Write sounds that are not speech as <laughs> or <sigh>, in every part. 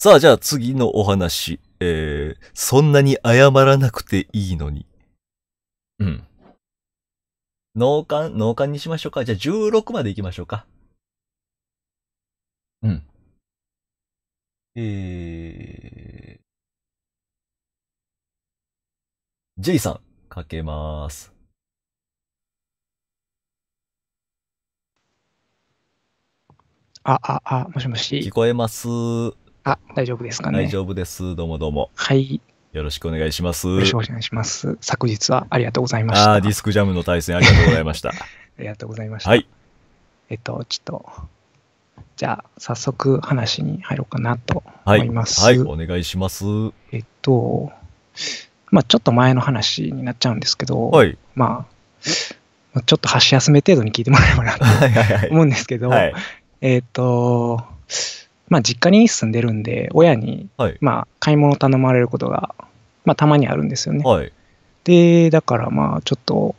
さあ、じゃあ次のお話。えー、そんなに謝らなくていいのに。うん。脳幹、脳幹にしましょうか。じゃあ16まで行きましょうか。うん。えー、J さん、かけまーす。あ、あ、あ、もしもし。聞こえます。あ、大丈夫ですかね。大丈夫です。どうもどうも。はい。よろしくお願いします。よろしくお願いします。昨日はありがとうございました。あディスクジャムの対戦ありがとうございました。<laughs> ありがとうございました。はい。えっと、ちょっと、じゃあ、早速話に入ろうかなと思います。はい、はい、お願いします。えっと、まあちょっと前の話になっちゃうんですけど、はい、まあちょっと箸休め程度に聞いてもらえばなと思うんですけど、はいはいはい、えっと、まあ、実家に住んでるんで、親に、はい、まあ、買い物頼まれることが、まあ、たまにあるんですよね。はい、で、だからまあ、ちょっと、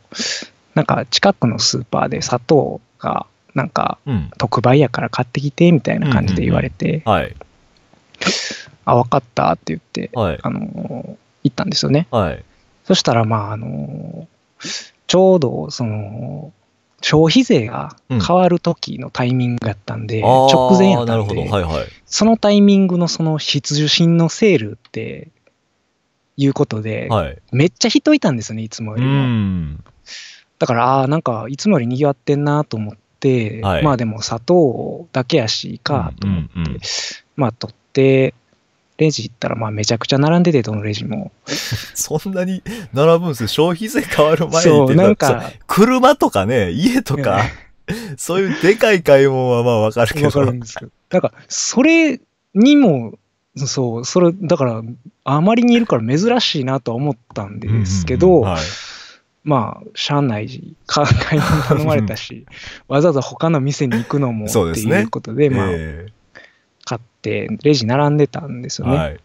なんか近くのスーパーで砂糖が、なんか、特売やから買ってきて、みたいな感じで言われて、うんうんうん、はい、あ、分かったって言って、はい、あの行ったんですよね。はい、そしたら、まあ、あのちょうど、その、消費税が変わる時のタイミングやったんで、うん、直前やったんで、はいはい、そのタイミングのその必需品のセールっていうことで、はい、めっちゃ人いたんですよね、いつもよりも。だから、ああ、なんかいつもよりにぎわってんなと思って、はい、まあでも砂糖だけやしかと思って、うんうんうん、まあ取って、レジ行ったら、まあ、めちゃくちゃ並んでて、どのレジも。<laughs> そんなに並ぶんです消費税変わる前にってなんか、車とかね、家とか、<laughs> そういうでかい買い物はまあわかるけど。わかるんですけど。だから、それにも、そう、それ、だから、あまりにいるから珍しいなとは思ったんですけど、うんうんうんはい、まあ、社内、買い物頼まれたし、<laughs> わざわざ他の店に行くのもっていうことで、でねえー、まあ、買って、レジ並んでたんですよね。はい、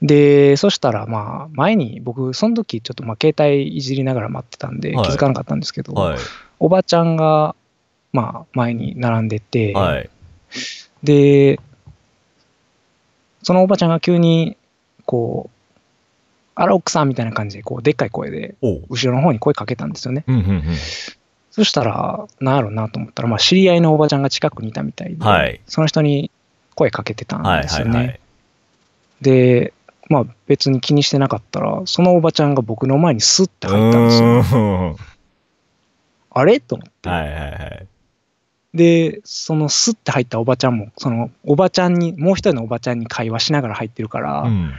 で、そしたら、まあ、前に僕、その時ちょっとまあ携帯いじりながら待ってたんで、気づかなかったんですけど、はいおばちゃんが、まあ、前に並んでて、で、そのおばちゃんが急に、こう、あら、奥さんみたいな感じで、こう、でっかい声で、後ろの方に声かけたんですよね。そしたら、なんやろうなと思ったら、まあ、知り合いのおばちゃんが近くにいたみたいで、はい、その人に声かけてたんですよね。はいはいはい、で、まあ、別に気にしてなかったら、そのおばちゃんが僕の前にスッて入ったんですよ。あれと思って。はいはいはいで、そのスッて入ったおばちゃんも、そのおばちゃんに、もう一人のおばちゃんに会話しながら入ってるから、うん、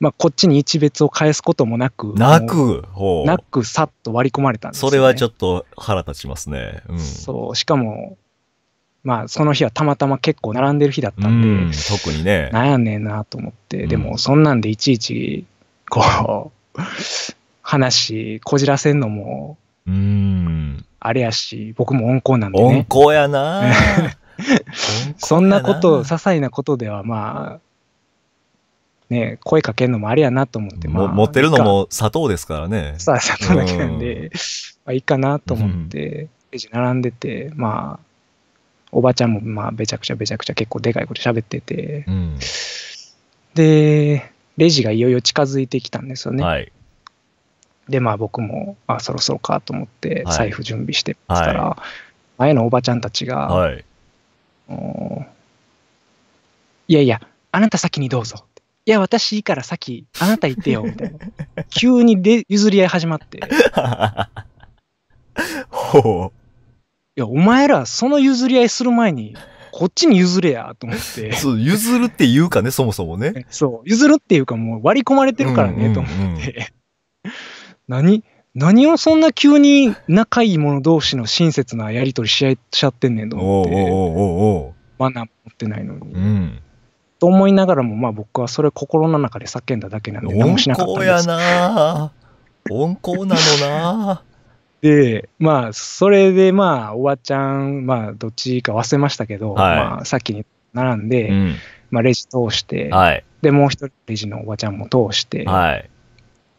まあ、こっちに一別を返すこともなく、なく、なく、さっと割り込まれたんです、ね、それはちょっと腹立ちますね。うん、そう、しかも、まあ、その日はたまたま結構並んでる日だったんで、うん、特にね。悩んねえなと思って、でも、そんなんでいちいち、こう、話、こじらせんのも、あれやし、僕も温厚なんでね。温厚やな <laughs> そんなこと、些細なことでは、まあ、ね、声かけるのもありやなと思って、まあ、持ってるのも砂糖ですからね。砂糖だけなんで、うん、まあいいかなと思って、レジ並んでて、まあ、おばちゃんもまあべちゃくちゃべちゃくちゃ結構でかいこと喋ってて、うん、で、レジがいよいよ近づいてきたんですよね。はい、で、まあ僕も、あ、そろそろかと思って、財布準備してたら、はい、前のおばちゃんたちが、はい、いやいや、あなた先にどうぞ。いや、私いいから先、あなた行ってよ、みたいな。急にで譲り合い始まって。ほう。いや、お前ら、その譲り合いする前に、こっちに譲れや、と思って。そう、譲るっていうかね、そもそもね。そう、譲るっていうかもう割り込まれてるからね、と思って。何何をそんな急に仲いい者同士の親切なやり取りしちゃってんねんと思って。おうおうおうおうマナー持ってないのに。うんと思いながらも、まあ、僕はそれ心の中で叫んだだけなんで何もしなかったんです。温厚やな温厚なのな <laughs> でまあそれでまあおばちゃんまあどっちか忘れましたけど、はい、まあ、さっきに並んで、うん、まあ、レジ通して、はい、でもう一人レジのおばちゃんも通して、はい、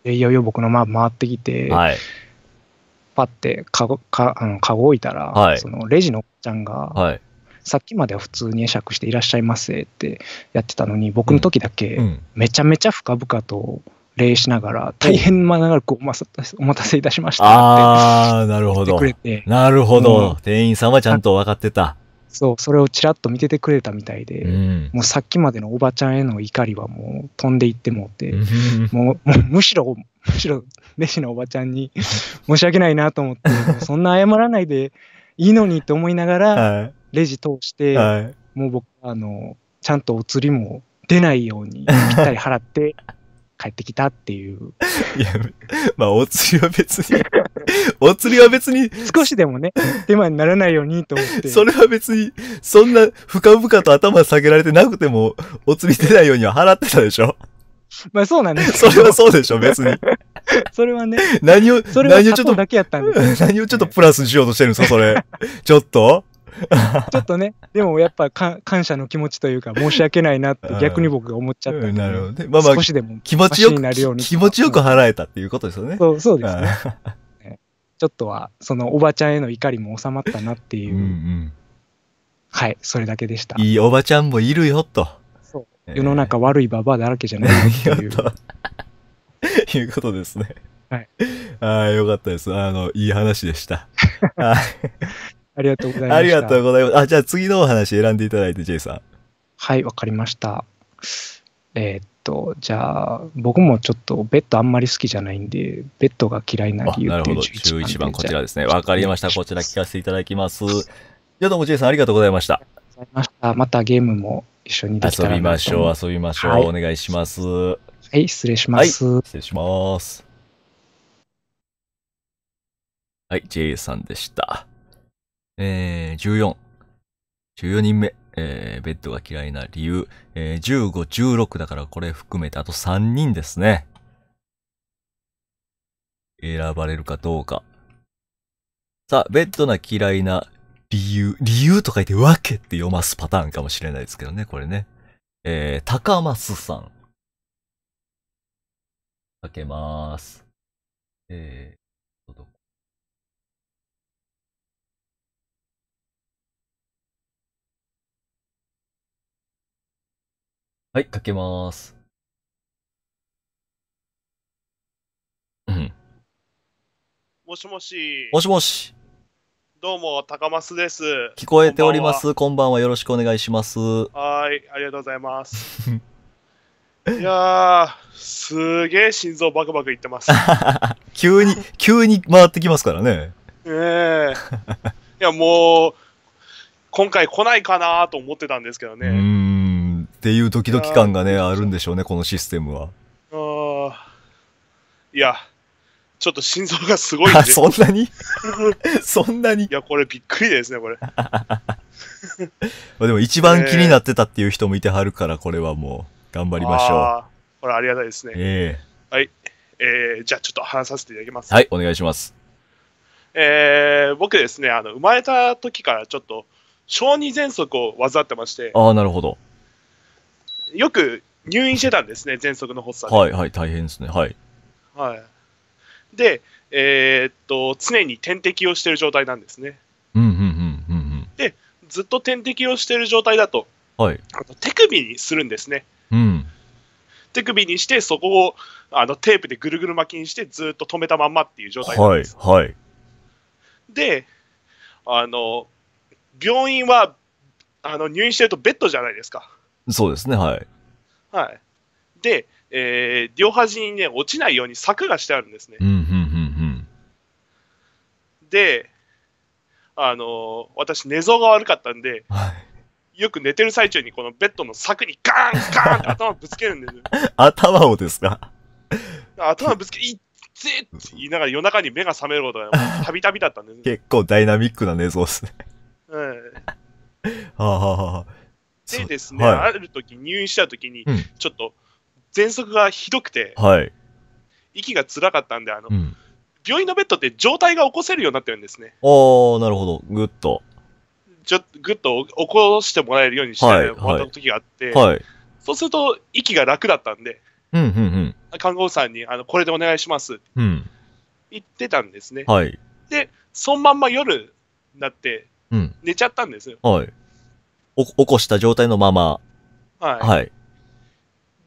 でいよいよ僕のま回ってきて、はい、パッてかごかあのかご置いたら、そのレジのおばちゃんが、さっきまでは普通に会釈していらっしゃいませってやってたのに、僕の時だけ、めちゃめちゃ深々と礼しながら、大変長らくお待たせいたしましたってなるほど。なるほど、店員さんはちゃんと分かってた。そう、それをちらっと見ててくれたみたいで、うん、もうさっきまでのおばちゃんへの怒りはもう飛んでいってもうて、<laughs> もうむしろ、むしろ、弟子のおばちゃんに申し訳ないなと思って、そんな謝らないでいいのにと思いながら、<laughs> はいレジ通して、はい、もう僕、あの、ちゃんとお釣りも出ないようにぴったり払って、<laughs> 帰ってきたっていう。いや、まあ、お釣りは別に <laughs> お釣りは別に。少しでもね、手間にならないようにと思って。それは別に、そんな、深々と頭下げられてなくても、お釣り出ないようには払ってたでしょまあそうなんですそれはそうでしょ、別に。<laughs> それはね。何を、何をちょっと、何をちょっとプラスしようとしてるんですか、それ。ちょっと <laughs> ちょっとね、でもやっぱか感謝の気持ちというか、申し訳ないなって逆に僕が思っちゃった、うん、なるほど、ね。まあまあ、少しでも気持ちよくなるように気持ちよく払えたっていうことですよね。そう、そうです <laughs> ね。ちょっとは、そのおばちゃんへの怒りも収まったなっていう。うんうんはい、それだけでした。いいおばちゃんもいるよと。そう。世の中悪いババアだらけじゃないっていう。と <laughs> いうことですね。はい。ああ、よかったです。あの、いい話でした。はい。ありがとうございます。ありがとうございます。あ、じゃあ次のお話選んでいただいて、J さん。はい、わかりました。えー、っと、じゃあ、僕もちょっとベッドあんまり好きじゃないんで、ベッドが嫌いな理由っていう11番11番、こちらですね。わかりました。こちら聞かせていただきます。じゃあどうも J さんありがとうございました。ました。またゲームも一緒にできたら遊びましょう、遊びましょう、はい。お願いします。はい、失礼します。はい、失礼します。はい、J さんでした。えー、14。14人目。えー、ベッドが嫌いな理由。えー、15、16だからこれ含めてあと3人ですね。選ばれるかどうか。さあ、ベッドな嫌いな理由。理由と書いてわけって読ますパターンかもしれないですけどね、これね。えー、高松さん。かけまーす。えー、はい、かけます。うん。もしもし。もしもし。どうも、高松です。聞こえております。こんばんは。よろしくお願いします。はい、ありがとうございます。<laughs> いやすげえ心臓バクバクいってます。<laughs> 急に、急に回ってきますからね。ええー、<laughs> いや、もう、今回来ないかなと思ってたんですけどね。うんっていうドキドキ感がね、あるんでしょうね、このシステムは。あいや、ちょっと心臓がすごいすそんなに <laughs> そんなにいや、これびっくりですね、これ。<laughs> でも一番気になってたっていう人もいてはるから、これはもう、頑張りましょう。これありがたいですね。えー、はい。えー、じゃあちょっと話させていただきます。はい、お願いします。えー、僕ですね、あの、生まれた時からちょっと、小児喘息を患ってまして。ああ、なるほど。よく入院してたんですね、<laughs> 喘息の発作で。はいはい、大変ですね。はい。はい、で、えー、っと、常に点滴をしてる状態なんですね。うんうんうんうんうん。で、ずっと点滴をしてる状態だと、はい、手首にするんですね。うん。手首にして、そこをあのテープでぐるぐる巻きにして、ずっと止めたまんまっていう状態なんです。はい、はい。で、あの、病院は、あの入院してるとベッドじゃないですか。そうですね、はい。はい。で、えー、両端にね、落ちないように柵がしてあるんですね。うん、うん、うん、で、あのー、私、寝相が悪かったんで、はい、よく寝てる最中にこのベッドの柵にガーンガーンって頭ぶつけるんです <laughs> 頭をですか頭ぶつけ、いっぜって言いながら夜中に目が覚めることがたびたびだったんです、ね、<laughs> 結構ダイナミックな寝相ですね。はい。はあはあはあ。でですね、はい、ある時入院した時に、ちょっと喘息がひどくて、はい、息がつらかったんで、あの、うん、病院のベッドって状態が起こせるようになってるんですね。ああ、なるほど。ぐっと。ちょぐっと起こしてもらえるようにしてもらった時があって、はい、はい、そうすると息が楽だったんで、うんうんうん、看護婦さんにあのこれでお願いしますって言ってたんですね。はい、で、そのまんま夜になって寝ちゃったんですよ。うん、はいお起こした状態のまま。はい。はい。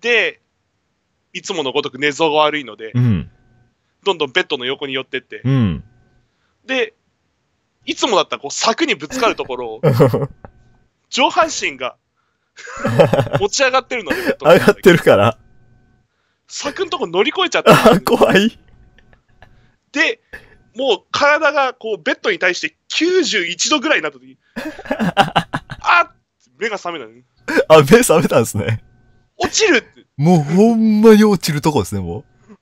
で、いつものごとく寝相が悪いので、うん。どんどんベッドの横に寄ってって、うん。で、いつもだったらこう柵にぶつかるところを、<laughs> 上半身が <laughs> 持ち上がってるので、<laughs> ベッド上がってるから。柵のとこ乗り越えちゃった。あ怖い。で、もう体がこうベッドに対して91度ぐらいになった時に、目が覚めたあ、目覚めたんですね。落ちるって。もうほんまに落ちるとこですね、もう。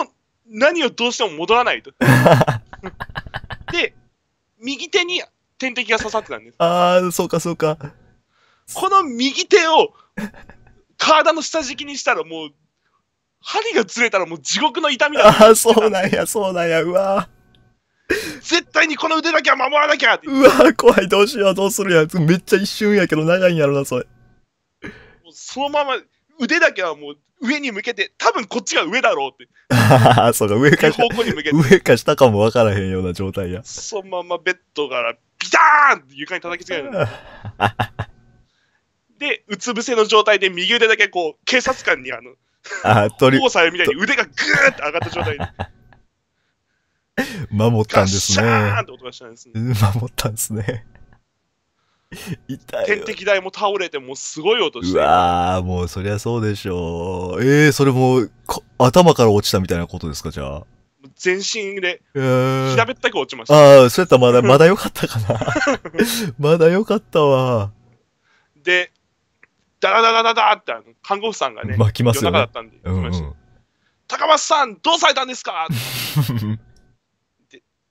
う、も何をどうしても戻らないと。<laughs> で、右手に点滴が刺さってたんです。ああ、そうかそうか。この右手を体の下敷きにしたらもう、針がずれたらもう地獄の痛みだ。ああ、そうなんや、そうなんや、うわー <laughs> 絶対にこの腕だけは守らなきゃうわー怖い、どうしよう、どうするやつ。めっちゃ一瞬やけど長いんやろな、それ。もうそのまま、腕だけはもう上に向けて、多分こっちが上だろうって。<laughs> そうか、上か下方向に向けて。上か下かも分からへんような状態や。そのままベッドからピターンって床に叩きつけられる。<laughs> で、うつ伏せの状態で右腕だけこう、警察官にあの、あ鳥取り交、際みたいに腕がグーって上がった状態で。<laughs> 守ったんですね。ったんですね。<laughs> 守ったんですね。<laughs> 痛い天敵台も倒れて、もうすごい音してうわー、もうそりゃそうでしょう。えー、それも頭から落ちたみたいなことですか、じゃあ。全身で、平べったく落ちました。ああ、そうやったらまだ、まだ良かったかな。まだ良かったわ。で、ダラダラダダって、あの、看護婦さんがね、巻きますよ、ね、夜中だったんで、うんうん、高松さん、どうされたんですか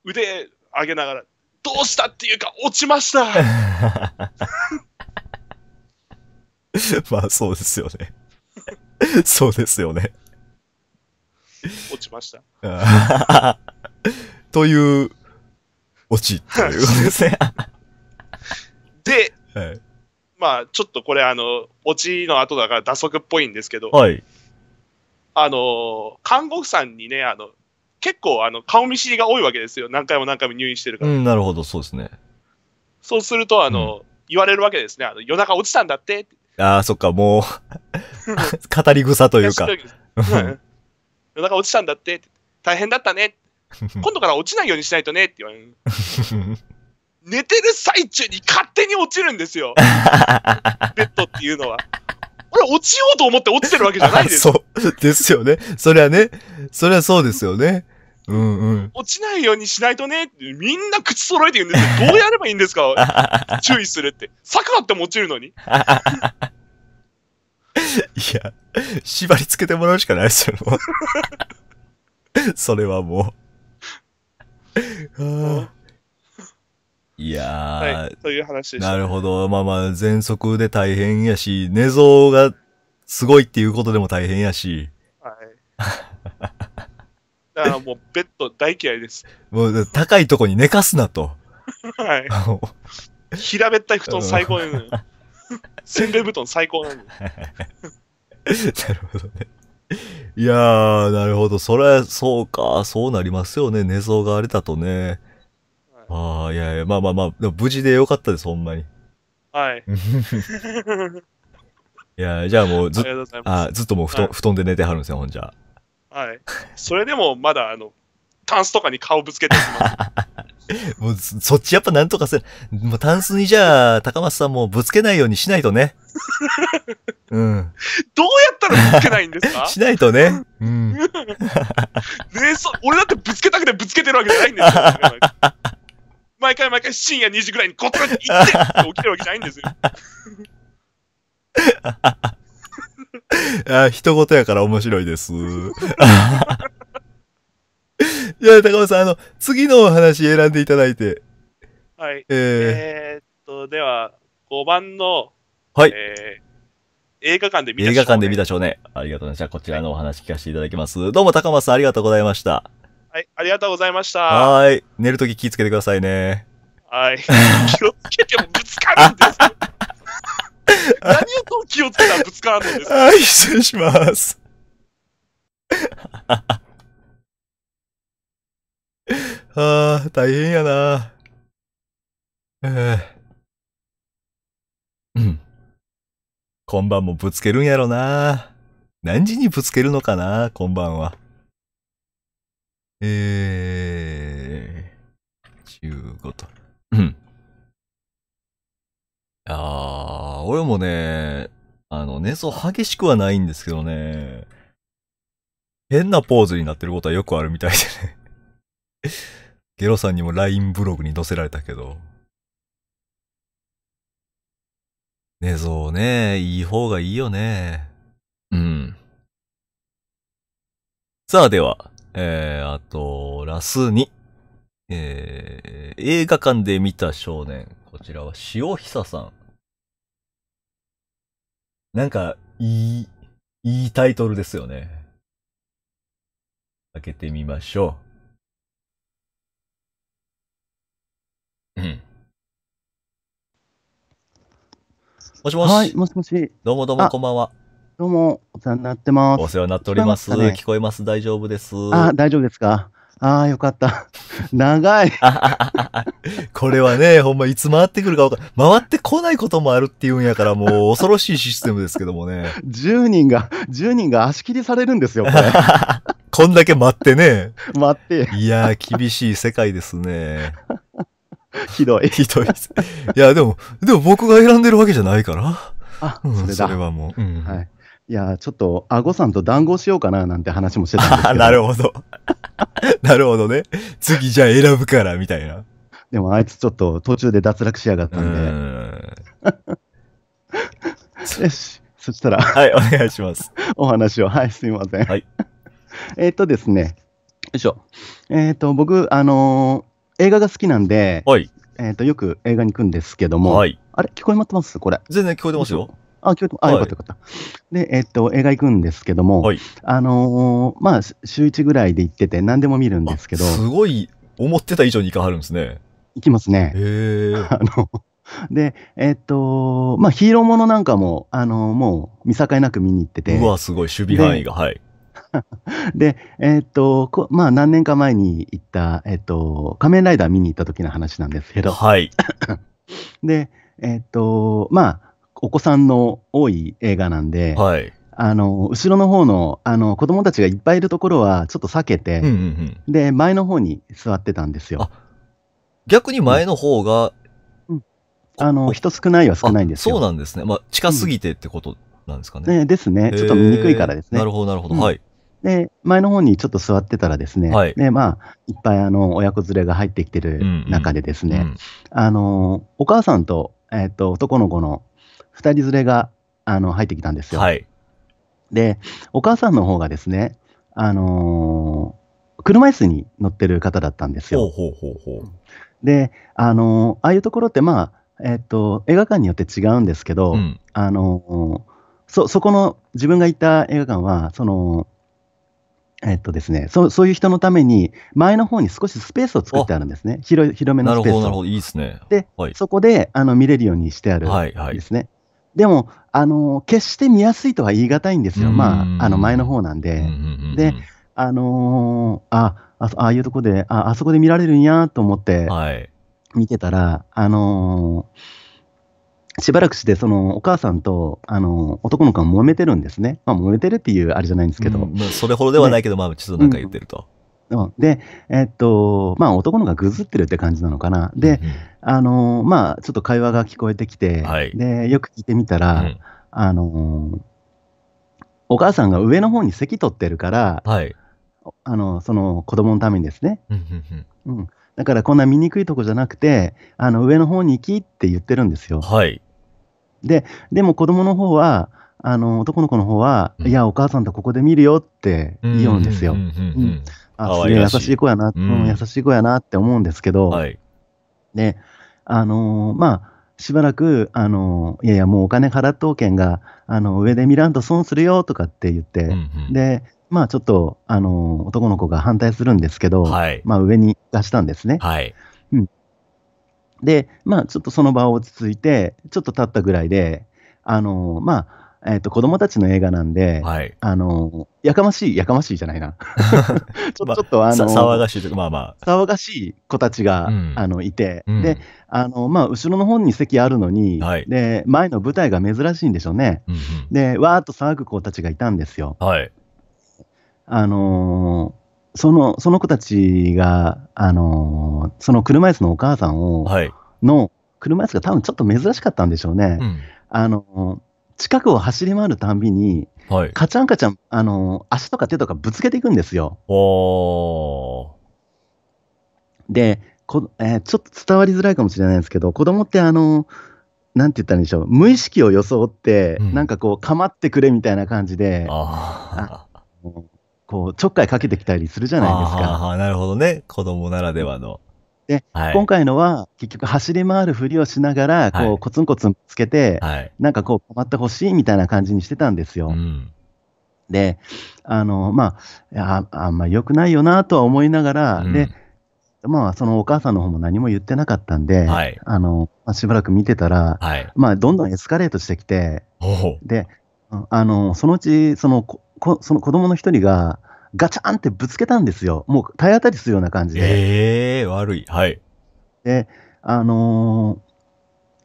腕上げながら、どうしたっていうか、落ちました <laughs> まあ、そうですよね。<laughs> そうですよね。落ちました。<laughs> という、落ちっていうことですね。で、はい、まあ、ちょっとこれ、あの、落ちの後だから打足っぽいんですけど、はい、あの、看護婦さんにね、あの、結構あの顔見知りが多いわけですよ。何回も何回も入院してるから。うん、なるほど、そうですね。そうすると、あの、うん、言われるわけですね。あの夜中落ちたんだって。ああ、そっか、もう <laughs> 語り草というか。夜中落ちたんだって。大変だったね。<laughs> 今度から落ちないようにしないとねって言われる。寝てる最中に勝手に落ちるんですよ。<laughs> ベッドっていうのは。俺落ちようと思って落ちてるわけじゃないです。そう。ですよね。そりゃね。そりゃそうですよね。うんうん、落ちないようにしないとね、みんな口揃えて言うんですよ。<laughs> どうやればいいんですか注意するって。坂っても落ちるのに。いや、縛り付けてもらうしかないですよ。それはもう。いやー、はい、という話でした、ね、なるほど。まあまあ、喘息で大変やし、寝相がすごいっていうことでも大変やし。はい。だからもうベッド大嫌いです。もう高いとこに寝かすなと。はい。平べったい布団最高やね。洗 <laughs> 礼布団最高なのなるほどね。いやー、なるほど。それ、そうか。そうなりますよね。寝相があれだとね。ああ、いやいや、まあまあまあ、でも無事でよかったです、ほんまに。はい。いや、じゃあもうずあうあずっともう布団,、布団で寝てはるんですよ、ほんじゃ。はい。それでもまだ、あの、タンスとかに顔ぶつけてしまう。<laughs> もうそ、そっちやっぱなんとかせ、もうタンスにじゃあ、高松さんもぶつけないようにしないとね。<laughs> うん。どうやったらぶつけないんですか <laughs> しないとね。うん。ねそ俺だってぶつけたくてぶつけてるわけじゃないんですよ。毎回毎回深夜2時ぐらいにこっンって行って起きてるわけじゃないんですよ。<laughs> あ、人とやから面白いです。じゃあ、高尾さん、あの、次のお話選んでいただいて。はい。えー、えー、っと、では、5番の、はい。えー映画館で見た映画館で見た少年。ありがとうございます。じゃあ、こちらのお話聞かせていただきます。どうも、高松さん、ありがとうございました。はい、ありがとうございました。はい。寝るとき気をつけてくださいね。はい。<laughs> 気をつけてもぶつかるんですよ。何を気をつけたらぶつからんですかはい、失礼します。は <laughs> あ、大変やな。ええー、うん。今晩もぶつけるんやろな。何時にぶつけるのかな、今晩は。ええー、15と。うん。あー、俺もね、あの、寝相激しくはないんですけどね、変なポーズになってることはよくあるみたいでね。<laughs> ゲロさんにも LINE ブログに載せられたけど。寝相ね、いい方がいいよね。うん。さあでは、えー、あと、ラス2。えー、映画館で見た少年。こちらは塩久さん。なんか、いい、いいタイトルですよね。開けてみましょう。うん。もしもし。はい、もしもし。どうもどうも、こんばんは。どうも、お世話になってます。お世話になっております。ね、聞こえます。大丈夫です。あ、大丈夫ですか。ああ、よかった。<laughs> 長い。<laughs> これはね、ほんまいつ回ってくるか分か回ってこないこともあるっていうんやから、もう恐ろしいシステムですけどもね。10 <laughs> 人が、10人が足切りされるんですよ、これ。こんだけ待ってね。待って。いやー、厳しい世界ですね。ひどい。ひどい。いや、でも、でも僕が選んでるわけじゃないから。あ、それだ。それはもう。うん、はい。いや、ちょっと、あごさんと談合しようかな、なんて話もしてたんですけど。なるほど。<laughs> なるほどね。次じゃあ選ぶから、みたいな。でも、あいつちょっと途中で脱落しやがったんで。ん <laughs> よし。そしたら。はい、お願いします。お話を。はい、すみません。はい。えっとですね。よいしょ。えっ、と、僕、あのー、映画が好きなんで、はい。えっ、と、よく映画に行くんですけども、はい。あれ、聞こえまってますこれ。全然聞こえてますよ。あ、京都、あ、はい、よかったよかった。で、えっと、映画行くんですけども、はい、あのー、まあ、週1ぐらいで行ってて、何でも見るんですけど。すごい、思ってた以上に行かはるんですね。行きますね。へ <laughs> あの、で、えっと、まあ、ヒーローものなんかも、あのー、もう、見境なく見に行ってて。うわ、すごい、守備範囲が、はい。<laughs> で、えー、っと、まあ、何年か前に行った、えー、っと、仮面ライダー見に行った時の話なんですけど。はい。<laughs> で、えー、っと、まあ、お子さんの多い映画なんで、はい、あの後ろの方のあの子供たちがいっぱいいるところはちょっと避けて、うんうんうん、で前の方に座ってたんですよ。逆に前の方が、うん、あの人少ないは少ないんですよ。そうなんですね。まあ、近すぎてってことなんですかね。うん、ねですね。ちょっと見にくいからですね。なるほど、なるほど、うん。はい。で、前の方にちょっと座ってたらですね、はい、でまあ、いっぱいあの親子連れが入ってきてる中でですね、うんうん、あのお母さんと,、えーと男の子の2人連れがあの入ってきたんですよ。はい、で、お母さんの方がですね、あのー、車椅子に乗ってる方だったんですよ。ほうほうほうほうで、あのー、ああいうところって、まあえっ、ー、と、映画館によって違うんですけど、うん、あのそそこの自分がいた映画館は、そのえっとですね、そそういう人のために、前の方に少しスペースを作ってあるんですね、広広めのスペースなるほど、なるほど、いいですね。で、はい、そこであの見れるようにしてあるんですね。はいはいでも、あの、決して見やすいとは言い難いんですよ。まあ、あの、前の方なんで。で、あのー、あ、あああいうとこで、あ、あそこで見られるんやと思って、見てたら、はい、あのー、しばらくして、その、お母さんと、あのー、男の子が揉めてるんですね。まあ、揉めてるっていうあれじゃないんですけど。うん、それほどではないけど、ね、まあ、ちょっとなんか言ってると。うんで、えっと、まあ、男の子がぐずってるって感じなのかな。で、あの、まあ、ちょっと会話が聞こえてきて、はい、で、よく聞いてみたら、うん、あの、お母さんが上の方に席取ってるから、はい、あの、その子供のためにですね。うん。だから、こんな醜いとこじゃなくて、あの、上の方に行きって言ってるんですよ。はい。で、でも子供の方は、あの、男の子の方は、うん、いや、お母さんとここで見るよって言うんですよ。うん。うんあすげえ優しい子やな、うん、優しい子やなって思うんですけど、はい、で、あのー、まあ、しばらく、あのー、いやいや、もうお金払っとうけんが、あの、上で見らんと損するよとかって言って、うんうん、で、まあちょっと、あのー、男の子が反対するんですけど、はい、まあ上に出したんですね。はい。うん。で、まあちょっとその場を落ち着いて、ちょっと経ったぐらいで、あのまあ、えっ、ー、と、子供たちの映画なんで、はい、あの、やかましい、やかましいじゃないな。<laughs> ちょっと、まあ、あの、騒がしいとまあまあ。騒がしい子たちが、うん、あの、いて、うん、で、あの、まあ、後ろの方に席あるのに、はい、で、前の舞台が珍しいんでしょうね。うんうん、で、わーっと騒ぐ子たちがいたんですよ。はい。あのー、その、その子たちが、あのー、その車椅子のお母さんを、はい、の、車椅子が多分ちょっと珍しかったんでしょうね。うん、あのー近くを走り回るたんびに、はい、カチャンカチャン、あの足とか手とかぶつけていくんですよ。でこ、えー、ちょっと伝わりづらいかもしれないですけど、子供ってあの、なんて言ったらいいんでしょう、無意識を装って、うん、なんかこう、構ってくれみたいな感じで、あこうちょっかいかけてきたりするじゃないですか。なるほどね、子供ならではの。で、はい、今回のは結局走り回るふりをしながら、こう、コツンコツンつけて、はい、なんかこう、止まってほしいみたいな感じにしてたんですよ。うん、で、あの、まあ、あんま良くないよなとは思いながら、うん、で、まあ、そのお母さんの方も何も言ってなかったんで、はい、あの、まあ、しばらく見てたら、まあ、どんどんエスカレートしてきて、で、あの、そのうち、その、こその子供の一人が、ガチャンってぶつけたんですよ。もう体当たりするような感じで。ええー、悪い。はい。で、あの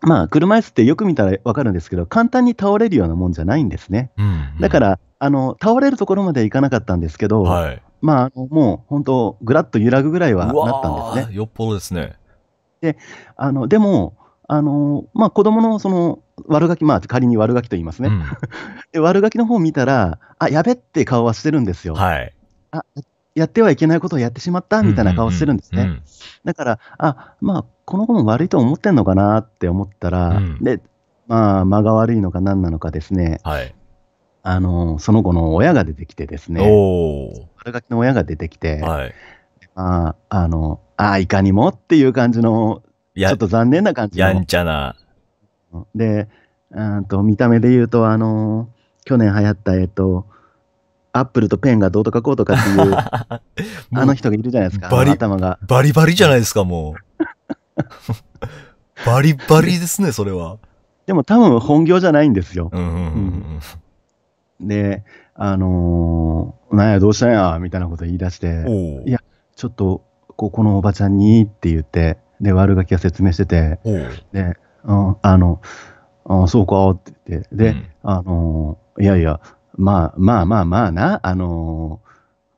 ー、まあ、車椅子ってよく見たらわかるんですけど、簡単に倒れるようなもんじゃないんですね。うん、うん、だから、あの、倒れるところまではいかなかったんですけど、はい、まあ、もう本当、ぐらっと揺らぐぐらいはなったんですね。よっぽどですね。で、あの、でも、あのー、まあ、子供のその、悪ガキ、まあ、仮に悪ガキと言いますね、うん、<laughs> 悪ガキの方見たら、あやべって顔はしてるんですよ。はい、あやってはいけないことをやってしまったみたいな顔してるんですね。だから、あまあ、この子も悪いと思ってんのかなって思ったら、うん、で、まあ、間が悪いのか何なのかですね、はい、あのその子の親が出てきてですね、悪ガキの親が出てきて、はい、ああの、あいかにもっていう感じの、ちょっと残念な感じの。やんちゃな。で、うんと見た目で言うと、あの、去年流行った、えっと、アップルとペンがどうとかこうとかっていう、<laughs> あの人がいるじゃないですか、バリ頭が。バリバリじゃないですか、もう。<laughs> バリバリですね、それは。でも多分本業じゃないんですよ。で、あのー、なんや、どうしたんや、みたいなこと言い出して、いや、ちょっと、ここのおばちゃんにって言って、で、悪ガキが説明してて、で、うん、あの、あそうかって言って、で、うん、あのー、いやいや、まあまあまあまあな、あのー、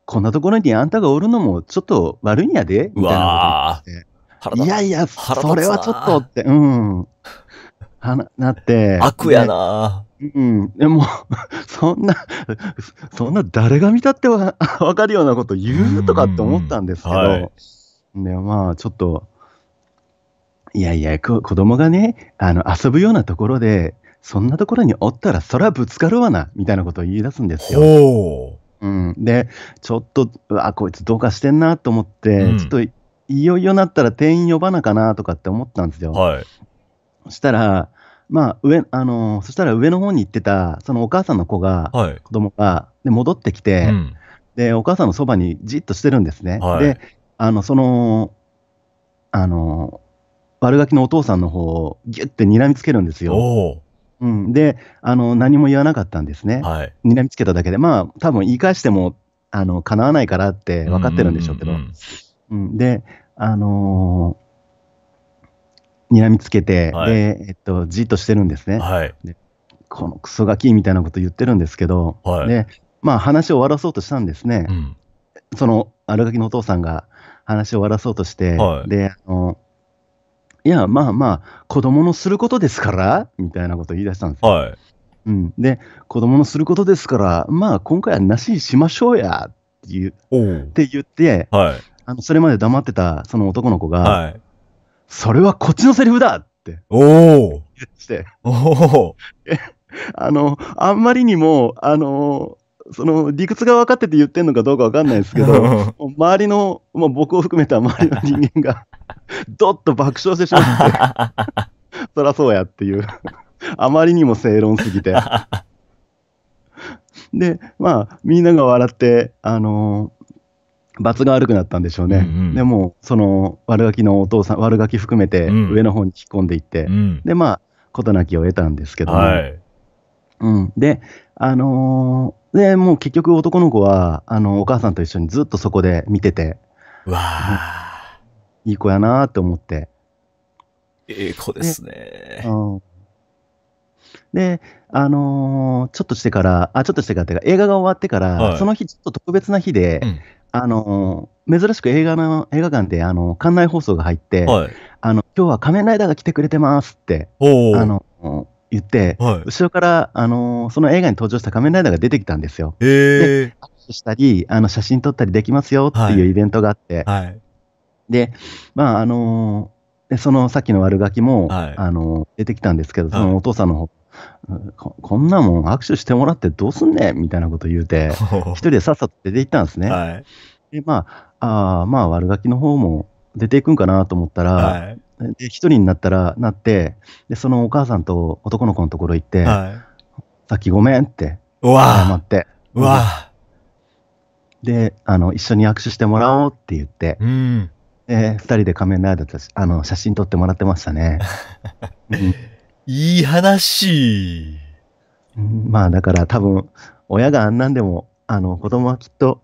こんなところにあんたがおるのもちょっと悪いんやで、みたいなこと言って。いやいや、それはちょっとって、うん。はな、なって。悪やなうん。でも、<laughs> そんな、そんな誰が見たってわかるようなこと言うとかって思ったんですけど、で、まあ、ちょっと、いやいや、子供がね、あの、遊ぶようなところで、そんなところにおったらそらぶつかるわな、みたいなことを言い出すんですよ。うん、で、ちょっと、あ、こいつどうかしてんなと思って、うん、ちょっといよいよなったら店員呼ばなかなとかって思ったんですよ。はい、そしたら、まあ上あのー、そしたら上の方に行ってた、そのお母さんの子が、はい、子供がで戻ってきて、うん、で、お母さんのそばにじっとしてるんですね。はい、で、あのその、あのー、悪ガキのお父さんの方をぎゅって睨みつけるんですよ。うん、であの、何も言わなかったんですね。はい。睨みつけただけで。まあ、多分言い返しても、あの、叶わないからって分かってるんでしょうけど。うん、で、あのー、睨みつけて、はい、で、えっと、じっとしてるんですね。はい。このクソガキみたいなこと言ってるんですけど、はい、で、まあ、話を終わらそうとしたんですね。うん、その、アルガキのお父さんが話を終わらそうとして、はい、で、あのーいや、まあまあ、子供のすることですから、みたいなこと言い出したんですよ。はい。うん、で、子供のすることですから、まあ、今回はなしにしましょうや、って言って言って、はい、あのそれまで黙ってたその男の子が、はい、それはこっちのセリフだって。おお。して。おお。<laughs> あの、あんまりにも、あのその理屈が分かってて言ってんのかどうか分かんないですけど、<laughs> 周りの、まあ、僕を含めた周りの人間が、ど <laughs> っと爆笑してしまって、<laughs> そりゃそうやっていう、あまりにも正論すぎて。で、まあ、みんなが笑って、あのー、罰が悪くなったんでしょうね。うんうん、でも、その悪ガキのお父さん、悪ガキ含めて上の方に引っ込んでいって、うん、で、まあ、事なきを得たんですけど、はい、うん。で、あのーで、もう結局男の子は、あの、お母さんと一緒にずっとそこで見てて。わあ、いい子やなーって思って。ええ子ですね。うん。で、あのー、ちょっとしてから、あ、ちょっとしてからっていうか、映画が終わってから、はい、その日、ちょっと特別な日で、うん、あのー、珍しく映画の映画館で、あのー、館内放送が入って、はい、あの、今日は仮面ライダーが来てくれてますって、あの、言って、はい、後ろから、あのー、その映画に登場した仮面ライダーが出てきたんですよ。えー、握手したりあの写真撮ったりできますよっていうイベントがあって、はい、で、まああのー、そのさっきの悪ガキも、はい、あのー、出てきたんですけど、そのお父さんの方、ここんなもん握手してもらってどうすんねんみたいなこと言うて、<laughs> 一人でさっさと出て行ったんですね。はい、で、まあ、あまあ、悪ガキの方も、出ていくんかなと思ったら、はい、で一人になったら、なって、で、そのお母さんと男の子のところ行って、はい、さっきごめんって、謝って。うわで、あの、一緒に握手してもらおうって言って、うん、で、二人で仮面ライダーとあの写真撮ってもらってましたね。<laughs> いい話、まあ、だから多分、親があんなんでも、あの、子供はきっと、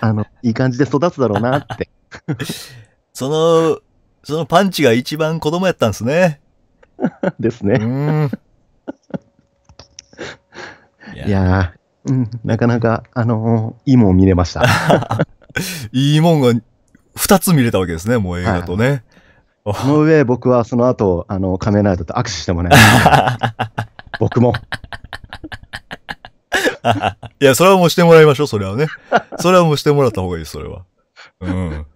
あの、いい感じで育つだろうなって。<laughs> その、そのパンチが一番子供やったんですね。<laughs> ですね。うんいやうん、なかなか、あのー、いいもん見れました。<laughs> いいもんが2つ見れたわけですね、もう映画とね。はい、その上、僕はその後、あの、仮面ライダーと握手してもらいました。<laughs> 僕も。いや、それはもうしてもらいましょう、それはね。それはもうしてもらった方がいい、それは。うん。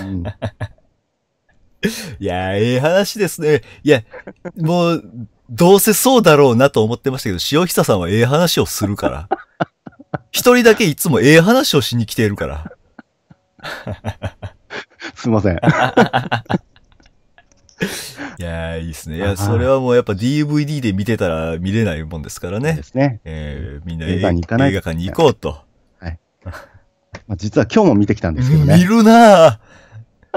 うん、いやええ話ですね。いや、もう、どうせそうだろうなと思ってましたけど、塩久さんはええ話をするから。一人だけいつもええ話をしに来ているから。すいません。<laughs> いやいいですね。いや、それはもうやっぱ DVD で見てたら見れないもんですからね。ですね。えー、みんな映画に行かない映画館に行こうと。はい。まあ、実は今日も見てきたんですけどね。見るなぁ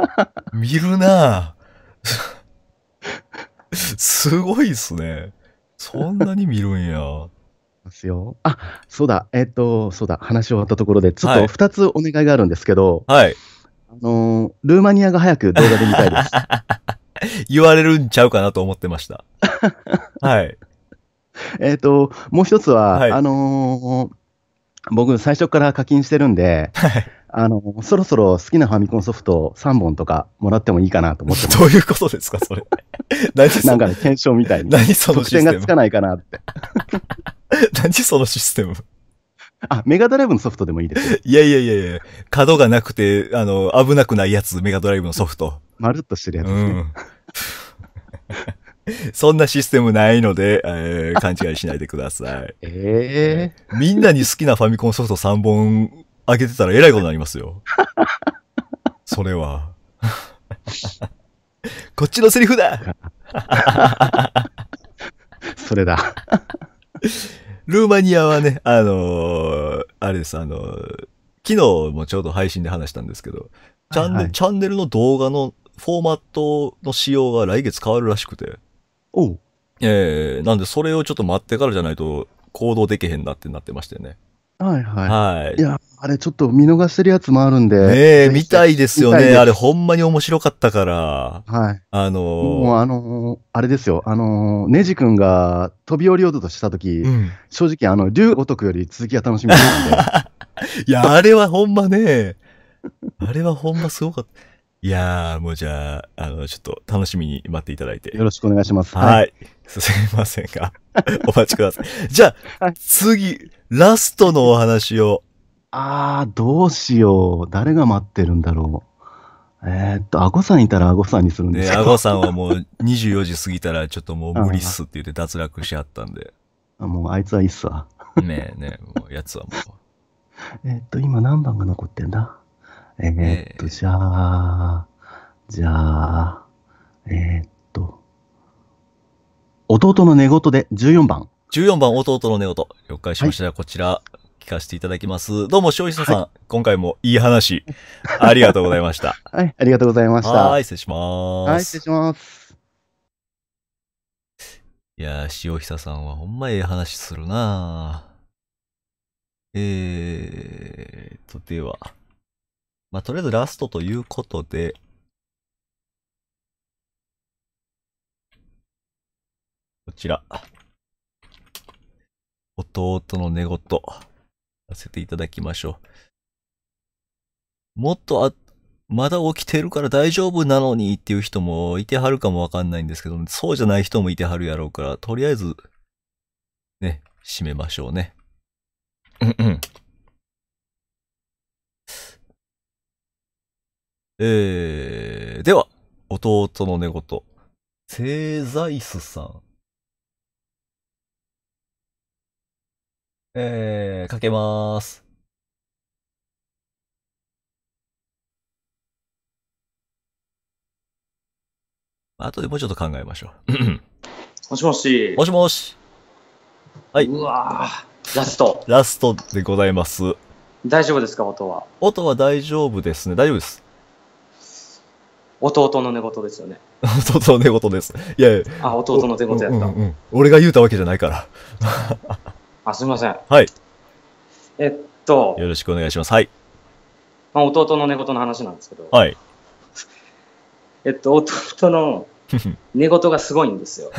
<laughs> 見るなすごいっすね。そんなに見るんや。ますよ。あ、そうだ、えっ、ー、と、そうだ、話終わったところで、ちょっと2つお願いがあるんですけど、はい。あのー、ルーマニアが早く動画で見たいです。<laughs> 言われるんちゃうかなと思ってました。はい。<laughs> えっと、もう一つは、はい、あのー、僕最初から課金してるんで、あの、そろそろ好きなファミコンソフト3本とかもらってもいいかなと思ってます。<laughs> どういうことですか、それ。<laughs> 何そなんかね、検証みたいに。何そのシステムがつかないかなって。<laughs> 何そのシステムあ、メガドライブのソフトでもいいですよ。いやいやいやいや、角がなくて、あの、危なくないやつ、メガドライブのソフト。まるっとしてるやつですね。うん <laughs> そんなシステムないので、えー、勘違いしないでください。<laughs> えー、みんなに好きなファミコンソフト3本あげてたらえらいことになりますよ。<laughs> それは。こっちのセリフだそれだ。ルーマニアはね、あのー、あれです、あのー、昨日もちょうど配信で話したんですけど、チャンネル、はいはい、チャンネルの動画のフォーマットの仕様が来月変わるらしくて。おええー、なんでそれをちょっと待ってからじゃないと行動できへんなってなってましたよね。はいはい。はい。いや、あれちょっと見逃してるやつもあるんで。ねえ、見たいですよね。あれほんまに面白かったから。はい。あのー、もうあのー、あれですよ。あのー、ネジ君が飛び降りようとしたとき、うん、正直あの、竜ごとくより続きが楽しみなんで。<laughs> いや、あれはほんまね、あれはほんますごかった。いやー、もうじゃあ、あの、ちょっと楽しみに待っていただいて。よろしくお願いします。はい。はい、すいませんが、<laughs> お待ちください。じゃあ、<laughs> はい、次、ラストのお話を。あー、どうしよう。誰が待ってるんだろう。えー、っと、アゴさんいたらアゴさんにするんですかアゴさんはもう24時過ぎたらちょっともう無理っすって言って脱落しはったんで。<laughs> あもうあいつはいいっすわ。ねえねえ、もうやつはもう。えっと、今何番が残ってんだえー、っと、えー、じゃあ、じゃあ、えー、っと、弟の寝言で14番。14番、弟の寝言。了解しました。はい、こちら、聞かせていただきます。どうも、庄司さん、はい、今回もいい話、ありがとうございました。<laughs> はい、ありがとうございました。はい、失礼します。はい、失礼します。いやー、塩久さんはほんまええ話するなえーと、では。まあ、とりあえずラストということで、こちら、弟の寝言、させていただきましょう。もっとあ、まだ起きてるから大丈夫なのにっていう人もいてはるかもわかんないんですけど、そうじゃない人もいてはるやろうから、とりあえず、ね、閉めましょうね。うん。えー、では、弟の寝言。聖財スさん。えー、かけまーす。あとでもうちょっと考えましょう。<clears throat> もしもし。もしもし。はい。うわラスト。ラストでございます。大丈夫ですか、音は。音は大丈夫ですね。大丈夫です。弟の寝言ですよね。弟の寝言です。いやいや。あ、弟の寝言やった。うんうん俺が言うたわけじゃないから。<laughs> あ、すみません。はい。えっと。よろしくお願いします。はい。まあ、弟の寝言の話なんですけど。はい。えっと、弟の <laughs> 寝言がすごいんですよ。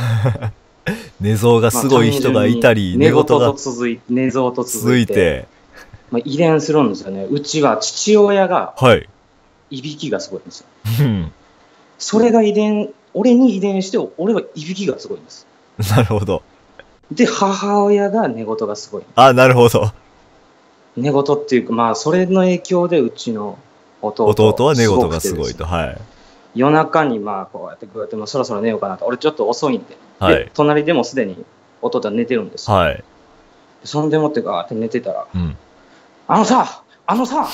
寝相がすごい人がいたり、まあ、寝言と続い寝相と続いて。まあ、遺伝するんですよね。うちは父親が、はい。いびきがすごいんですよ。うん、それが遺伝、俺に遺伝して、俺はいびきがすごいんです。なるほど。で、母親が寝言がすごい。あ、なるほど。寝言っていうか、まあ、それの影響で、うちの弟弟は寝言がすごいと。はい。夜中に、まあ、こうやって、こうやって、もうそろそろ寝ようかなと。俺ちょっと遅いんで。はい。隣でもすでに弟は寝てるんですよ。はい。そんでもってガーって寝てたら、うん、あのさあのさ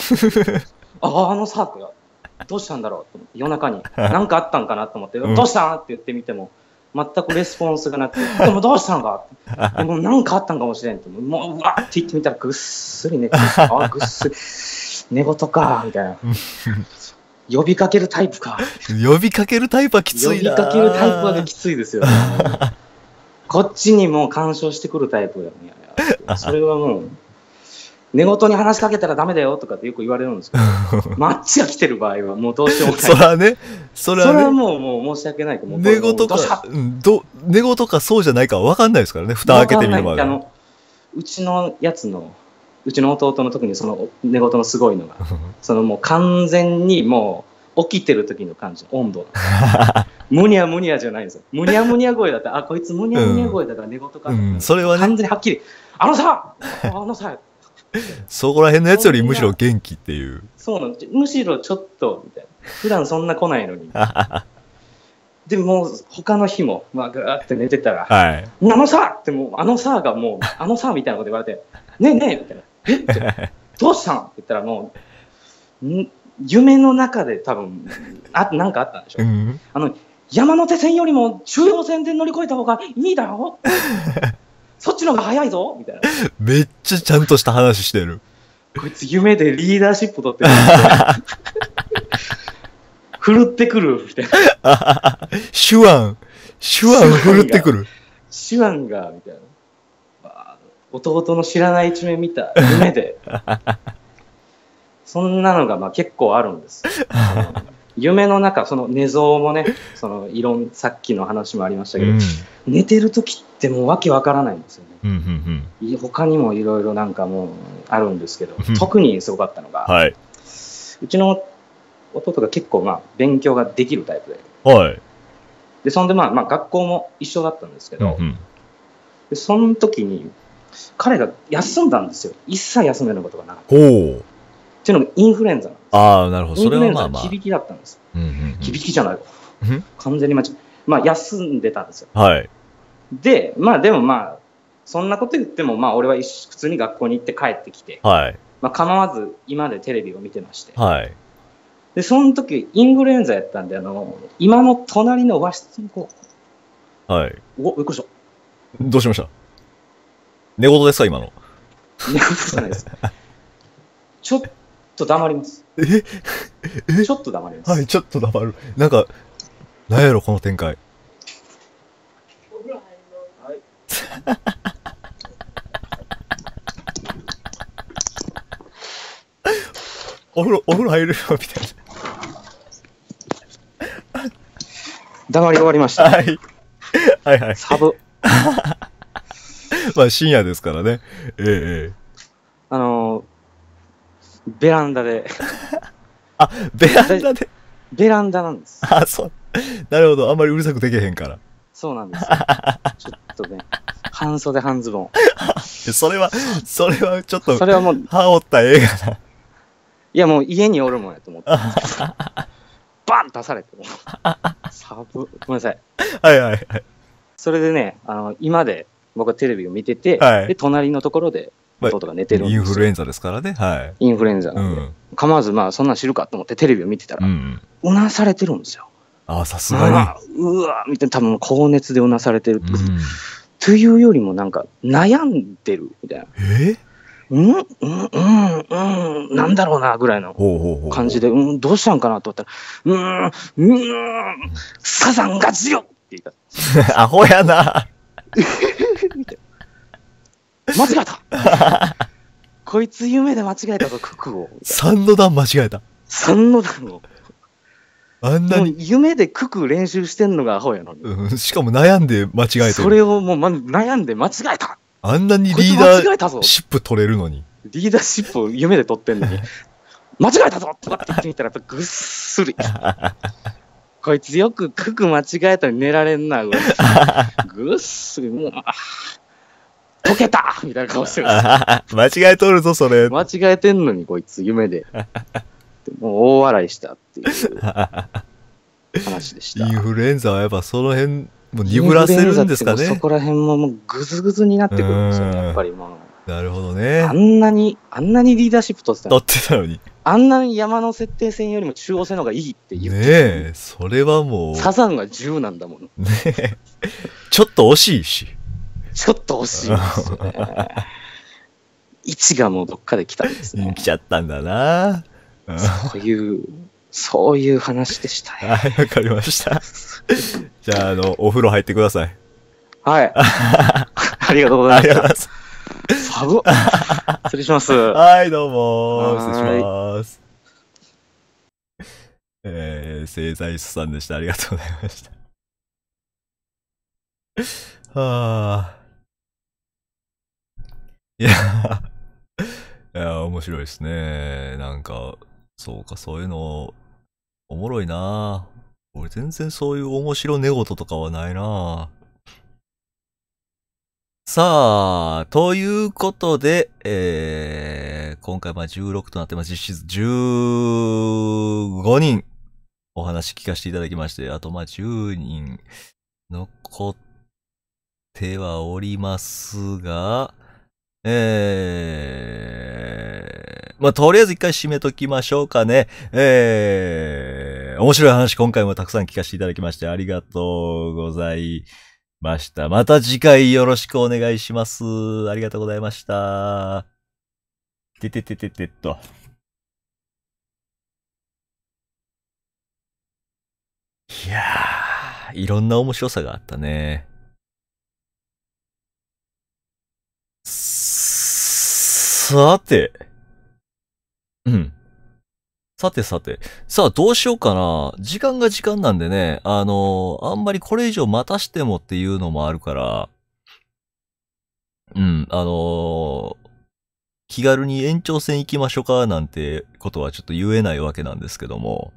ああのさってどうしたんだろうって夜中に何 <laughs> かあったんかなと思って、どうしたんって言ってみても全くレスポンスがなくて、でもどうしたんかって、<laughs> も何かあったんかもしれんと、もううわって言ってみたらぐっすり寝て、あぐっすり、寝言か、みたいな。<laughs> 呼びかけるタイプか。呼びかけるタイプはきついな。呼びかけるタイプはきついですよ、ね。こっちにも干渉してくるタイプだね。それはもう、寝言に話しかけたらだめだよとかってよく言われるんですけど、<laughs> マッチが来てる場合はもうどうしようもない。<laughs> それはね、それは、ね、それはもうもう申し訳ないと思う。寝言か、ど寝言かそうじゃないか分かんないですからね、蓋開けてみるまで。あのうちのやつの、うちの弟の特にその寝言のすごいのが、<laughs> そのもう完全にもう起きてる時の感じ、温度。むにゃむにゃじゃないんですよ。むにゃむにゃ声だったら、あ、こいつむにゃむにゃ声だから寝言か、うんうん、それはね。完全にはっきり、あのさあのさそこら辺のやつよりむしろ元気っていう。そうなんです。むしろちょっと、みたいな。普段そんな来ないのに。<laughs> でも、他の日も、まあ、ぐーって寝てたら、はい、あのさってもう、あのさがもう、<laughs> あのさみたいなこと言われて、ねえねえみたいな。えってどうしたんって言ったらもう、夢の中で多分、あ、なんかあったんでしょう。うん、あの、山手線よりも中央線で乗り越えた方がいいだろそっちの方が早いぞみたいな。めっちゃちゃんとした話してる。こいつ夢でリーダーシップ取ってる。ふ <laughs> るってくるみたいな。手腕、手腕ふるってくる。手腕が、みたいな。弟の知らない一面見た夢で <laughs> そんなのがまあ結構あるんです。<laughs> 夢の中、その寝相もね、<laughs> そのいろん、さっきの話もありましたけど、うん、寝てる時ってもうわけわからないんですよね。うんうんうん、他にもいろいろなんかもうあるんですけど、特にすごかったのが、はい、うちの弟が結構まあ勉強ができるタイプで、はい、でそんでまあまあ学校も一緒だったんですけど、うんうん、でその時に彼が休んだんですよ一切休めることがなかったっていうのがインフルエンザなんああ、なるほど。それはまあまあ。響きだったんです。響きじゃない。完全に間違まあ、休んでたんですよ。はい。で、まあ、でもまあ、そんなこと言っても、まあ、俺は普通に学校に行って帰ってきて、はい。まあ、構わず、今でテレビを見てまして、はい。で、その時、インフルエンザやったんで、あの、今の隣の和室にこう。はい。お、びっくりした。どうしました寝言ですか、今の。寝言じゃないです。ちょっと黙ります。え <laughs> えちょっと黙ります。はい、ちょっと黙る。なんか、なんやろ、この展開。お風呂、お風呂入るよ、みたいな。黙り終わりました。はい。はいはい。サブ。<laughs> まあ深夜ですからね。ええええ。あのーベランダで。<laughs> あ、ベランダでベランダなんです。あ、そう。なるほど。あんまりうるさくできへんから。そうなんです。<laughs> ちょっとね、半袖半ズボン。<laughs> それは、それはちょっと、それはもう、羽織った映画だ。いや、もう家におるもんやと思って。バン出されて、サブ、ごめんなさい。はいはいはい。それでね、あの、今で僕はテレビを見てて、はい、で、隣のところで、弟が寝てるんですよ、インフルエンザですからね。はい。インフルエンザなんで。うん、構わず、まあ、そんなん知るかと思ってテレビを見てたら、うん、なされてるんですよ。ああ、さすがに。うわみたいな、多分高熱でうなされてる、うん、というよりも、なんか、悩んでるみたいな。えうんうんうんうん、なんだろうな、ぐらいの感じで、うん、どうしたんかなと思ったら、うん、うん、サザンが強って言った。<laughs> アホやな。<laughs> 間違えた <laughs> こいつ夢で間違えたぞ、九九を。三の段間違えた。三の段を。あんなに。夢で九九練習してんのがアホやのに。うん、しかも悩んで間違えた。それをもう、ま、悩んで間違えたあんなにリーダーシップ取れるのに。リーダーシップを夢で取ってんのに。<laughs> 間違えたぞとかって言ってみたら、やっぱぐっすり。<laughs> こいつよく九九間違えたのに寝られんな、ぐっすり。もう、溶けたみたいな顔してる。<laughs> 間違えとるぞ、それ。間違えてんのに、こいつ、夢で。<laughs> もう大笑いしたっていう話でした。インフルエンザはやっぱその辺、もう鈍らせるんですかね。そこら辺ももうぐずぐずになってくるんですよ、ね、やっぱりもう。なるほどね。あんなに、あんなにリーダーシップ取ってたのに。取ってたのに。あんなに山の設定線よりも中央線の方がいいって言って。ねえ、それはもう。サザンが10なんだもん。ねえ。ちょっと惜しいし。ちょっと惜しいですね。位置がもうどっかで来たんですね。来ちゃったんだな、うん、そういう、そういう話でしたはい、わかりました。<laughs> じゃあ、あの、お風呂入ってください。はい。<laughs> ありがとうございます。サブ失礼します。はい、どうも。失礼します。えー、製材室さんでした。ありがとうございました。はあ。いや、<laughs> いや、面白いですね。なんか、そうか、そういうの、おもろいな俺全然そういう面白寝言とかはないなさあ、ということで、えー、今回まあ16となってます。実質15人お話聞かせていただきまして、あとまあ10人残ってはおりますが、えー、まあ、とりあえず一回締めときましょうかね。えー、面白い話今回もたくさん聞かせていただきましてありがとうございました。また次回よろしくお願いします。ありがとうございました。てててててっと。いやー、いろんな面白さがあったね。さて。うん。さてさて。さあ、どうしようかな。時間が時間なんでね、あのー、あんまりこれ以上待たしてもっていうのもあるから、うん、あのー、気軽に延長戦行きましょうか、なんてことはちょっと言えないわけなんですけども。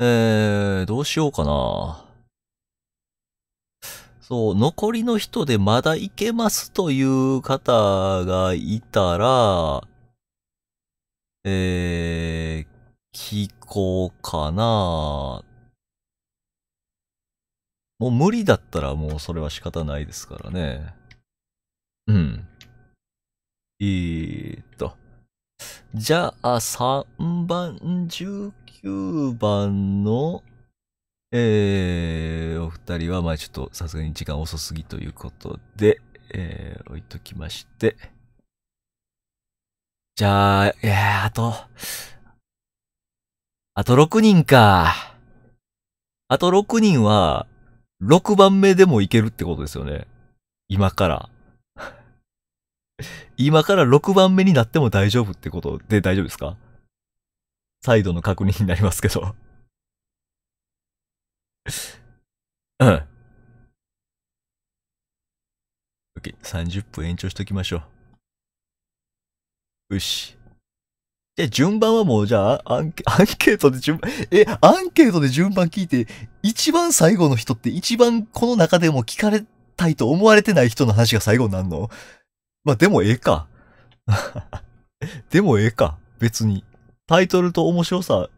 えー、どうしようかな。そう、残りの人でまだいけますという方がいたら、えー、聞こうかな。もう無理だったらもうそれは仕方ないですからね。うん。えー、っと。じゃあ、3番、19番の、えー、お二人は、まあちょっとさすがに時間遅すぎということで、えー、置いときまして。じゃあ、えー、あと、あと6人か。あと6人は、6番目でもいけるってことですよね。今から。<laughs> 今から6番目になっても大丈夫ってことで大丈夫ですか再度の確認になりますけどうん。OK、30分延長しときましょう。よし。じゃ、順番はもう、じゃあ、アンケ、アンケートで順番、え、アンケートで順番聞いて、一番最後の人って一番この中でも聞かれたいと思われてない人の話が最後になるのまあ、でもええか。<laughs> でもええか。別に。タイトルと面白さ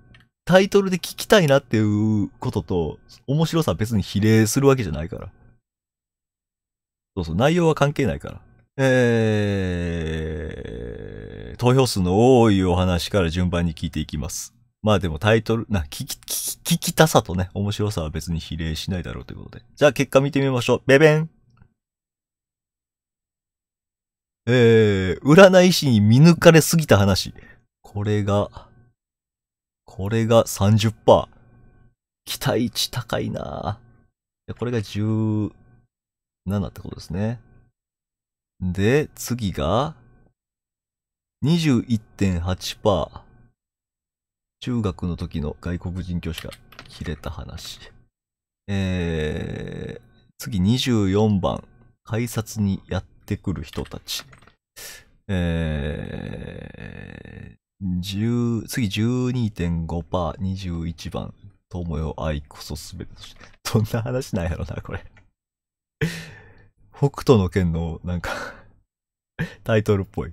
タイトルで聞きたいなっていうことと、面白さは別に比例するわけじゃないから。そうそう、内容は関係ないから。えー、投票数の多いお話から順番に聞いていきます。まあでもタイトル、な、聞き、聞き、聞きたさとね、面白さは別に比例しないだろうということで。じゃあ結果見てみましょう。ベベンえー、占い師に見抜かれすぎた話。これが、これが30%。期待値高いなこれが17ってことですね。で、次が、21.8%。中学の時の外国人教師が切れた話。えー、次24番。改札にやってくる人たち。え10次12.5%、21番、友よ愛こそすべて。どんな話なんやろな、これ北斗の剣の、なんかタイトルっぽい。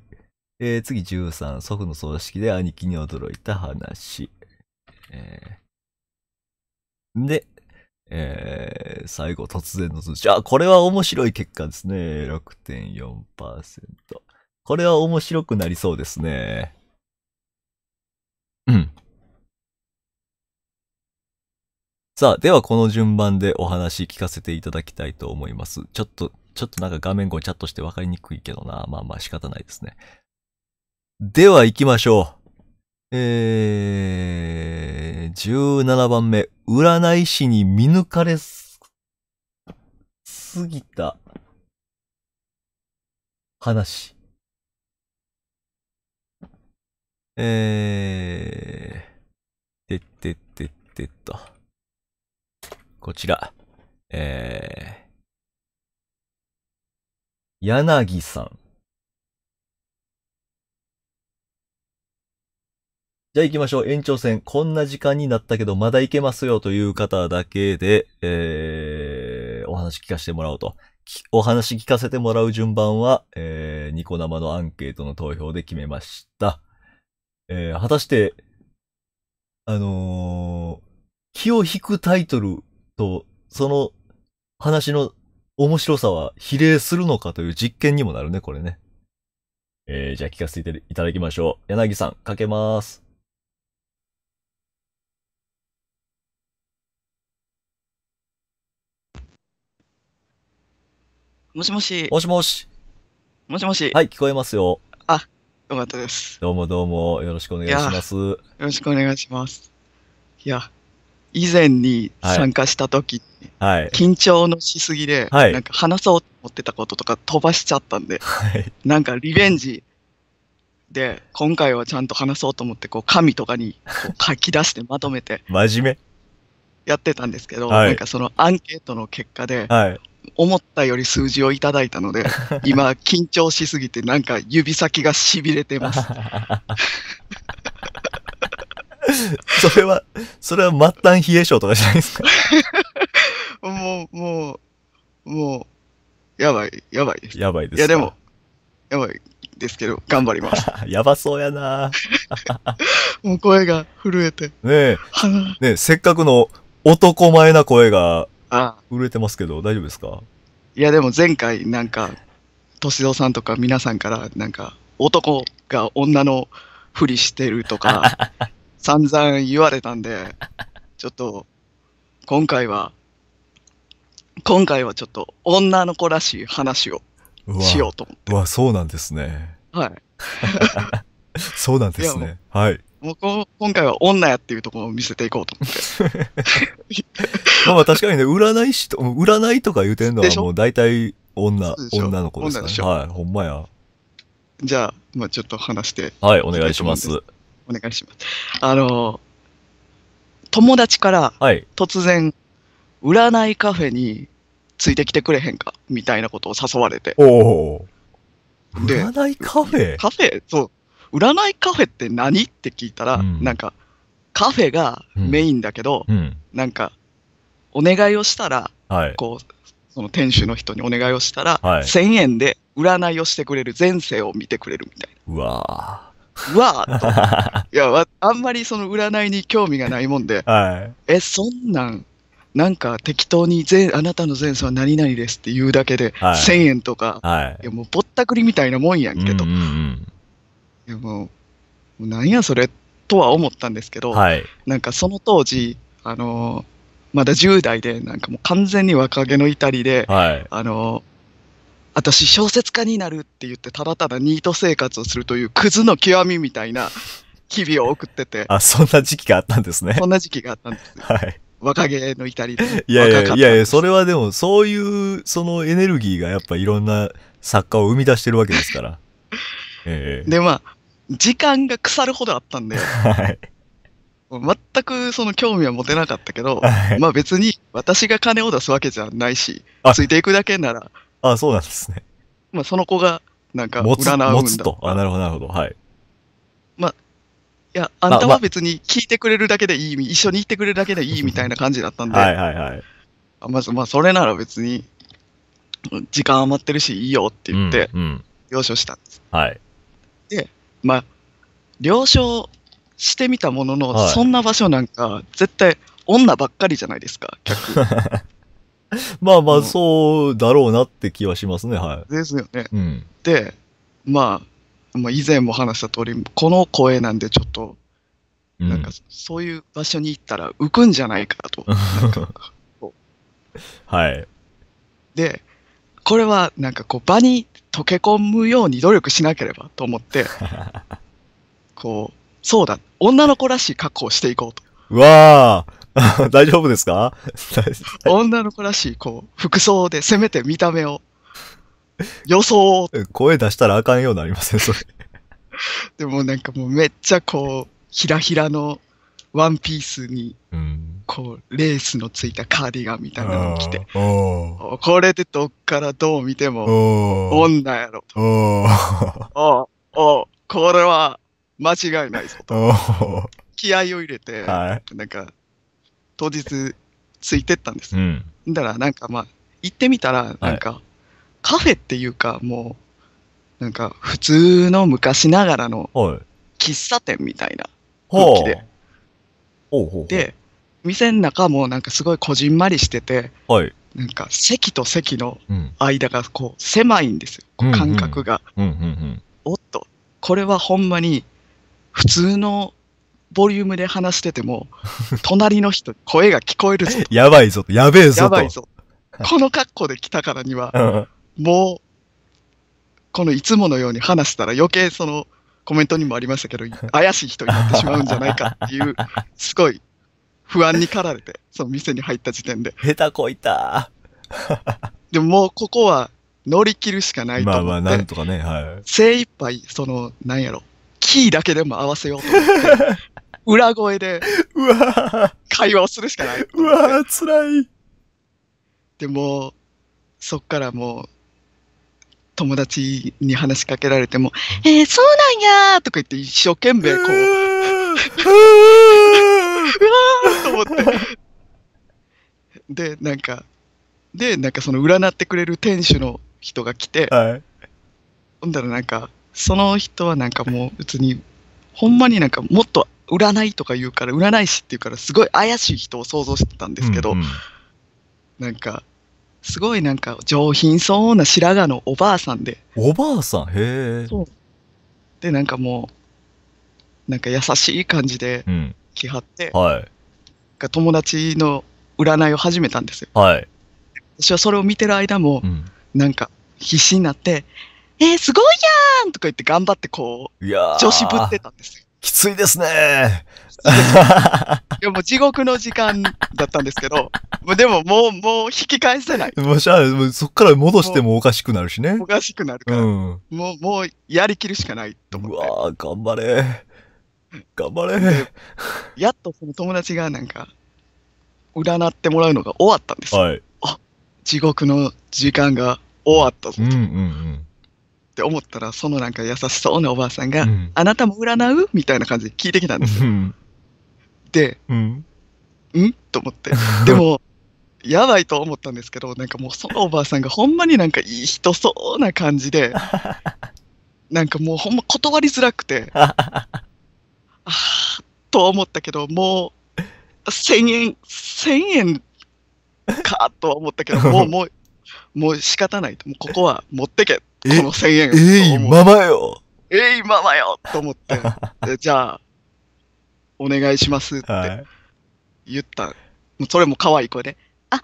えー、次13、祖父の葬式で兄貴に驚いた話。えー、で、えー、最後突然の通知。あ、これは面白い結果ですね。6.4%。これは面白くなりそうですね。うん。さあ、ではこの順番でお話聞かせていただきたいと思います。ちょっと、ちょっとなんか画面ごちゃっとして分かりにくいけどな。まあまあ仕方ないですね。では行きましょう。えー、17番目。占い師に見抜かれす、すぎた話。えー、てってってってっと。こちら。えー、柳さん。じゃあ行きましょう。延長戦。こんな時間になったけど、まだ行けますよという方だけで、えー、お話聞かせてもらおうと。お話聞かせてもらう順番は、えー、ニコ生のアンケートの投票で決めました。えー、果たして、あのー、気を引くタイトルと、その話の面白さは比例するのかという実験にもなるね、これね。えー、じゃあ聞かせていただきましょう。柳さん、かけます。もしもし。もしもし。もしもし。はい、聞こえますよ。よかったです。どうもどうも、よろしくお願いします。よろしくお願いします。いや、以前に参加した時、はい、緊張のしすぎで、はい、なんか話そうと思ってたこととか飛ばしちゃったんで、はい、なんかリベンジで、今回はちゃんと話そうと思って、こう、紙とかにこう <laughs> 書き出してまとめて。真面目やってたんですけど、はい、なんかそのアンケートの結果で、はい、思ったより数字をいただいたので、<laughs> 今、緊張しすぎて、なんか指先がしびれてます。<laughs> それは、それは末端冷え性とかじゃないですか。もう、もう、もう、やばい、やばいです。やばいです。いや、でも、やばいですけど、頑張ります。<laughs> やばそうやなもう声が震えて。ねえ、ねえせっかくの男前な声が、あ震えてますけど、大丈夫ですかいや、でも前回、なんか、敏郎さんとか皆さんから、なんか、男が女のふりしてるとか、<laughs> 散々言われたんで、ちょっと、今回は、今回はちょっと、女の子らしい話をしようと思って。うわ、うわそうなんですね。はい。そうなんですね。はい。<laughs> もう今回は女やっていうところを見せていこうと思って。<laughs> まあ確かにね、占い師と、占いとか言うてんのはもう大体女、女の子ですから、ね、はい、ほんまや。じゃあ、まあちょっと話して。はい、お願いします。お願いします。あの、友達から突然、占いカフェについてきてくれへんか、みたいなことを誘われて。おお。占いカフェカフェそう。占いカフェって何って聞いたら、うん、なんか、カフェがメインだけど、うん、なんか、お願いをしたら、はい、こう、その店主の人にお願いをしたら、はい、1000円で占いをしてくれる、前世を見てくれるみたいな。うわうわーいや、あんまりその占いに興味がないもんで、<laughs> はい、え、そんなん、なんか適当に前あなたの前世は何々ですって言うだけで、はい、1000円とか、はい、いやもうぼったくりみたいなもんやんけど、うんうんうんいやもう、なんやそれとは思ったんですけど、はい、なんかその当時、あのまだ10代で、なんかもう完全に若気の至りで、はい、あの私小説家になるって言ってただただニート生活をするというクズの極みみたいな日々を送っててあそんな時期があったんですねそんな時期があったんです、<laughs> はい、若気の至りでいやいやいやいやそれはでもそういうそのエネルギーがやっぱいろんな作家を生み出してるわけですから <laughs> で、まあ、時間が腐るほどあったんで、<laughs> はい、全くその興味は持てなかったけど、はい、まあ別に私が金を出すわけじゃないし、ついていくだけなら、あ、そうなんですね。まあその子が、なんか、占うんだ持つと。あ、なるほど、なるほど。はい。まあ、いや、あんたは別に聞いてくれるだけでいい、ま一緒に行ってくれるだけでいいみたいな感じだったんで、はいはいはい。まず、まあ、それなら別に、時間余ってるし、いいよって言って、了承したんです。はい。で、まあ、了承してみたものの、はいそんな場所なんか、絶対女ばっかりじゃないですか、客。<laughs> まあまあ、そうだろうなって気はしますね、はい。ですよね。うん。で、まあ、まあ、以前も話した通り、この声なんでちょっと、なんか、そういう場所に行ったら浮くんじゃないかと。<laughs> はい。で、これはなんかこう場に溶け込むように努力しなければと思って、<laughs> こう、そうだ、女の子らしい格好をしていこうと。うわあ <laughs> 大丈夫ですか <laughs> 女の子らしい、こう、服装で、せめて見た目を、予想を。声出したらあかんようになりません、それ。でもなんかもうめっちゃこう、ひらひらのワンピースに、うんこう、レースのついたカーディガンみたいなのを着て、これでどっからどう見ても、女やろと。お <laughs> おこれは間違いないぞと。気合を入れて、はい、なんか、当日ついてったんです。うん、だからなんかまあ、行ってみたら、なんか、カフェっていうか、もう、なんか普通の昔ながらの喫茶店みたいな雰気で。ほうほうほうで、店の中もなんかすごいこじんまりしてて、はい、なんか席と席の間がこう狭いんですよ、うん、感覚が、うんうん。おっと、これはほんまに普通のボリュームで話してても、<laughs> 隣の人声が聞こえるぞ。<laughs> やばいぞ、やべえぞ。やばいぞ。この格好で来たからには、もう、このいつものように話したら余計そのコメントにもありましたけど、怪しい人になってしまうんじゃないかっていう、<laughs> すごい不安に駆られて、その店に入った時点で。下手こいた。<laughs> でももうここは乗り切るしかないと思って。まあまあ、なんとかね、はい。精一杯、その、なんやろ、キーだけでも合わせようと思って、<laughs> 裏声で、うわ会話をするしかない。うわつらい。でも、そっからもう、友達に話しかけられても、えー、そうなんやとか言って一生懸命こう、<laughs> うわーと思って。で、なんか、で、なんかその占ってくれる店主の人が来て、はい、ほんだらなんか、その人はなんかもう別に、ほんまになんかもっと占いとか言うから、占い師っていうから、すごい怪しい人を想像してたんですけど、うんうん、なんか、すごいなんか上品そうな白髪のおばあさんで。おばあさんへえ。で、なんかもう、なんか優しい感じで、うん、来はって、はい、友達の占いを始めたんですよ。はい、私はそれを見てる間も、うん、なんか必死になって「えー、すごいやん!」とか言って頑張ってこう調子ぶってたんですよ。きついですね。でも地獄の時間だったんですけど、<laughs> でももう、もう引き返せない。もしもそこから戻してもおかしくなるしね。おかしくなるから、うん、もう、もうやりきるしかないと思って。うわ頑張れ。頑張れ。やっとその友達がなんか、占ってもらうのが終わったんですよ。はい。あ、地獄の時間が終わったぞと。うんうんうん。って思ったら、そのなんか優しそうなおばあさんが、うんあなたも占うみたいな感じで聞いてきたんですよ。で、うん。んと思って。<laughs> でも、やばいと思ったんですけど、なんかもうそのおばあさんがほんまになんかいい人そうな感じで、<laughs> なんかもうほんま断りづらくて、<laughs> ああ、と思ったけど、もう、1000円、1000円かとは思ったけど、もう、もう、もう仕方ないもうここは持ってけ、この1000円。えい、ママよ。えい、ママよと思って、<laughs> じゃあ、お願いしますって言った。はい、それも可愛い声で、あ、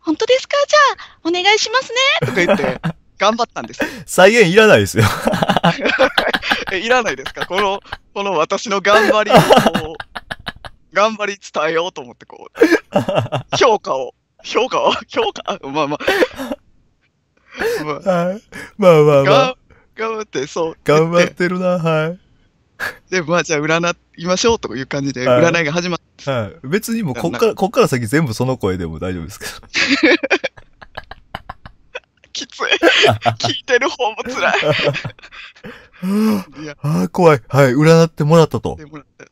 本当ですかじゃあ、お願いしますねとか言って、頑張ったんです。再現いらないですよ。<laughs> いらないですかこの、この私の頑張りを、頑張り伝えようと思って、こう、評価を、評価を、評価、まあまあ。まあ、まあまあまあまあまあ頑張って、そう。頑張ってるな、はい。で、まあじゃあ占いましょうという感じで、占いが始まって、はい、はい。別にもうこっから、こっから先全部その声でも大丈夫ですけど。きつい。<laughs> 聞いてる方もらい。い <laughs> やああ、怖い。はい、占ってもらったと。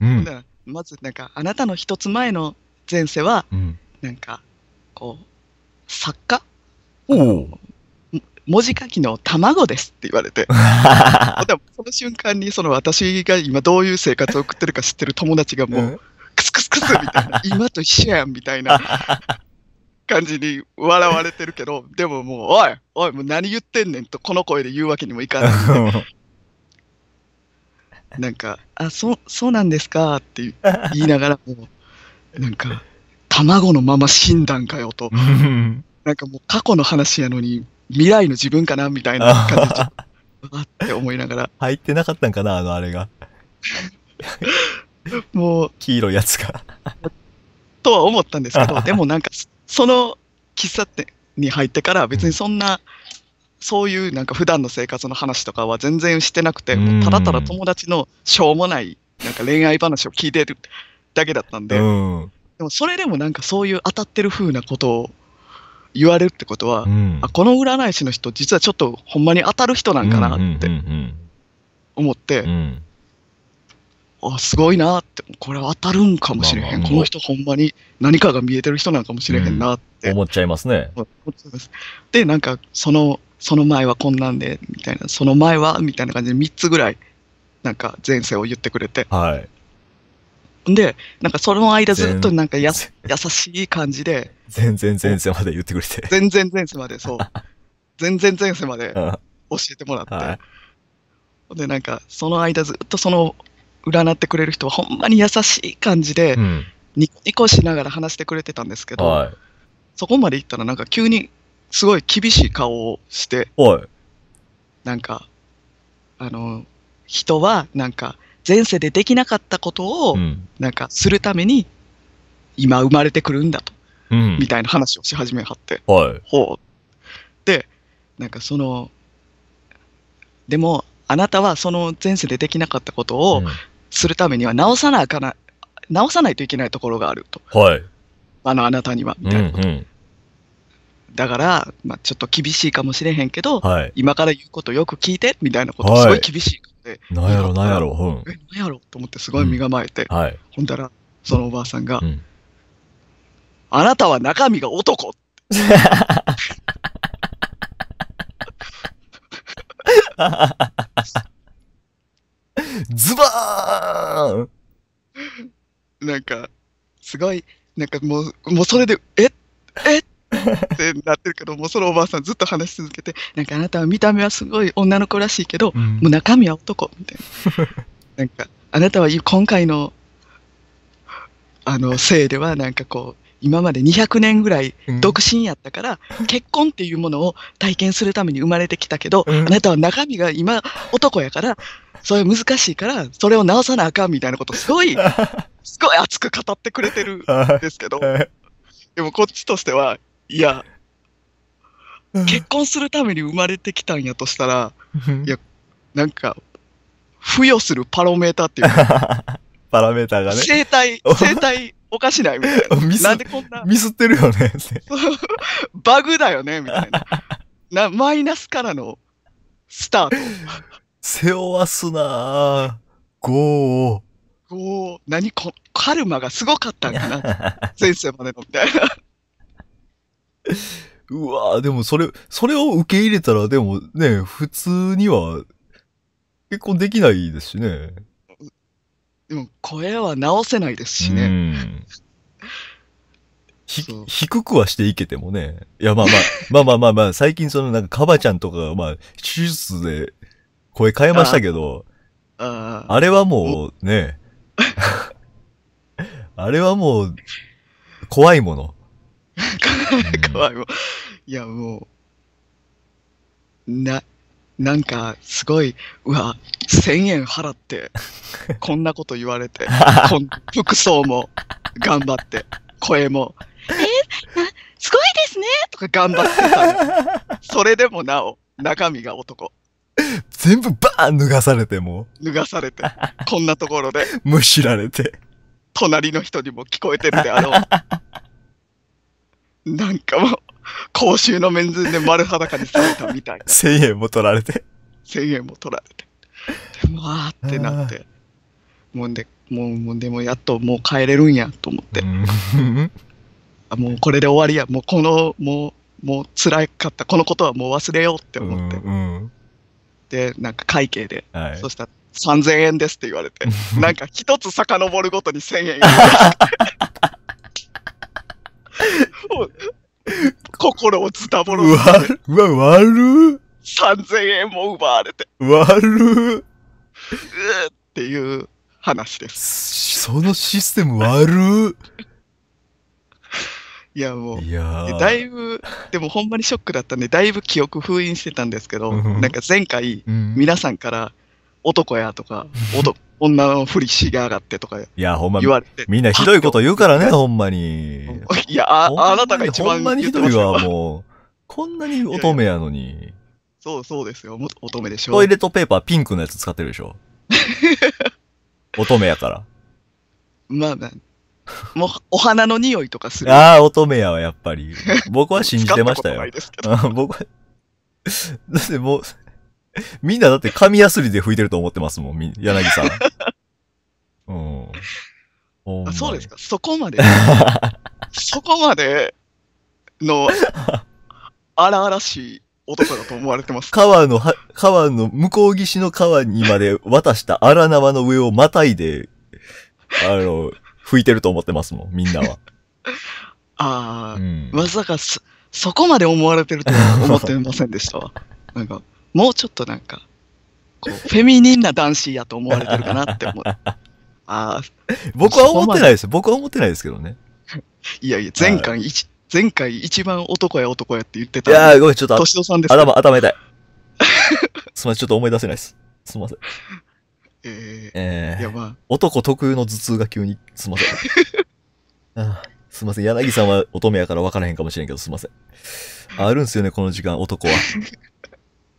うん、まず、なんか、あなたの一つ前の前世は、うん、なんか、こう、作家お文字書きの卵ですって言われて <laughs> その瞬間にその私が今どういう生活を送ってるか知ってる友達がもう、クスクスクスみたいな今と一緒やんみたいな感じに笑われてるけど、<laughs> でももう、おい、おい、もう何言ってんねんと、この声で言うわけにもいかない。<laughs> なんか、あ、そう、そうなんですかって言いながらも、<laughs> なんか、卵のまま死んだんかよと、なんかもう過去の話やのに、未来の自分かなみたいな感じで、あって思いながら。入ってなかったんかな、あのあれが。もう。黄色いやつが。とは思ったんですけど、でもなんか、その喫茶店に入ってから別にそんな、そういうなんか普段の生活の話とかは全然してなくて、ただただ友達のしょうもないなんか恋愛話を聞いてるだけだったんで、うん、でもそれでもなんかそういう当たってる風なことを言われるってことは、うん、あこの占い師の人実はちょっとほんまに当たる人なんかなって思って、うん、あすごいなってこれ当たるんかもしれへん、この人ほんまに何かが見えてる人なんかもしれへんなって、うん、思っちゃいますねでなんかそのその前はこんなんでみたいなその前はみたいな感じで3つぐらいなんか前世を言ってくれて、はい、でなんかその間ずっとなんかや優しい感じで全然前世まで言ってくれて全然前世までそう <laughs> 全然前世まで教えてもらって、はい、でなんかその間ずっとその占ってくれる人はほんまに優しい感じで、うん、ニコニコしながら話してくれてたんですけど、はい、そこまで行ったらなんか急にすごい厳しい顔をして、はい、なんか、あの、人はなんか前世でできなかったことを、なんかするために今生まれてくるんだと、うん、みたいな話をし始めはって、はい、ほう。で、なんかその、でもあなたはその前世でできなかったことをするためには直さなかな、直さないといけないところがあると。はい。あの、あなたには、みたいなこと。うんうんだから、まあ、ちょっと厳しいかもしれへんけど、はい、今から言うことよく聞いてみたいなこと、すごい厳しいこで、はい、なんやろ、なんやろ、うん、え、なんやろと思って、すごい身構えて、うんはい、ほんだら、そのおばあさんが、うん、あなたは中身が男 <laughs> した。ズバーンなんか、すごい、なんかもう、もうそれで、ええってなってるけど、もうそのおばあさんずっと話し続けて、なんかあなたは見た目はすごい女の子らしいけど、うん、もう中身は男みたいな。なんか、あなたは今回の、あの、せいでは、なんかこう、今まで200年ぐらい独身やったから、うん、結婚っていうものを体験するために生まれてきたけど、うん、あなたは中身が今男やから、それ難しいから、それを直さなあかんみたいなことすごい、<laughs> すごい熱く語ってくれてるんですけど、でもこっちとしては、いや、結婚するために生まれてきたんやとしたら、いや、なんか、付与するパロメーターっていうか、<laughs> パラメーターがね。生体、<laughs> 生体おかしないみたいな。ミ <laughs> スなんでこんな。ミスってるよね。バグだよねみたいな。な、マイナスからのスタート。背負わすなぁ。ゴー。ゴー。何こ、カルマがすごかったんかな。<laughs> 先生までのみたいな。うわぁ、でもそれ、それを受け入れたら、でもね、普通には結婚できないですしね。でも声は直せないですしね。低くはしていけてもね。いや、まあまあ、<laughs> まあまあまあまあ、最近そのなんかカバちゃんとかが、まあ、手術で声変えましたけど、あああれはもうね、<laughs> あれはもう、怖いもの。<laughs> 怖いもの。い。いや、もう、な、なんか、すごい、うわ、1000円払って、<laughs> こんなこと言われて、<laughs> こん服装も頑張って、声も、えー、すごいですねとか頑張ってた。それでもなお、中身が男。全部バーン脱がされても脱がされて、こんなところで。<laughs> むしられて。隣の人にも聞こえてるであろう。なんかもう、公衆の面前で丸裸にされたみたいな。1000円も取られて。1000円も取られて。でも、あーってなって。もうで、もう、もでもやっともう帰れるんやと思って。あもうこれで終わりや。もうこの、もう、もう辛かった。このことはもう忘れようって思って。で、なんか会計で。はい、そしたら、3000円ですって言われて。なんか一つ遡るごとに1000円。<laughs> <laughs> <laughs> 心をズタボロ。うわ、うわ、悪3000円も奪われて。悪うっていう話です。そのシステム悪いやもういや、だいぶ、でもほんまにショックだったんで、だいぶ記憶封印してたんですけど、なんか前回、皆さんから、男やとか、女のふりしやがってとか言われて。みんなひどいこと言うからね、ほんまに。いや、あ、あなたが一番ほんまにひどいわ、もう。こんなに乙女やのに。いやいやそう、そうですよ。乙女でしょ。トイレットペーパーピンクのやつ使ってるでしょ。乙女やから。まあまあ。もう、お花の匂いとかする。ああ、乙女やわ、やっぱり。僕は信じてましたよ。<laughs> 僕は、だってもう、<laughs> みんなだって紙やすりで拭いてると思ってますもん、柳さん。<laughs> うん。あそうですかそこまで、<laughs> そこまでの荒々しい男だと思われてます。川の川の向こう岸の川にまで渡した荒縄の上をまたいで、あの、拭いてると思ってますもん、みんなは。ああ、うん、まさかそ、そこまで思われてるとは思ってませんでしたわ。なんか。もうちょっとなんか、こう、フェミニンな男子やと思われてるかなって思う。<laughs> ああ。僕は思ってないです。僕は思ってないですけどね。いやいや、前回一、前回一番男や男やって言ってた。いやーごめん、ちょっと。敏さんです、頭、頭痛い。<laughs> すみません、ちょっと思い出せないです。すみません。えー、えー、まあ、男特有の頭痛が急に、すみません。<laughs> ああすいません。柳さんは乙女やから分からへんかもしれんけど、すいません。あるんすよね、この時間、男は。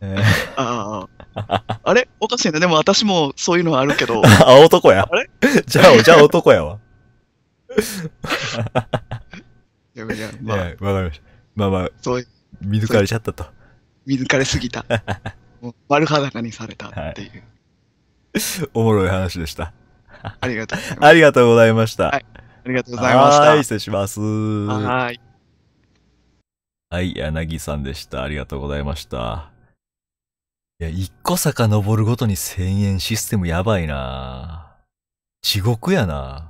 えああ。あれおかしいな。でも私もそういうのはあるけど。<laughs> あ、男や。あれじゃあ、じゃあ男やわ。いやいや、まあ。わかりました。まあまあ、そう見抜かれちゃったと。見抜かれすぎた。<laughs> もう丸裸にされたっていう、はい。おもろい話でした。ありがとうありがとうございました。はい。ありがとうございました。はい、失礼します。はい。はい、柳さんでした。ありがとうございました。いや、一個坂登るごとに1000円システムやばいな地獄やな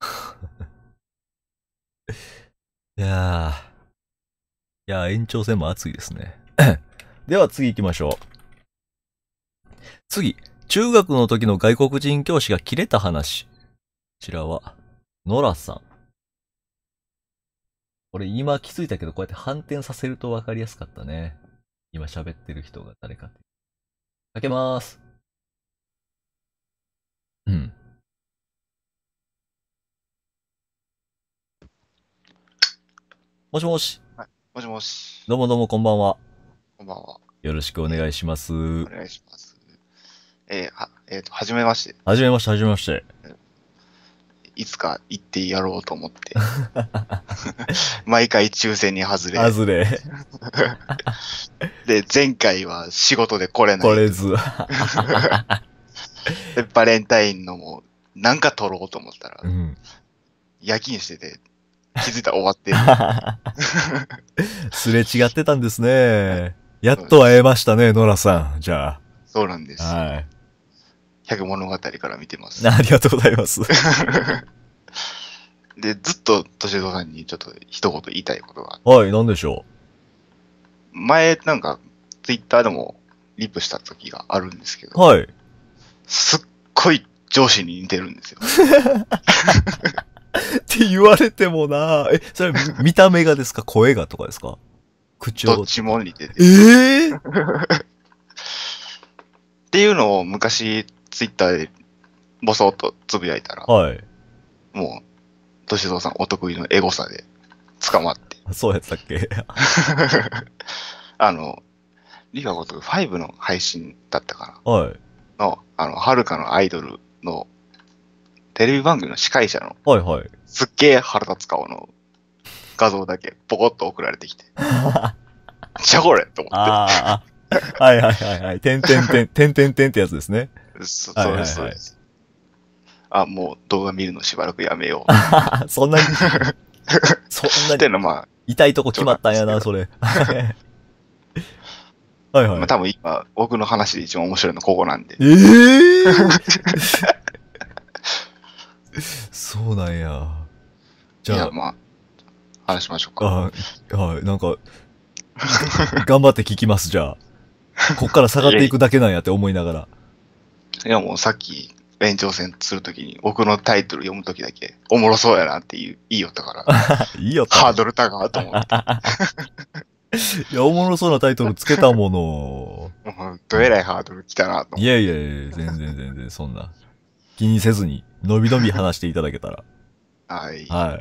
<laughs> いやいや延長戦も熱いですね。<coughs> では次行きましょう。次、中学の時の外国人教師が切れた話。こちらは、ノラさん。俺今気づいたけど、こうやって反転させると分かりやすかったね。今喋ってる人が誰かって。開けます。うん。もしもし。はい。もしもし。どうもどうも、こんばんは。こんばんは。よろしくお願いします。お願いします。えー、は、えっ、ー、と、はじめまして。はじめまして、はじめまして。いつか行ってやろうと思って。<laughs> 毎回抽選に外れ。外れ。<laughs> で、前回は仕事で来れない。来れず。<laughs> バレンタインのも、なんか取ろうと思ったら、うん、夜勤してて、気づいたら終わってすれ違ってたんですね。やっと会えましたね、ノラさん。じゃあ。そうなんです。はい。百物語から見てます。<laughs> ありがとうございます。<laughs> で、ずっと、敏郎さんにちょっと一言言いたいことがはい、なんでしょう。前、なんか、ツイッターでもリプした時があるんですけど、はい。すっごい上司に似てるんですよ。<laughs> って言われてもなえ、それ見た目がですか声がとかですか口調どっちも似てる。ええー、っていうのを昔、ツイッターでぼそっとつぶやいたら、はい。もう、歳三さんお得意のエゴさで捕まって、<laughs> そうやったっけ <laughs> あの、リファごとく5の配信だったかはい。の、あの、はるかのアイドルのテレビ番組の司会者のはいはい。すっげえ腹立つ顔の画像だけポコッと送られてきて、は。じゃこれと思って、ああ。はいはいはいはい。てんてんてん、てんてんてんってやつですね。そそうです、そうです。あ、もう動画見るのしばらくやめよう。そんなにそんなに。<laughs> のまあ。痛いとこ決まったんやな、それ。<laughs> はいはい。まあ、多分今、僕の話で一番面白いのここなんで。ええー、<laughs> そうなんや。じゃあ。いや、まあ、話しましょうか。はい、なんか、頑張って聞きます、じゃあ。こっから下がっていくだけなんやって思いながら。いやもうさっき延長戦するときに、僕のタイトル読むときだけ、おもろそうやなって言いよったから。<laughs> いいよハードル高いと思って。<laughs> いや、おもろそうなタイトルつけたもの。もう、どえらいハードル来たなと思って。いやいやいや、全然全然、そんな。気にせずに、のびのび話していただけたら。はい。は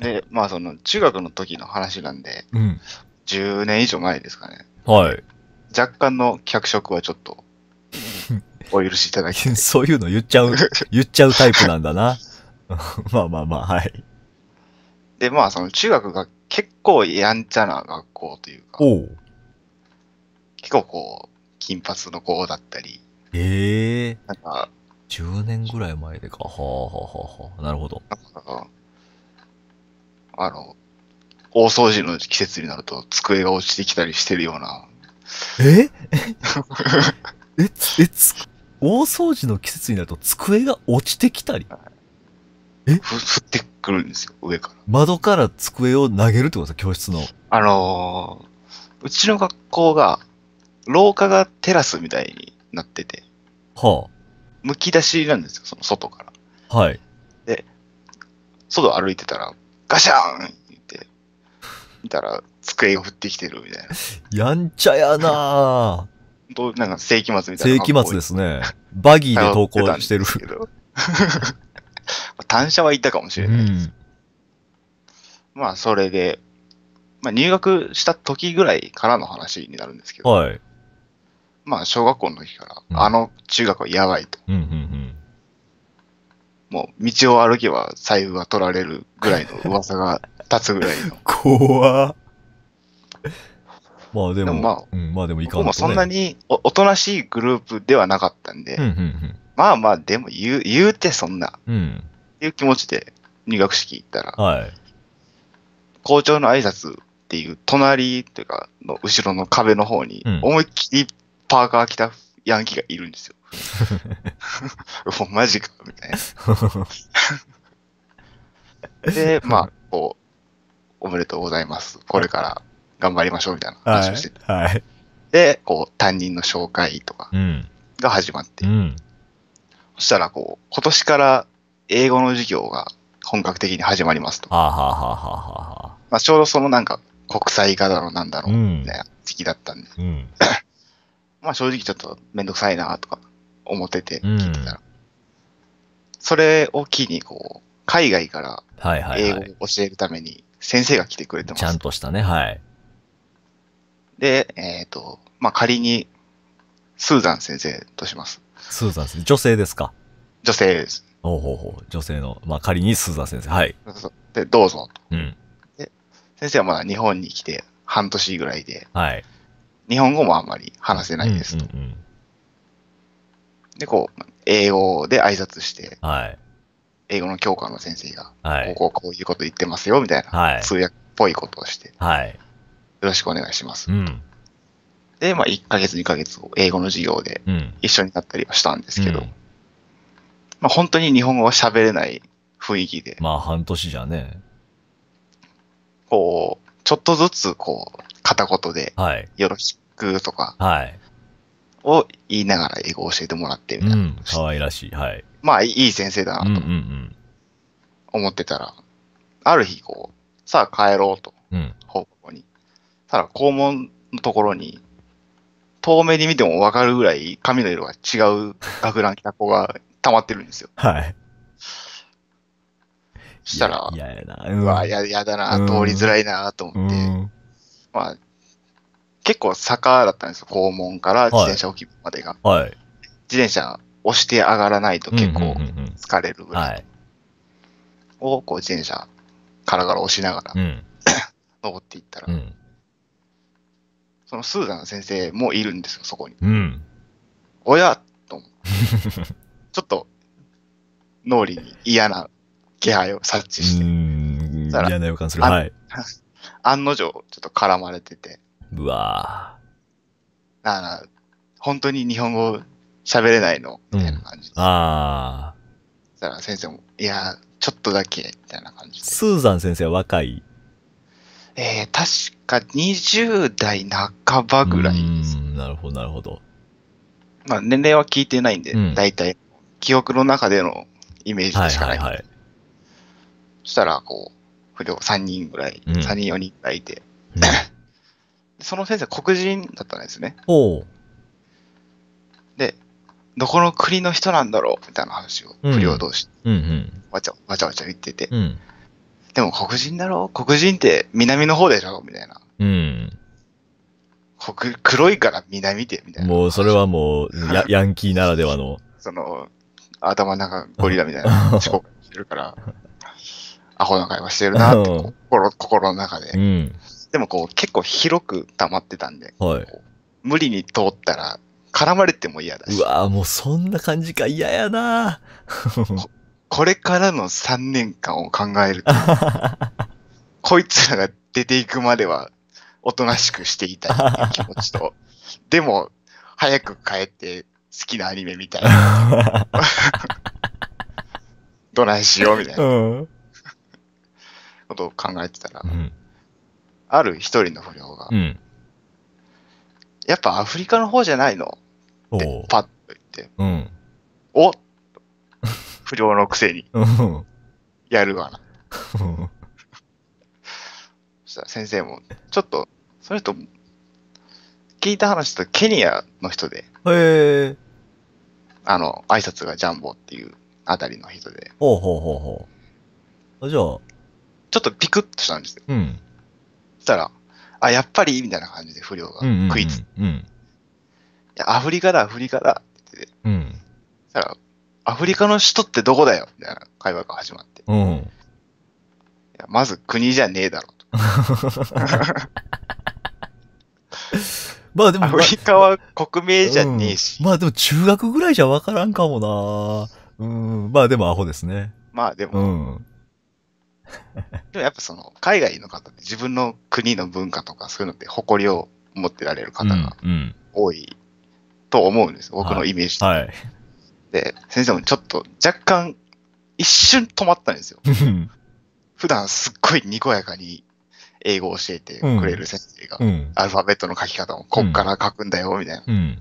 い。で、まあその、中学の時の話なんで、うん、10年以上前ですかね。はい。若干の脚色はちょっとお許しいただきたい。<laughs> そういうの言っちゃう、<laughs> 言っちゃうタイプなんだな。<laughs> まあまあまあ、はい。で、まあ、その中学が結構やんちゃな学校というか、う結構こう、金髪の子だったり、ええー、なんか、10年ぐらい前でか。はあはあはあ。なるほど。あの、大掃除の季節になると机が落ちてきたりしてるような。ええ、え、つ、大掃除の季節になると机が落ちてきたり。え降ってくるんですよ、上から。窓から机を投げるってことですか、教室の。あのー、うちの学校が、廊下がテラスみたいになってて。はあ。むき出しなんですよ、その外から。はい。で、外歩いてたら、ガシャーンって言って、見たら、机が降ってきてるみたいな。やんちゃやなぁ。どう、なんか世紀末みたいな。世紀末ですね。バギーで投稿してる。単車は行ったかもしれないです。うん、まあ、それで、まあ、入学した時ぐらいからの話になるんですけど、はい、まあ、小学校の時から、あの中学はやばいと。もう道を歩けば財布が取られるぐらいの噂が立つぐらいの。<laughs> 怖まあでも、まあ、うん、まあでもいかんと、ね、そんなにおおとなしいグループではなかったんで、うんうんうん、まあまあでも言う、言うてそんな、うん、っていう気持ちで入学式行ったら、はい、校長の挨拶っていう隣というか、の後ろの壁の方に、思いっきりパーカー着たヤンキーがいるんですよ。<laughs> マジか、みたいな。で、まあ、こう、おめでとうございます。これから頑張りましょうみたいな話をしてて、はい、で、こう、担任の紹介とかが始まって、うん、そしたら、こう、今年から英語の授業が本格的に始まりますと。はあ、はあはあはあ、まあ、ちょうどそのなんか、国際化だろうなんだろうみたいな時期だったんで、うん、<coughs> まあ正直ちょっとめんどくさいなとか思ってて聞いてたら、うん、それを機にこう、海外から英語を教えるために先生が来てくれてます。はいはいはい、ちゃんとしたね、はい。で、えっ、ー、と、まあ、仮に、スーザン先生とします。スーザン先生、女性ですか女性です。おほうほう、女性の、まあ、仮にスーザン先生、はい。で、どうぞ。うん。で、先生はまだ日本に来て半年ぐらいで、はい。日本語もあんまり話せないですと。うんうんうん、で、こう、英語で挨拶して、はい。英語の教科の先生が、はい、こうこうこういうこと言ってますよ、みたいな、はい、通訳っぽいことをして、はい。よろしくお願いします。うん、で、まあ、1ヶ月、2ヶ月を英語の授業で一緒になったりはしたんですけど、うん、まあ、本当に日本語は喋れない雰囲気で。まあ、半年じゃね。こう、ちょっとずつ、こう、片言で、よろしくとか、はい。を言いながら英語を教えてもらってみたいな。うん、可愛らしい。はい。まあ、いい先生だなと、思ってたら、ある日、こう、さあ帰ろうと。うん。ただ肛門のところに、遠目に見てもわかるぐらい髪の色が違う学ラン着た子が溜まってるんですよ。はい。したら、いややな。うん、うわ、ややだな、通りづらいなと思って、うん、まあ、結構坂だったんですよ。肛門から自転車置き場までが。はい。自転車押して上がらないと結構疲れるぐらい。を、こう自転車、からから押しながら、<coughs> 登っていったら、うんそのスーザン先生もいるんですよ、そこに。うん。親とちょっと、脳裏に嫌な気配を察知して。うん、嫌な予感する。はい。案の定、ちょっと絡まれてて。うわぁ。だから、本当に日本語喋れないのみたいな感じ、うん、ああ。そしたら先生も、いや、ちょっとだけ、みたいな感じ。スーザン先生は若いえー、確か20代半ばぐらいです。なるほど、なるほど。まあ、年齢は聞いてないんで、うん、大体、記憶の中でのイメージしかない。はいはい、はい、そしたら、こう、不良3人ぐらい、うん、3人4人ぐらいいて、うん、その先生黒人だったんですね。おで、どこの国の人なんだろうみたいな話を不良同士、うんうん、わちゃわちゃわちゃ言ってて、うん、でも黒人だろ黒人って南の方でしょみたいな。うん。黒、黒いから南って、みたいな。もう、それはもう、<laughs> や、ヤンキーならではの。その、頭の中ゴリラみたいな思考してるから、アホな会話してるなって、心、心の中で。うん。でもこう、結構広く溜まってたんで、はい。無理に通ったら、絡まれても嫌だし。うわぁ、もうそんな感じか嫌やなぁ。これからの3年間を考えると、<laughs> こいつらが出ていくまでは、おとなしくしていたいっていう気持ちと、<laughs> でも、早く帰って好きなアニメみたいな。<laughs> どないしようみたいな、ことを考えてたら、うん、ある一人の不良が、うん、やっぱアフリカの方じゃないのってパッと言って、うん、おっ不良のくせに。やるわな。そしたら先生も、ちょっと、それと、聞いた話とケニアの人で、へえ。あの、挨拶がジャンボっていうあたりの人で、ほうほうほうほう。あじゃあ、ちょっとピクッとしたんですよ。うん。そしたら、あ、やっぱりみたいな感じで不良がうんうんうん。クイズ。いうん。やアフリカだ、アフリカだ。うん。そしたら、アフリカの首都ってどこだよみたいな会話が始まって。いうん。やまず国じゃねえだろ <laughs> まあでも、アフリカは国名じゃねえし。まあでも中学ぐらいじゃわからんかもな。うん。まあでもアホですね。まあでうも、ん。<laughs> でもやっぱその、海外の方って自分の国の文化とかそういうのって誇りを持ってられる方がうん。多いと思うんです。僕のイメージで。はい。で、先生もちょっと若干、一瞬止まったんですよ。普段すっごいにこやかに英語を教えてくれる先生が、うん、アルファベットの書き方をこっから書くんだよ、みたいな。うん、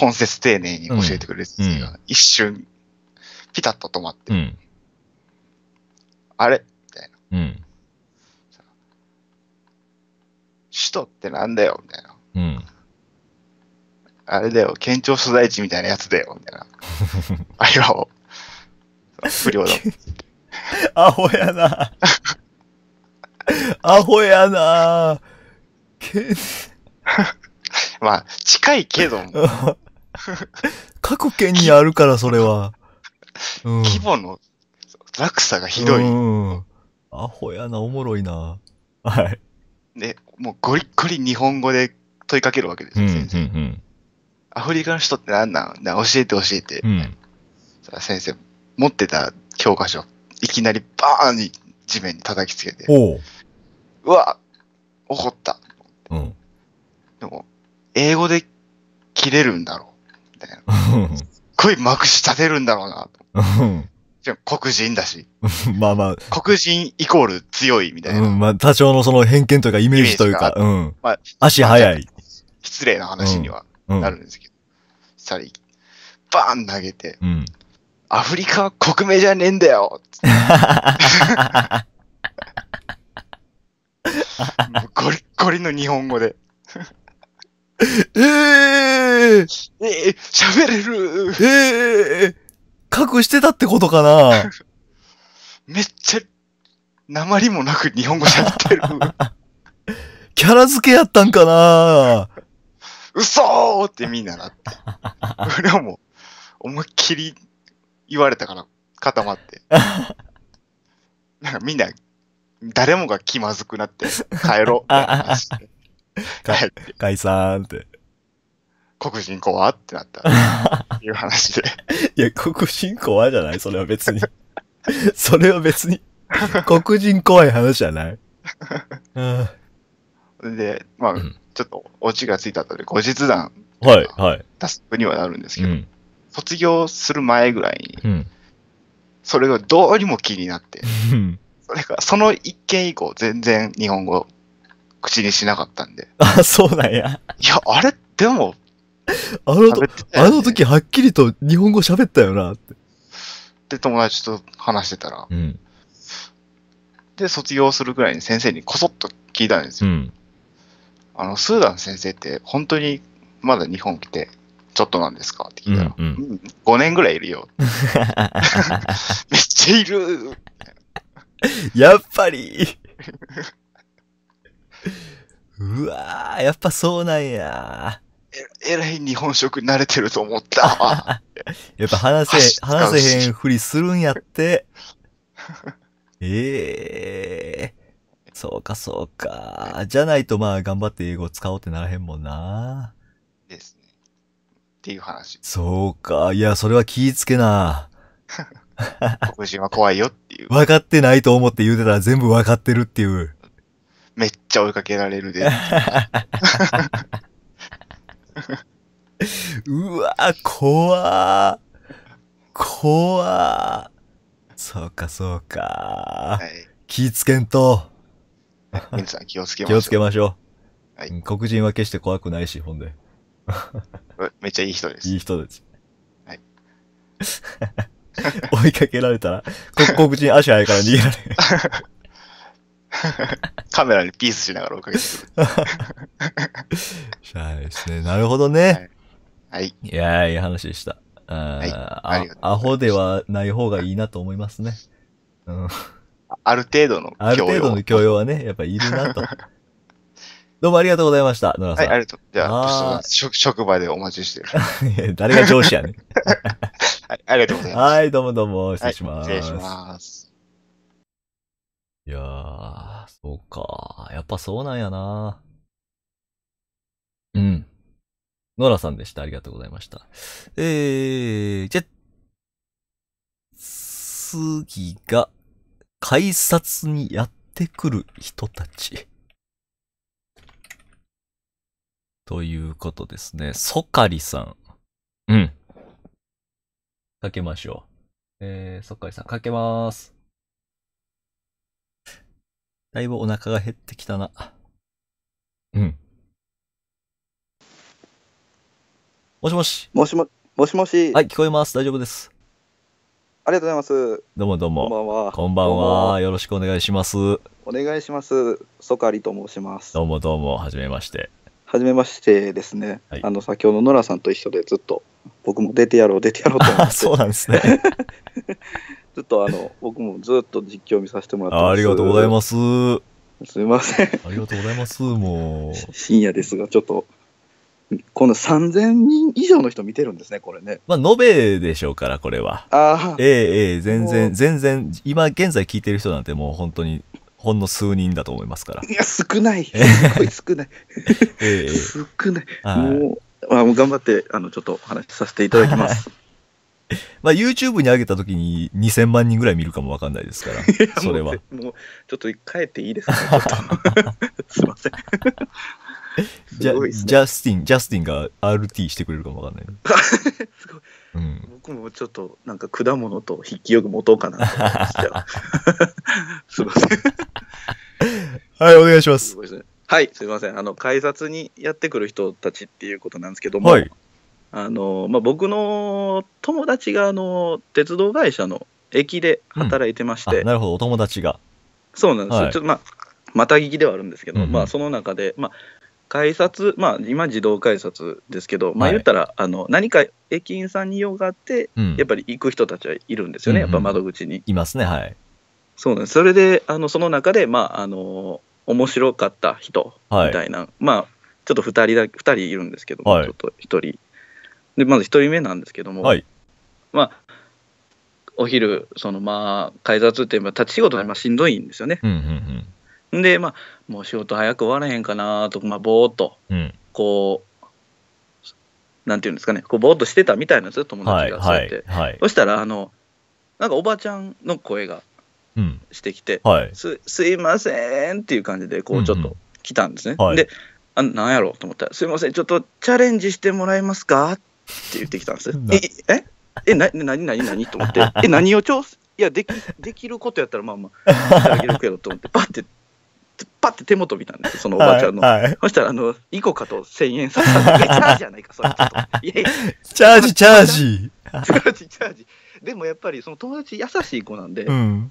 根節丁寧に教えてくれる先生が、一瞬、ピタッと止まって、うん、あれみたいな。うん、首都ってなんだよみたいな。うんあれだよ、県庁所在地みたいなやつだよ、みたいな。あれは、不良だもん。<laughs> アホやな。アホやな。県 <laughs> まあ、近いけども。<laughs> 各県にあるから、それは。規模の落差がひどい。アホやな、おもろいな。はい。で、もうゴリッゴリ日本語で問いかけるわけですよ、先生。うんうんうん、アフリカの人って何なんな教えて教えて。うん、先生、持ってた教科書、いきなりバーンに地面に叩きつけて。ううわ怒った。うん。でも、英語で切れるんだろう。みたいな。すっごいまくし立てるんだろうな。じゃ黒人だし。まあまあ。黒人イコール強いみたいな。うん、まあ多少のその偏見というかイメージというか、うん。まあ、足早い。失礼な話にはなるんですけど、さ、う、り、バーン投げて、うん、アフリカは国名じゃねえんだよ <laughs> ゴリゴリの日本語で。えー、えー、喋れるええー、隠してたってことかなめっちゃ、鉛もなく日本語喋ってる。<laughs> キャラ付けやったんかな嘘ってみんななって。俺はもう、思いっきり言われたから固まって。なんかみんな、誰もが気まずくなって、帰ろうって帰る。て。解散って。黒人怖ってなった。いう話で。いや、黒人怖じゃないそれは別に。それは別に。黒人怖い話じゃない <laughs> で、まあ、うん、ちょっとオチがついた後で後日談、はい、はい。タスクにはなるんですけど、卒業する前ぐらいに、うん。それがどうにも気になって、それがその一件以降全然日本語口にしなかったんで、<laughs> あ、そうなんや。いや、あれでもあのと、あの時はっきりと日本語喋ったよなって。で、友達と話してたら、うん。で、卒業するぐらいに先生にこそっと聞いたんですよ。うん。あの、スーダン先生って本当にまだ日本来てちょっとなんですかって聞いたら、うん、うんうん5年ぐらいいるよ。<laughs> めっちゃいる。やっぱりうわー、やっぱそうなんやえ。えらい日本食慣れてると思った。<laughs> やっぱ話せ、話せへんふりするんやって。ええー。そうか、そうか。じゃないとまあ頑張って英語使おうってならへんもんな。ですね。っていう話。そうか。いや、それは気ぃつけな。<laughs> 黒人は怖いよっていう。分かってないと思って言うてたら全部分かってるっていう。めっちゃ追いかけられるで。<laughs> うわー、怖ー。怖ー。そうか、そうか。はい、気ぃつけんと。<laughs> 皆さん気をつけましょう。気をつけましょう。はい。黒人は決して怖くないし、ほんで。めっちゃいい人です。いい人です。はい。<laughs> 追いかけられたら、<laughs> 黒人足早いから逃げられカメラにピースしながら追いかけてくる。しゃあですね。なるほどね。はい。はい、いやいい話でした。あはい、あアホではない方がいいなと思いますね。うんある程度のある程度の教養はね、やっぱいるなと。<laughs> どうもありがとうございました、野良さん。はい、ありがとう。じゃあ、職職場でお待ちしてる。誰が上司やねん。はい、ありがとうございます。はい、どうもどうも、失礼します。はい、失礼します。いやー、そうか。やっぱそうなんやな。うん。野良さんでした。ありがとうございました。えー、じゃ、次が、改札にやってくる人たち。ということですね。ソカリさん。うん。かけましょう。えー、ソカリさん、かけまーす。だいぶお腹が減ってきたな。うん。もしもし。もしも、もしもし。はい、聞こえます。大丈夫です。ありがとうございます。どうもどうも。こんばんは。こんばんは。よろしくお願いします。お願いします。ソカリと申します。どうもどうも。はじめまして。はじめましてですね。はい、あの、先ほどノラさんと一緒でずっと、僕も出てやろう、出てやろうと思って。<laughs> そうなんですね。<laughs> ずっとあの、僕もずっと実況見させてもらってありがとうございます。すみません。ありがとうございます。もう。深夜ですが、ちょっとこの3000人以上の人見てるんですね、これね。まあ、延べでしょうから、これは。ああ。ええええ、全然、全然、今現在聞いてる人なんてもう本当に、ほんの数人だと思いますから。いや、少ない。すごい少ない。<laughs> ええ、少ない。もう、あ、もう頑張って、あの、ちょっとお話しさせていただきます。まあ、YouTube に上げた時に2000万人ぐらい見るかもわかんないですから、それは。もう、もうちょっと帰っていいですか、ね、<laughs> すいません。ジ <laughs> ャ、ね、ジャスティン、ジャスティンが RT してくれるかもわかんない。<laughs> すごい。うん、僕もちょっと、なんか果物と筆記用具持とうかな思いました。<laughs> すいません。はい、お願いします。はい、すいません。あの、改札にやってくる人たちっていうことなんですけども、はい、あの、まあ、僕の友達が、あの、鉄道会社の駅で働いてまして。うん、なるほど、お友達が。そうなんですよ。はい、ちょっとまあまた聞きではあるんですけど、うんうん、まあ、その中で、まあ、改札、まあ、今、自動改札ですけど、まあ、言ったら、はい、あの何か駅員さんに用があって、うん、やっぱり行く人たちはいるんですよね、うんうん、やっぱ窓口に。いますね、はい。そうなんですそれであの、その中で、まああの面白かった人みたいな、はい、まあ、ちょっと2人だ2人いるんですけども、はい、ちょっと1人。で、まず1人目なんですけども、はい、まあ、お昼、そのまあ、改札って、立ち仕事がしんどいんですよね。うんうんうんで、まあ、もう仕事早く終わらへんかなと、まあ、ぼーっと、こう、うん、なんていうんですかね、こうぼーっとしてたみたいなんですよ、友達が。そうやって。はいはい、そしたら、あの、なんかおばちゃんの声がしてきて、うんはい、すすいませんっていう感じで、こう、ちょっと来たんですね。うんうん、で、あなんやろうと思ったら、すいません、ちょっとチャレンジしてもらえますかって言ってきたんです。<laughs> えええな、なになになにと思って、え、何を調整いやでき、<laughs> できることやったら、まあまあ、してあげるけどと思って、ぱってパッて手元見たんですよ、そのおばちゃんの。はいはい、そしたら、あの、イコカと1000円差し上チャージじゃないか、それ <laughs> チャージ、チャージ。チャージ、チャージ。でもやっぱり、その友達優しい子なんで、うん、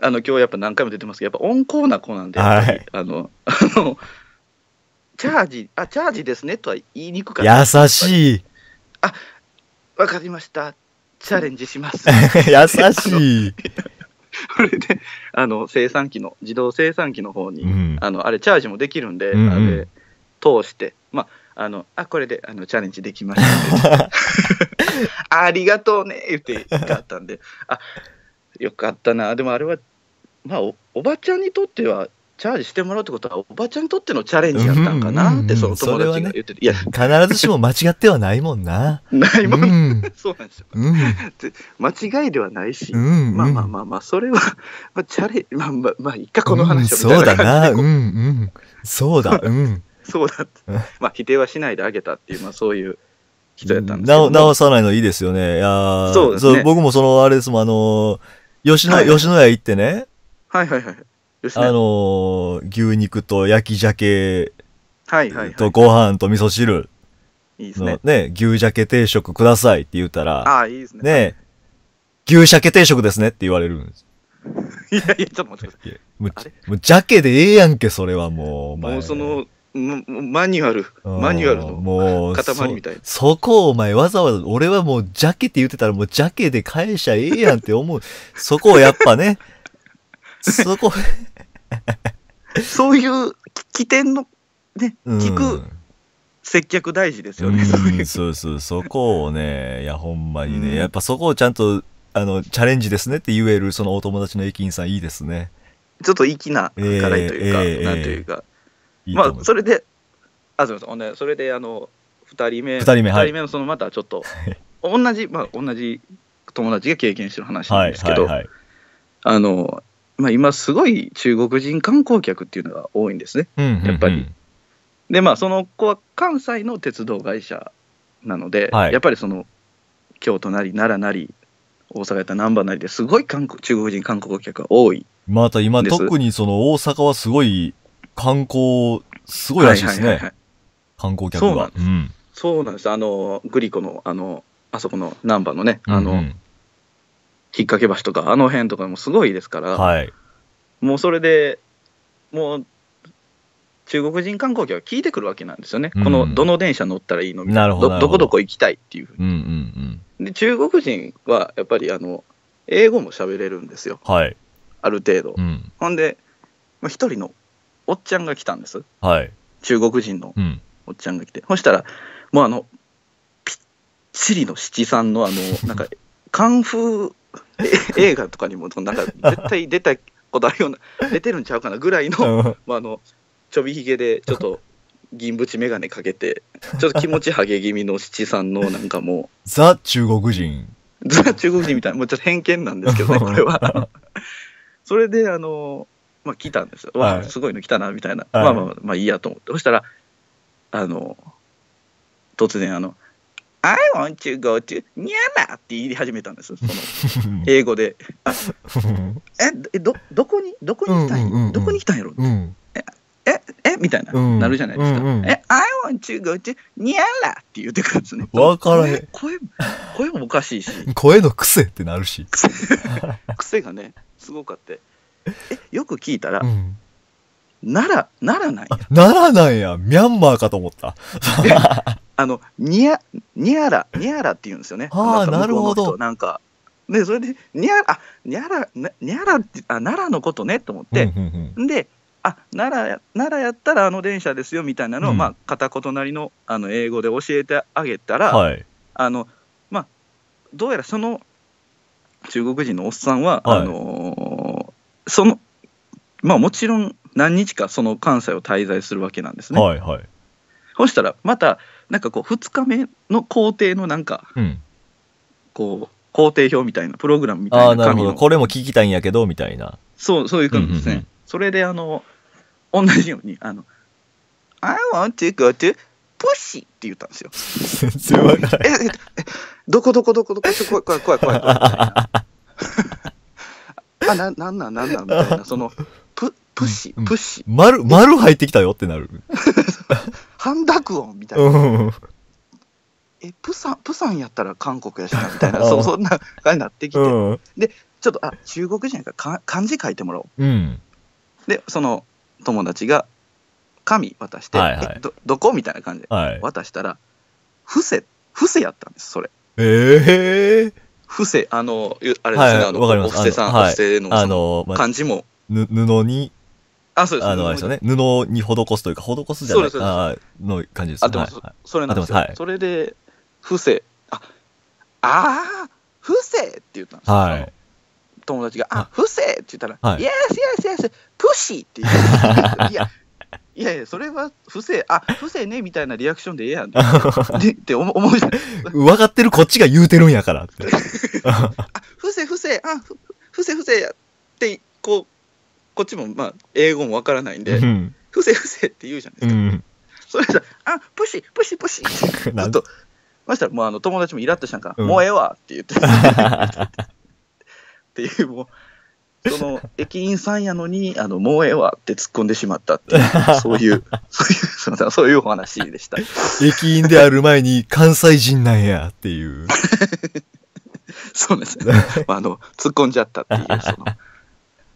あの、今日やっぱ何回も出てますけど、やっぱ温厚な子なんで、はい、あの、あの、チャージ、あ、チャージですねとは言いにくかった。優しい。あ、わかりました。チャレンジします。<laughs> 優しい。<laughs> <laughs> それで、あの、生産機の、自動生産機の方に、うん、あの、あれ、チャージもできるんで、うんうん、あれ、通して、まあ、あの、あ、これで、あの、チャレンジできました、ね、<laughs> <laughs> ありがとうね、言って、があったんで、あ、よかったな。でもあれは、まあお、おばちゃんにとっては、チャージしてもらうってことは、おばちゃんにとってのチャレンジやったんかなって、その友達が言ってて、ね、いや、必ずしも間違ってはないもんな。<laughs> ないもん、<laughs> そうなんですよ、間違いではないし、まあまあまあまあ、それは、<laughs> まあ、チャレまあまあ、まあ、い回か、この話は、うそうだな、うんうん。そうだ、うん。そうだって。まあ、否定はしないであげたっていう、まあ、そういう。人やったんです直直さないのいいですよね。いやそう、ね、僕もその、あれですもん、あの、吉野、は吉野家行ってね。はいはいはい。ですね。あのー、牛肉と焼き鮭はいはい、とご飯と味噌汁いいですねね、牛鮭定食くださいって言ったら、ああ、いいですね。ね、牛鮭定食ですねって言われるんです。<laughs> いやいや、ちょっと待ってくださいもう鮭でええやんけ、それはもう、もうその、マニュアル、マニュアルのもう塊みたいなそそこをお前わざわざ、俺はもう鮭って言ってたらもう鮭で返しゃええやんって思う。そこをやっぱね、<laughs> そこ、<laughs> そういう起点のね、聞く、接客大事ですよね。うん、そうそう、そこをね、いや、ほんまにね、うん、やっぱそこをちゃんと、あの、チャレンジですねって言える、そのお友達の駅員さん、いいですね。ちょっと粋なからいというか、えー、なんというか。えー、まあ、それで、あ、すみません、ほんで、それで、あの、2人目、2人目、人目の、その、またちょっと、<laughs> 同じ、まあ、同じ友達が経験してる話なんですけど、はいはいはい、あの、まあ、今すごい中国人観光客っていうのが多いんですね、やっぱり。でまあその子は関西の鉄道会社なので、はい、やっぱりその京都なり奈良なり大阪やった難波なりですごい韓国中国人観光客が多いまた今特にその大阪はすごい観光すごいらしいですね、はいはいはいはい、観光客がそうなんです、うん、そうなんですあのグリコのあのあそこの難波のねあの、うんきっかけ橋とか、あの辺とかもすごいですから、はい、もうそれでもう、中国人観光客は聞いてくるわけなんですよね、うん、このどの電車乗ったらいいのみたいなど、どこどこ行きたいっていうふうに、うんうんうん、で中国人はやっぱりあの英語も喋れるんですよ、はい、ある程度。うん、ほんで、一、まあ、人のおっちゃんが来たんです、はい、中国人のおっちゃんが来て、うん、そしたら、もうあの、ぴっちりの七三の、あの、なんか、<laughs> カンフー <laughs> 映画とかにもなんか絶対出たことあるような出てるんちゃうかなぐらいの,、まあ、あのちょびひげでちょっと銀縁眼鏡かけてちょっと気持ちハゲ気味の七三のなんかもうザ中国人ザ中国人みたいなもうちょっと偏見なんですけどねこれはそれであのまあ来たんですよ、はい、わあすごいの来たなみたたいな、はい、まあまあまあいいやと思ってそしたらあの突然あの「I want to go to ニャラって言い始めたんです、その <laughs> 英語で。<laughs> えど、どこに、どこに行きたい、うんうん、どこに行きたいやろ、うん、え、え、えみたいな、なるじゃないですか。うんうん、え、I want to go to ニャラって言ってくるんですね。わからへん声。声もおかしいし。<laughs> 声の癖ってなるし。癖がね、すごかって。え、よく聞いたら、奈良、なら、ないや。奈良ないや。ミャンマーかと思った。あのニアニアラニアラって言うんですよね。あなるほど。なんかで、それでニアラニアラニアラってあ奈良のことねと思って、であ奈良奈良やったらあの電車ですよみたいなのを、うん、まあ片言なりのあの英語で教えてあげたら、はい、あのまあどうやらその中国人のおっさんは、はい、あのー、そのまあもちろん何日かその関西を滞在するわけなんですね。はいはい、そしたらまたなんかこう2日目の工程のなんか、うんこう工程表みたいなプログラムみたいああ、なるほど。これも聞きたいんやけど、みたいな。そうそういう感じですね、うんうんうんそれであの同じようにあの「I want to go to プッシー」って言ったんですよ全然わからん。えええどこどこどこどこちょ怖い怖い怖い怖い怖いなあななんなんなんなんみたいなそのププッシープッシー丸、丸入ってきたよってなる。半濁音みたいな。え、プサン、プサンやったら韓国やしな、みたいな、<laughs> そうそんな感じになってきて、で、ちょっと、あ、中国人やからか漢字書いてもらおう。うん、で、その友達が、紙渡して、はいはい、ど、どこみたいな感じで、渡したら、はい、伏せ、やったんです、それ。ええー。伏せ、あの、あれですね、はい、あの、お伏せさん、はい、伏せの、あの、漢字も。布に、あ、そうです。あの、あれですよね。布に施すというか、施すじゃないですかの感じですね。あ、でも、それなんですよ。それで、伏せ、あ、ああ、伏せって言ったんですはい。友達が、あ、伏せって言ったら、い、イエスイエスイエス、プッシーって言ったいや、いやいや、それは不正、あ、不正ね、みたいなリアクションでええやん。<laughs> で、って思うじゃない分かってるこっちが言うてるんやからって。<laughs> あ、不正不正、あ、不正不正って、こう、こっちもまあ英語もわからないんで、うん、せふせって言うじゃないですか。うん、それじゃあ、プシプシプシってずっと、ましたらもうあの友達もイラッとしたんか、うん、もうええわって言って。<laughs> っていう、もう、その駅員さんやのに、あのもうええわって突っ込んでしまったっていう、そういう、<laughs> そういう、すみません、そういうお話でした。駅員である前に関西人なんやっていう。<laughs> そうですね。まあ、あの、突っ込んじゃったっていう、その。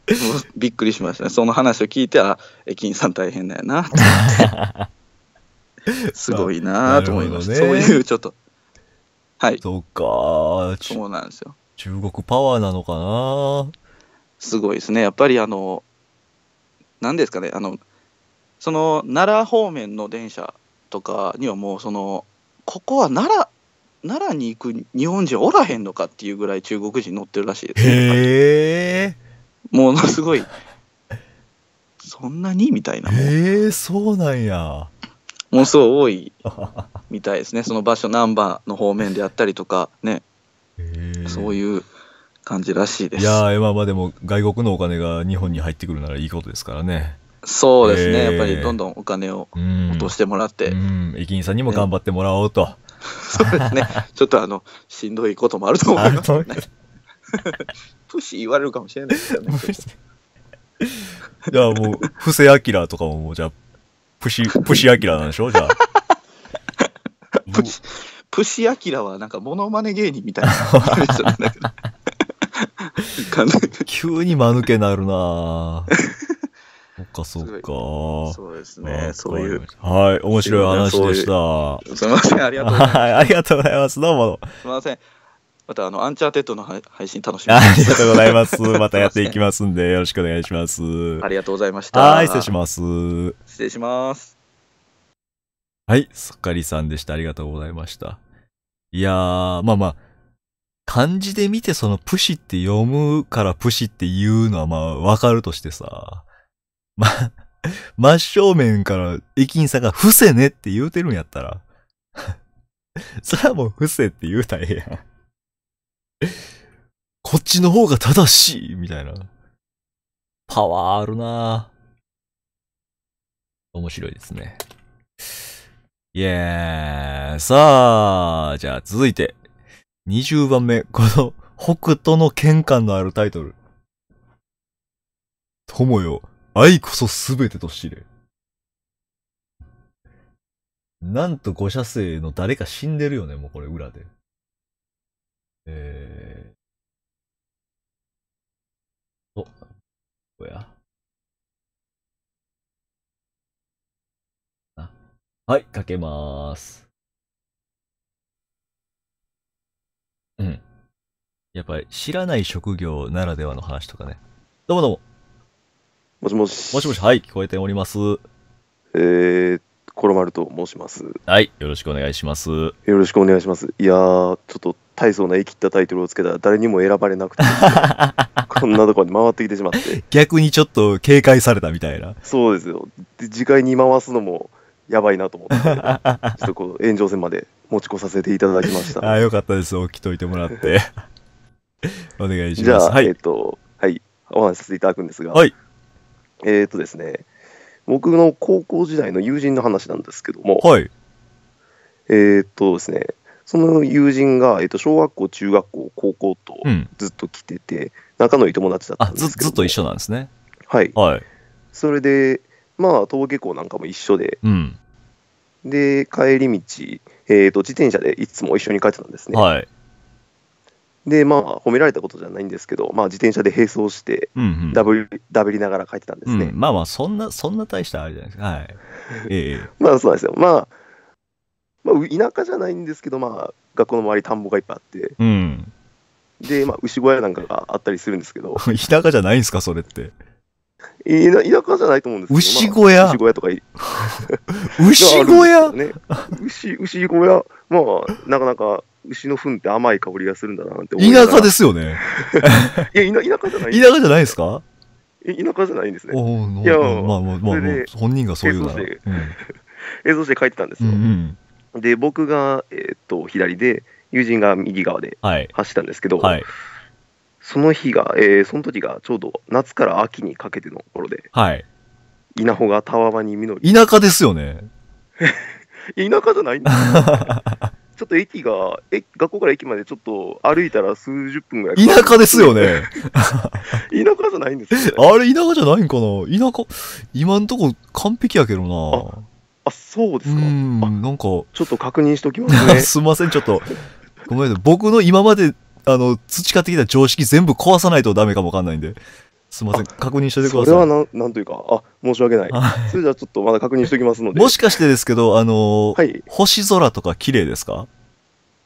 <laughs> びっくりしましたね。その話を聞いて、あ、駅員さん大変だよなってって、<laughs> すごいなと思いました。まあね、そういうちょっと。はい。そうかそうなんですよ。中国パワーなのかなすごいですね。やっぱりあの、何ですかね、あの、その奈良方面の電車とかにはもう、その、ここは奈良、奈良に行く日本人おらへんのかっていうぐらい中国人乗ってるらしいです、ね。へえ。ものすごい、そんなにみたいな。ええそうなんや。ものすごい多いみたいですね。その場所、難波の方面であったりとか、ね。そういう感じらしいです。いや今までも外国のお金が日本に入ってくるならいいことですからね。そうですね、やっぱりどんどんお金を落としてもらって。駅員さんにも頑張ってもらおうと。ね、そうですね、ちょっとあのしんどいこともあると思います、ね。プ <laughs> シ言われるかもしれないですよね。<laughs> じゃあもう、布施明とかももう、じゃあ、プシ、<laughs> プシ明なんでしょじゃあ。プシ、プシ明はなんかモノマネ芸人みたいななんだけど。急に間抜けなるなそっかそっか。そうですね。そういう。はい。面白い話でした。すみません。ありがとうございます。はい。ありがとうございます。どうも。すみません。またあの、アンチャーテッドの配信楽しみ <laughs> ありがとうございます。またやっていきますんで、よろしくお願いします。ありがとうございました。はい、失礼します。失礼します。はい、すっかりさんでした。ありがとうございました。いやー、まあまあ、漢字で見てそのプシって読むからプシって言うのはまあわかるとしてさ、ま、真正面から駅員さんが伏せねって言うてるんやったら、<laughs> それはもう伏せって言うたらええやん。<laughs> こっちの方が正しいみたいな。パワーあるな面白いですね。イエーイ。さあ、じゃあ続いて、20番目。この、北斗の喧嘩のあるタイトル。友よ、愛こそすべてと知れ。なんと五社星の誰か死んでるよね、もうこれ裏で。えー、と、こや。あ、はい、かけまーす。うん。やっぱり知らない職業ならではの話とかね。どうもどうも。もしもし。もしもし、はい、聞こえております。えーっコロマルと申します。はい、よろしくお願いします。よろしくお願いします。いやちょっと大層ない切ったタイトルをつけたら誰にも選ばれなくて、<laughs> こんなとこに回ってきてしまって。逆にちょっと警戒されたみたいな。そうですよ。で、次回に回すのもやばいなと思って、<laughs> ちょっとこう、炎上戦まで持ち越させていただきました。<laughs> ああ、よかったです。起きといてもらって。お願いします。じゃあ、はい、えっ、と、はい、お話しさせていただくんですが、はい。えっ、とですね、僕の高校時代の友人の話なんですけども、はい。えーっとですね、その友人が、えーっと小学校、中学校、高校とずっと来てて、仲のいい友達だったんですけどずっと一緒なんですね。はい。はい。それで、まあ、登下校なんかも一緒で、うん。で、帰り道、えーっと、自転車でいつも一緒に帰ってたんですね。はい。で、まあ、褒められたことじゃないんですけど、まあ、自転車で並走して、ダブり、うんうん、ダブりながら書いてたんですね。うん、まあまあ、そんな、そんな大したあれじゃないですか。はい。ええ、<laughs> まあ、そうなんですよ。まあ、まあ、田舎じゃないんですけど、まあ、学校の周り田んぼがいっぱいあって、うん、で、まあ、牛小屋なんかがあったりするんですけど。<laughs> 田舎じゃないんですか、それって。え田舎じゃないと思うんですけど。牛小屋、まあ、牛小屋とか <laughs> 牛小屋、ね、牛、牛小屋。まあ、なかなか牛の糞って甘い香りがするんだなって思田舎ですよね。<laughs> いや田、舎じゃない。田舎じゃないですか田舎じゃないんですね。いや、まあまあまあ、本人がそういうなら。映像して書い <laughs> てたんですよ。で、僕が、えっと左で、友人が右側で走ったんですけど、その日が、その時がちょうど夏から秋にかけての頃で、稲穂がたわわに実り。田舎ですよね。<laughs> 田舎じゃないんだ。ちょっと駅が、え学校から駅までちょっと歩いたら数十分ぐらい。田舎ですよね。<laughs> 田舎じゃないんですよ、ね、あれ、田舎じゃないんかな田舎、今んとこ完璧やけどな。あ、そうですか。うん、なんか。ちょっと確認しときますね。<laughs> すいません、ちょっと。ごめんなさい。僕の今まで、あの、培ってきた常識全部壊さないとダメかもわかんないんで。すみません、確認しておいてください。それはなん、なんというか、あ、申し訳ない。それじゃあちょっとまだ確認しておきますので。<laughs> もしかしてですけど、あのーはい、星空とか綺麗ですか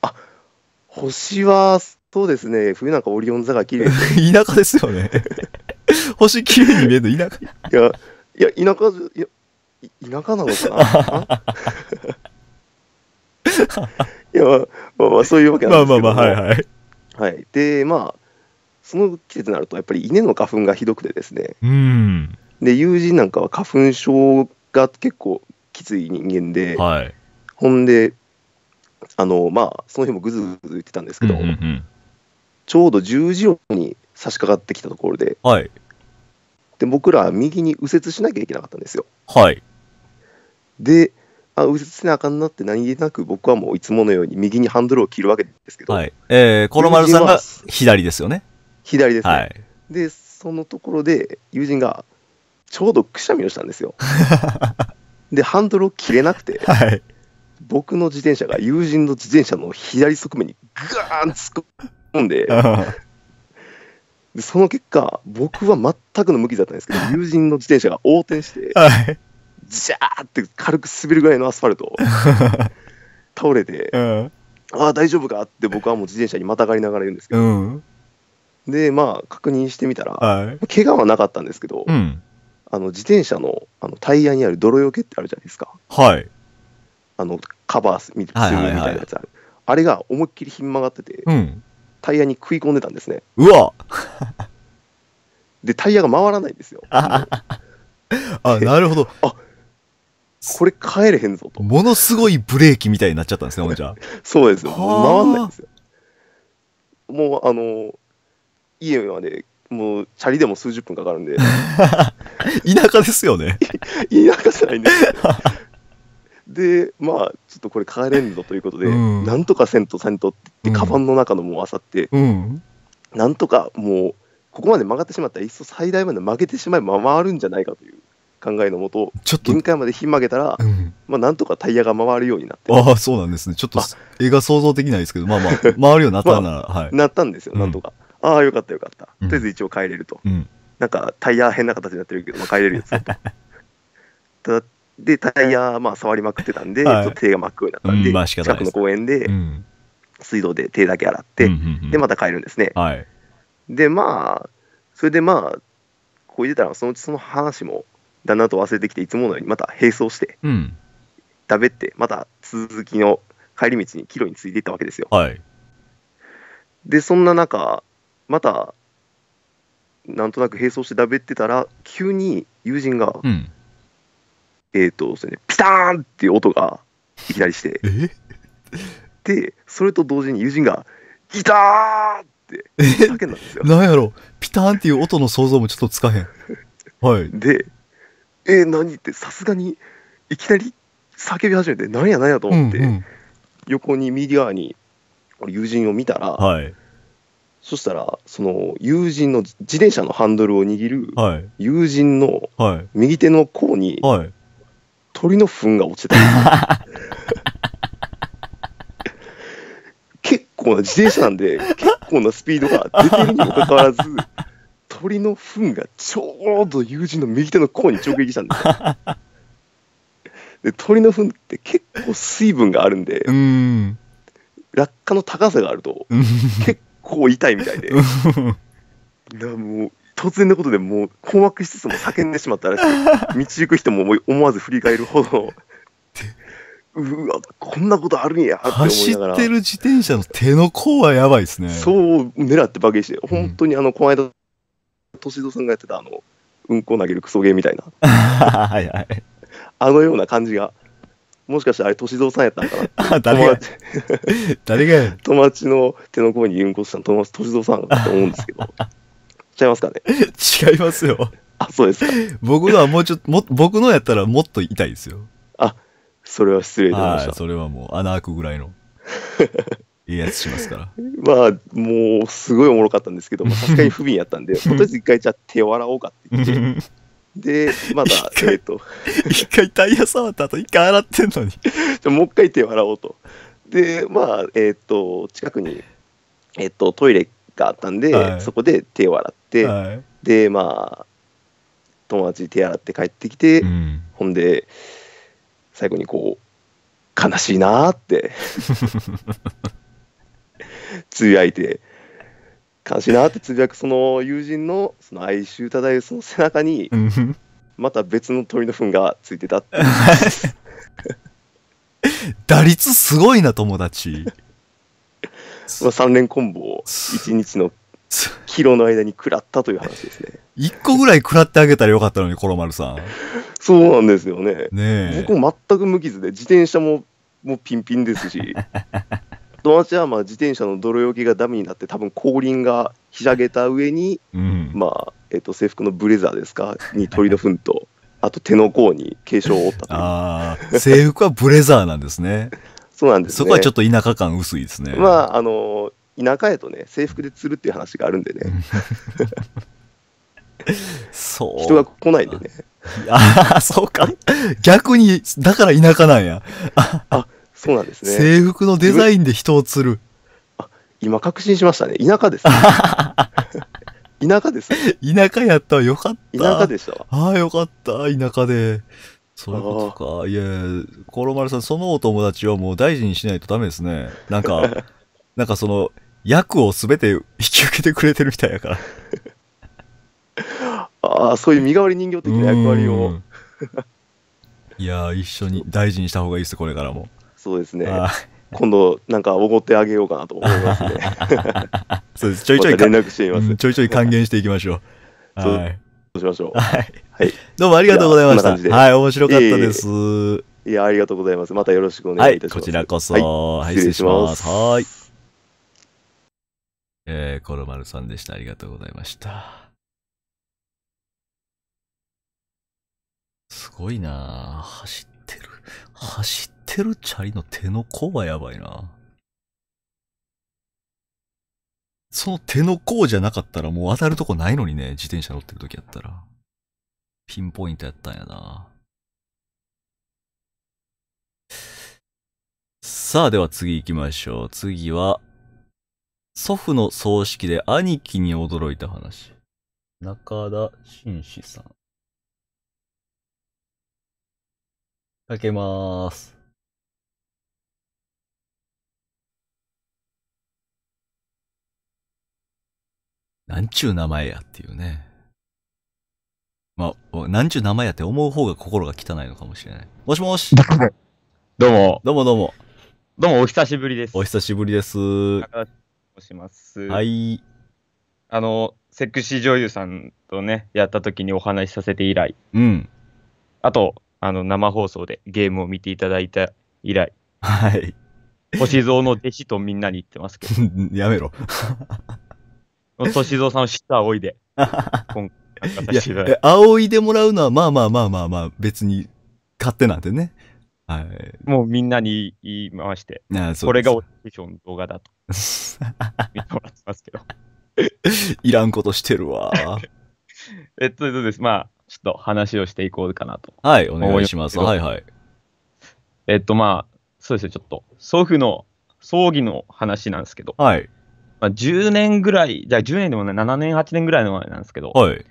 あ、星は、そうですね、冬なんかオリオン座が綺麗 <laughs> 田舎ですよね。<laughs> 星綺麗に見えるの田舎いや、いや、田舎、いや、田舎なのかないや、まあ、まあ、まあ、そういうわけなんですけどまあまあまあ、はいはい。はい。で、まあ、その季節になると、やっぱり稲の花粉がひどくてですね、うん、で友人なんかは花粉症が結構きつい人間で、はい、ほんで、あのまあ、その日もぐずぐず言ってたんですけど、うんうんうん、ちょうど10時に差し掛かってきたところで、はい、で僕らは右に右折しなきゃいけなかったんですよ。はい、であ右折せなあかんなって何気なく僕はもういつものように右にハンドルを切るわけですけど、はいえー、この丸さんが左ですよね。左ですね、はい、でそのところで友人がちょうどくしゃみをしたんですよ <laughs> でハンドルを切れなくて、はい、僕の自転車が友人の自転車の左側面にガーン突っ込んででその結果僕は全くの向きだったんですけど <laughs> 友人の自転車が横転して、はい、ジャーって軽く滑るぐらいのアスファルト <laughs> 倒れて、うん、ああ大丈夫かって僕はもう自転車にまたがりながら言うんですけど、うんで、まあ、確認してみたら、はい、怪我はなかったんですけど、うん、あの自転車のあのタイヤにある泥よけってあるじゃないですか。はい。あの、カバーするみたいなやつある、はいはいはい。あれが思いっきりひん曲がってて、うん、タイヤに食い込んでたんですね。うわで、タイヤが回らないんですよ。あ、なるほど。あこれ帰れへんぞと。ものすごいブレーキみたいになっちゃったんですね、おんちゃ。<laughs> そうですよ。回んないんですよ。もう、あの、家までもうチャリでも数十分かかるんで <laughs> 田舎ですよね <laughs> 田舎じゃないんですでまあちょっとこれ帰れんぞということで、うん、なんとかせんとさんとってカバンの中のもうあさって、うん、なんとかもうここまで曲がってしまったらいっそ最大まで曲げてしまえば回るんじゃないかという考えのもと限界までひん曲げたら、うん、まあ、なんとかタイヤが回るようになってああそうなんですねちょっと絵が想像できないですけどまあまあ回るようになったなら、<laughs> まあはい、なったんですよなんとか、ああ、よかったよかった。とりあえず一応帰れると。うん、なんかタイヤ変な形になってるけど、まあ、帰れるやつだと。<laughs> で、タイヤ、まあ、触りまくってたんで、はい、ちょっと手が真っ黒になったんで、うんまあ、近くの公園で、水道で手だけ洗って、うんうんうん、で、また帰るんですね。はい、で、まあ、それでまあ、こう言ってたら、そのうちその話も、だんだんと忘れてきて、いつものようにまた並走して、うん、食べて、また続きの帰り道に帰路についていったわけですよ。はい、で、そんな中、またなんとなく並走してだべってたら急に友人が、うん、えっ、とそれ、ね、ピターンっていう音がいきなりしてでそれと同時に友人が「ギター!」って叫んだんですよ。やろピターンっていう音の想像もちょっとつかへん。はい、で「えー、何?」ってさすがにいきなり叫び始めて「何や何や」と思って、うんうん、横に右側に友人を見たら。はいそしたら、その友人の自転車のハンドルを握る、友人の右手の甲に、鳥の糞が落ちてた。<laughs> 結構な自転車なんで、結構なスピードが出てるにもかかわらず、鳥の糞がちょうど友人の右手の甲に直撃したんですよ。で鳥の糞って結構水分があるんで、ん落下の高さがあると、結こう痛いみたいで。もう突然のことでもう困惑しつつも叫んでしまったらしく、道行く人も思わず振り返るほど、うわ、こんなことあるんやって思いながら。走ってる自転車の手の甲はやばいですね。そう狙ってバケして、本当にあの、この間、しどさんがやってたあの、うんこ投げるクソゲーみたいな。<laughs> はいはい。あのような感じがもしかしてあれ、歳三さんやったんかな。<laughs> あ、誰が <laughs> 誰が <laughs> 友達の手の甲にうんこさん、の、友達歳三さんだと思うんですけど。違いますかね違いますよ。あ、そうですか。僕のはもうちょっと、も、僕のやったらもっと痛いですよ。あ、それは失礼いたしました。それはもう穴開くぐらいの。ええやつしますから。まあ、もう、すごいおもろかったんですけど、確かに不憫やったんで、とりあえず一回じゃあ手を洗おうかって言って。で、まだ、えっと。一回タイヤ触った後、一回洗ってんのに。<laughs> もう一回手を洗おうと。で、まあ、えっ、ー、と、近くに、えっ、ー、と、トイレがあったんで、はい、そこで手を洗って、はい、で、まあ、友達手洗って帰ってきて、うん、ほんで、最後にこう、悲しいなーって、<laughs> つぶやいて、悲しいなってつぶやくその友人のその哀愁漂うその背中に、また別の鳥の糞がついてたって。<laughs> 打率すごいな、友達。<laughs> まあ、3連コンボを1日のキロの間に食らったという話ですね。1個ぐらい食らってあげたらよかったのに、コロマルさん。そうなんですよね。ね僕も全く無傷で、自転車ももうピンピンですし。<laughs> 友達はまあ自転車の泥よけがダメになって、多分後輪がひしゃげた上に、うん、まあ、えっ、ー、と、制服のブレザーですか、<laughs> に鳥の糞と、あと手の甲に軽傷を負ったという。ああ、制服はブレザーなんですね。<laughs> そうなんです、ね、そこはちょっと田舎感薄いですね。まあ、あの、田舎へとね、制服で釣るっていう話があるんでね。<laughs> そう。人が来ないんでね。ああ、そうか。逆に、だから田舎なんや。あそうなんですね。制服のデザインで人を釣る。あ、今確信しましたね。田舎です、ね。<laughs> 田舎です、ね。田舎やったわ。よかった。田舎でしたああ、よかった。田舎で。そういうことか。いや、コロマルさん、そのお友達をもう大事にしないとダメですね。なんか、<laughs> なんかその、役を全て引き受けてくれてるみたいやから。ああ、そういう身代わり人形的な役割を。いや一緒に大事にした方がいいです、これからも。そうですね。今度、なんか、おごってあげようかなと思いますね。<laughs> そうです。ちょいちょい、連絡してます、ちょいちょい還元していきましょう。はい。どうしましょう。はい。はい、どうもありがとうございました。はい、面白かったです。いや、ありがとうございます。またよろしくお願いいたします。はい、こちらこそ。はい、失礼します。はい。えー、コロマルさんでした。ありがとうございました。すごいな走ってる。走っててるチャリの手の甲はやばいな。その手の甲じゃなかったらもう当たるとこないのにね、自転車乗ってる時やったら。ピンポイントやったんやな。さあ、では次行きましょう。次は、祖父の葬式で兄貴に驚いた話。中田紳士さん。かけまーす。なんちゅう名前やっていうね。まあ、なんちゅう名前やって思う方が心が汚いのかもしれない。もしもし。どうも。どうもどうも。どうも、お久しぶりです。お久しぶりです。おします。はい。あの、セクシー女優さんとね、やった時にお話しさせて以来。うん。あと、あの、生放送でゲームを見ていただいた以来。はい。星蔵の弟子とみんなに言ってますけど。<laughs> やめろ。歳 <laughs> 三さんを知ったおいで。<laughs> 今回いいでもらうのは、まあまあまあまあまあ、別に勝手なんでね。はい。もうみんなに言い回して、これがオーディションの動画だと。<laughs> 見てもらってますけど。いらんことしてるわ。えっとです、まあ、ちょっと話をしていこうかなと。はい、お願いします。はいはい。えっとまあ、そうですね、ちょっと、祖父の葬儀の話なんですけど。はい。まあ、10年ぐらい、じゃあ10年でもない、7年、8年ぐらいの前なんですけど、はい、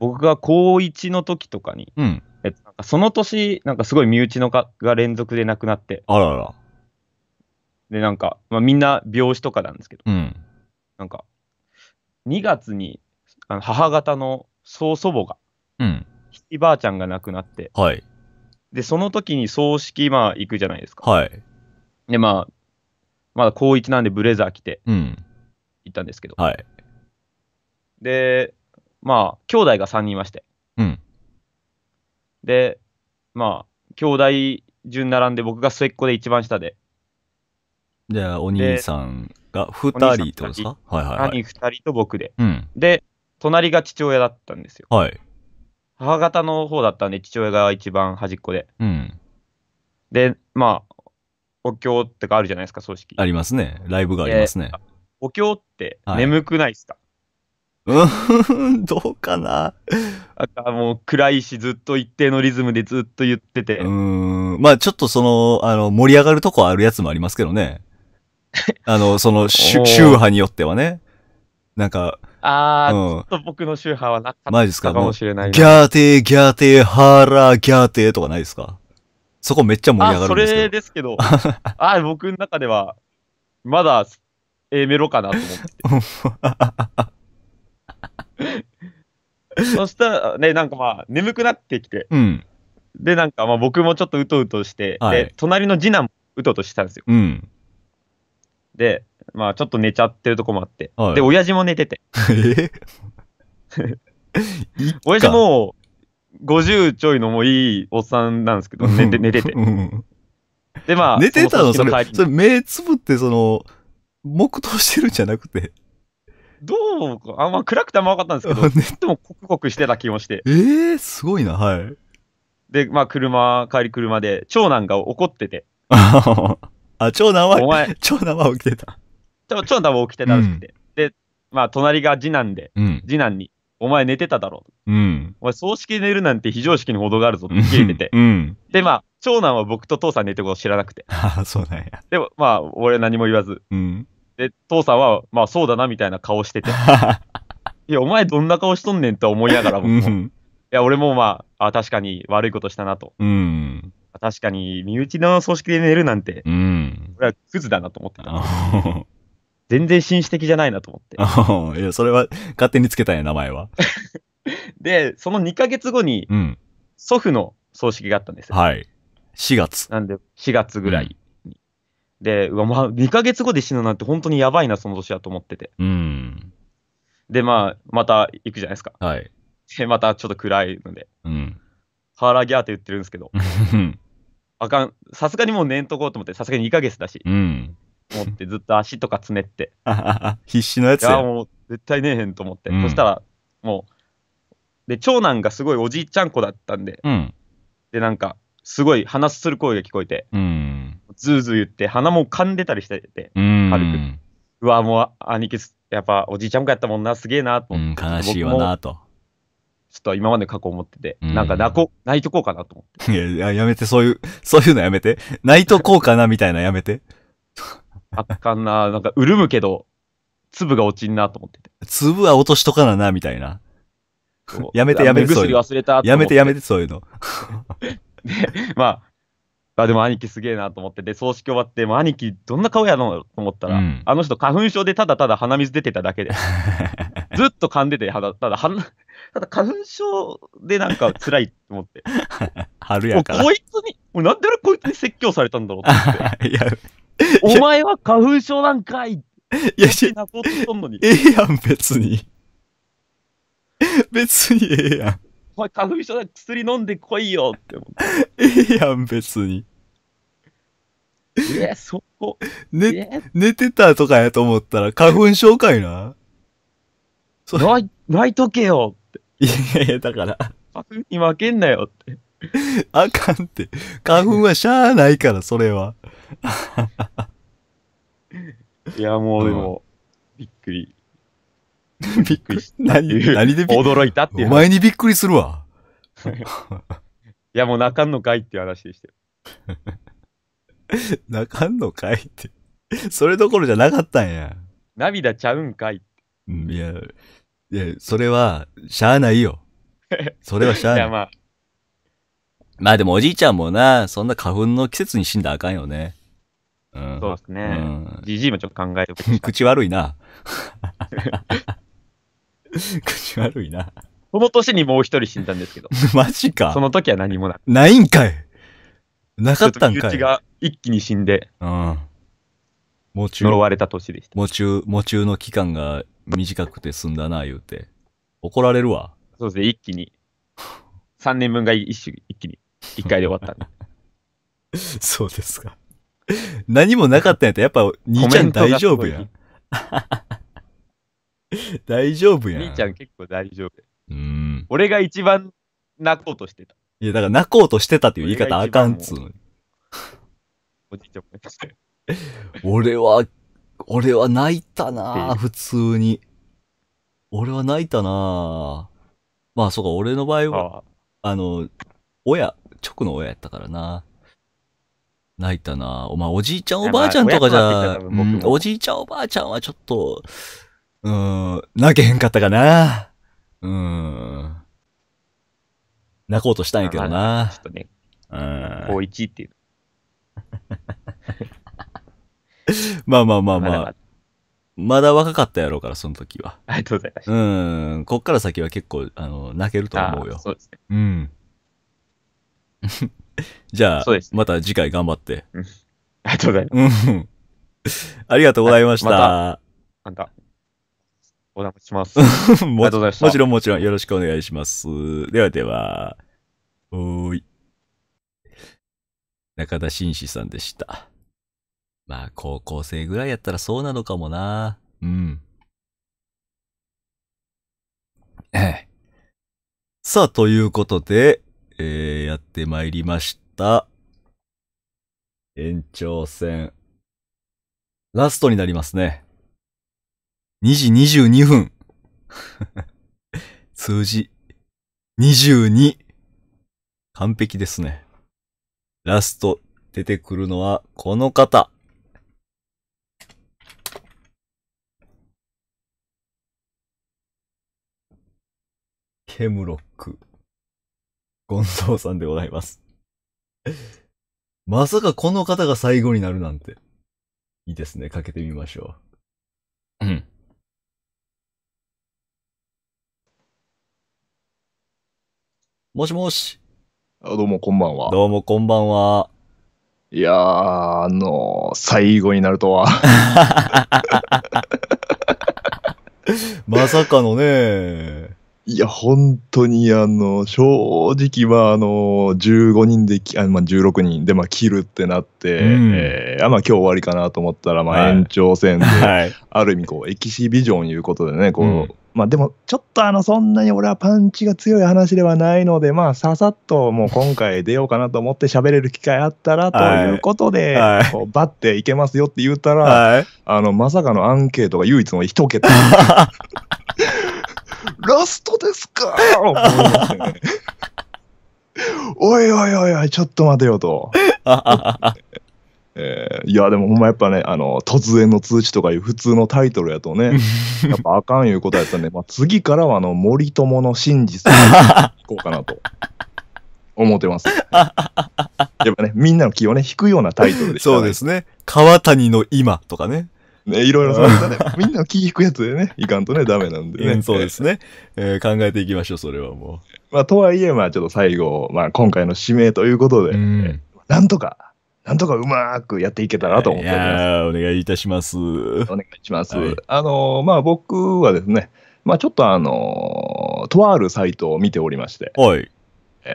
僕が高1の時とかに、うん、えなんかその年、なんかすごい身内のかが連続で亡くなって、あらら。で、なんか、まあ、みんな病死とかなんですけど、うん、なんか、2月にあの母方の曽祖母が、うん、ひきばあちゃんが亡くなって、はい、で、その時に葬式、まあ、行くじゃないですか。はい、で、まあ、まだ高1なんでブレザー着て、うん、行ったんですけど、はい。で、まあ、兄弟が3人いまして、うん。で、まあ、兄弟順並んで、僕が末っ子で一番下で、じゃあ、お兄さんが2人とですかはいはいはい。兄2人と僕で。うん。で、隣が父親だったんですよ。はい。母方の方だったんで、父親が一番端っこで。うん。で、まあ、お経ってかあるじゃないですか、葬式。ありますね。ライブがありますね。お経って眠くないですか、はい、うん、<laughs> どうかな。かもう暗いし、ずっと一定のリズムでずっと言ってて。うん。まあちょっとその、あの、盛り上がるとこあるやつもありますけどね。<laughs> あの、その、宗派によってはね。なんか、ああ、うん、ちょっと僕の宗派はなかったかもしれないギャーテー、ギャーテー、ハーラー、ギャーテーとかないですかそこめっちゃ盛り上がるんですけど。それですけど、<laughs> あ僕の中では、まだ A メロかなと思って。<laughs> そしたらね、なんかまあ、眠くなってきて、うん、で、なんかまあ僕もちょっとうとうとして、はい、で、隣の次男もうとうとしてたんですよ。うん、で、まあちょっと寝ちゃってるとこもあって、はい、で、親父も寝てて。え <laughs> 親父も50ちょいのもいいおっさんなんですけど、寝て寝てて。うん、で、まあ、寝てたのそれ、それ目つぶってその、黙祷してるんじゃなくて。どうか、あ、まあ、暗くてあんま分かったんですけど、ットもコクコクしてた気もして。ええー、すごいな、はい。で、まあ、車、帰り車で、長男が怒ってて。<laughs> あ、長男は、お前、<laughs> 長男は起きてた。長男は起きてたらしくて。うん、で、まあ、隣が次男で、うん、次男に、お前寝てただろう。うん。お前、葬式で寝るなんて非常識に程があるぞって切れてて。うん。で、まあ、長男は僕と父さん寝てること知らなくて。<laughs> ああ、そうなんや。でも、まあ、俺何も言わず。うん。で、父さんは、まあ、そうだな、みたいな顔してて。<laughs> いや、お前どんな顔しとんねんと思いながら僕も、うん、いや、俺もまあ、あ確かに悪いことしたなと。うん。確かに、身内の組織で寝るなんて、うん。俺はクズだなと思ってた。全然紳士的じゃないなと思って。<laughs> いや、それは勝手につけたんや、名前は。で、その2ヶ月後に、うん、祖父の葬式があったんですよ。はい。4月。なんで、4月ぐらいで、うわ、まあ、2ヶ月後で死ぬなんて本当にやばいな、その年はと思ってて。うん。で、まあ、また行くじゃないですか。はい。で、またちょっと暗いので、うん。ハーラギャーって言ってるんですけど、<laughs> あかん、さすがにもう寝んとこうと思って、さすがに2ヶ月だし、うん。思ってずっと足とかつねって、<laughs> 必死のやついや、もう絶対寝えへんと思って、うんそしたら、もう、で、長男がすごいおじいちゃん子だったんで、うん。で、なんか、すごい鼻すする声が聞こえて、うん、ズーズー言って、鼻も噛んでたりしてて、うん、軽く。うわ、もう兄貴、やっぱおじいちゃんもやったもんな、すげえなと思って。うん、悲しいわなと。ちょっと今まで過去思ってて、うん、なんか泣こ、泣いとこうかなと思って。いや、やめて、そういう、そういうのやめて。泣いとこうかなみたいなやめて。あかんな、なんか潤むけど、粒が落ちんなと思ってて。粒は落としとかなみたいな。やめてやめて。薬忘れたやめてやめて、そういうの。で、まあ、あでも兄貴すげえなと思って、で、葬式終わって、もう兄貴どんな顔やのと思ったら、うんあの人花粉症でただただ鼻水出てただけで、<laughs> ずっと噛んでて、ただ、ただ、ただ花粉症でなんか辛いと思って、<laughs> 春やから。こいつに、もうなんで俺こいつに説教されたんだろうと思って。<laughs> いや、お前は花粉症なんかいいや、しなこうととんのに。ええやん、別に。別にええやん。お前花粉症だ、薬飲んでこいよって思って。ええやん、別に。え、そこ。寝、寝てたとかやと思ったら花粉症かいな。それ、泣いとけよって。いやいや、だから。花粉に負けんなよって。あかんって。花粉はしゃあないから、それは。いや、もうでも、びっくり。<laughs> びっくりしたっ何でびっ驚いたっていう。お前にびっくりするわ。<laughs> いや、もう泣かんのかいっていう話でしたよ。<laughs> 泣かんのかいって。それどころじゃなかったんや。涙ちゃうんかいって。いや、いや、それは、しゃあないよ。それはしゃあない。いまあ。まあでもおじいちゃんもな、そんな花粉の季節に死んだらあかんよね。うん、そうですね。じじいもちょっと考えて口悪いな。<laughs> 口悪いな。この年にもう一人死んだんですけど。<laughs> マジか。その時は何もない。ないんかいなかったんかい。が一気に死んで。うん。う中。呪われた年でした。う中、う中の期間が短くて済んだな、言うて。怒られるわ。そうですね、一気に。3年分が一種、一気に。一回で終わったんで。<laughs> そうですか。何もなかったんやったら、やっぱ、兄ちゃん大丈夫やん。<laughs> 大丈夫やん。兄ちゃん結構大丈夫。うん。俺が一番泣こうとしてた。いや、だから泣こうとしてたっていう言い方あかんっつうの。おじいちゃんも泣い俺は、俺は泣いたな普通に。俺は泣いたなまあ、そうか、俺の場合は、あの、親、直の親やったからな。泣いたなお前、おじいちゃんおばあちゃんとかじゃ、うん、おじいちゃんおばあちゃんはちょっと、うん、泣けへんかったかな。うん。泣こうとしたんやけどな。まあ、ちょっとね。うん。高一っていう。<laughs> まあまあまあまあ。まだ若かったやろうから、その時は。ありがとうございます。うん。こっから先は結構、あの、泣けると思うよ。そうですね。うん。<laughs> じゃあ、ね、また次回頑張って。うん。ありがとうございます。ありがとうございました。また。またお邪魔します。<laughs> もありがとうございました。もちろんもちろんよろしくお願いします。ではでは、おーい。中田紳士さんでした。まあ、高校生ぐらいやったらそうなのかもな。うん。さあ、ということで、えー、やってまいりました。延長戦。ラストになりますね。2時22分。<laughs> 数字22。完璧ですね。ラスト出てくるのはこの方。ケムロック。ゴンゾウさんでございます。まさかこの方が最後になるなんて。いいですね。かけてみましょう。うん。もしもし。あどうもこんばんは。どうもこんばんは。いやー、あのー、最後になるとは。まさかのね。いや、本当に、あの、正直、まあ、あの、15人で、あまあ、16人で、まあ、切るってなって、うん、えー、あまあ、今日終わりかなと思ったら、まあ、延長戦で、はい、ある意味、こう、エキシビジョンいうことでね、こう、うんまあでも、ちょっとあの、そんなに俺はパンチが強い話ではないので、まあ、ささっともう今回出ようかなと思って喋れる機会あったら、ということで、はい、こうバッていけますよって言ったら、はい、あの、まさかのアンケートが唯一の一桁。<laughs> ラストですか思いましたね。<laughs> おいおいおいおい、ちょっと待てよと。<laughs> えー、いやでもほんまやっぱねあの突然の通知とかいう普通のタイトルやとね <laughs> やっぱあかんいうことやったんで、まあ、次からはあの森友の真実を <laughs> 聞こうかなと思ってます、やっぱねみんなの気をね引くようなタイトルでそうですね川谷の今とかねね、いろいろそうでね。<laughs> みんなの気引くやつでね、いかんとね、ダメなんでね。そうですね、えー。考えていきましょう、それはもう。まあ、とはいえ、まあ、ちょっと最後、まあ、今回の指名ということで、うん、なんとかなんとかうまくやっていけたらと思っております。お願いいたします。お願いします。はい、あの、まあ、僕はですね、まあ、ちょっとあの、とあるサイトを見ておりまして、はい。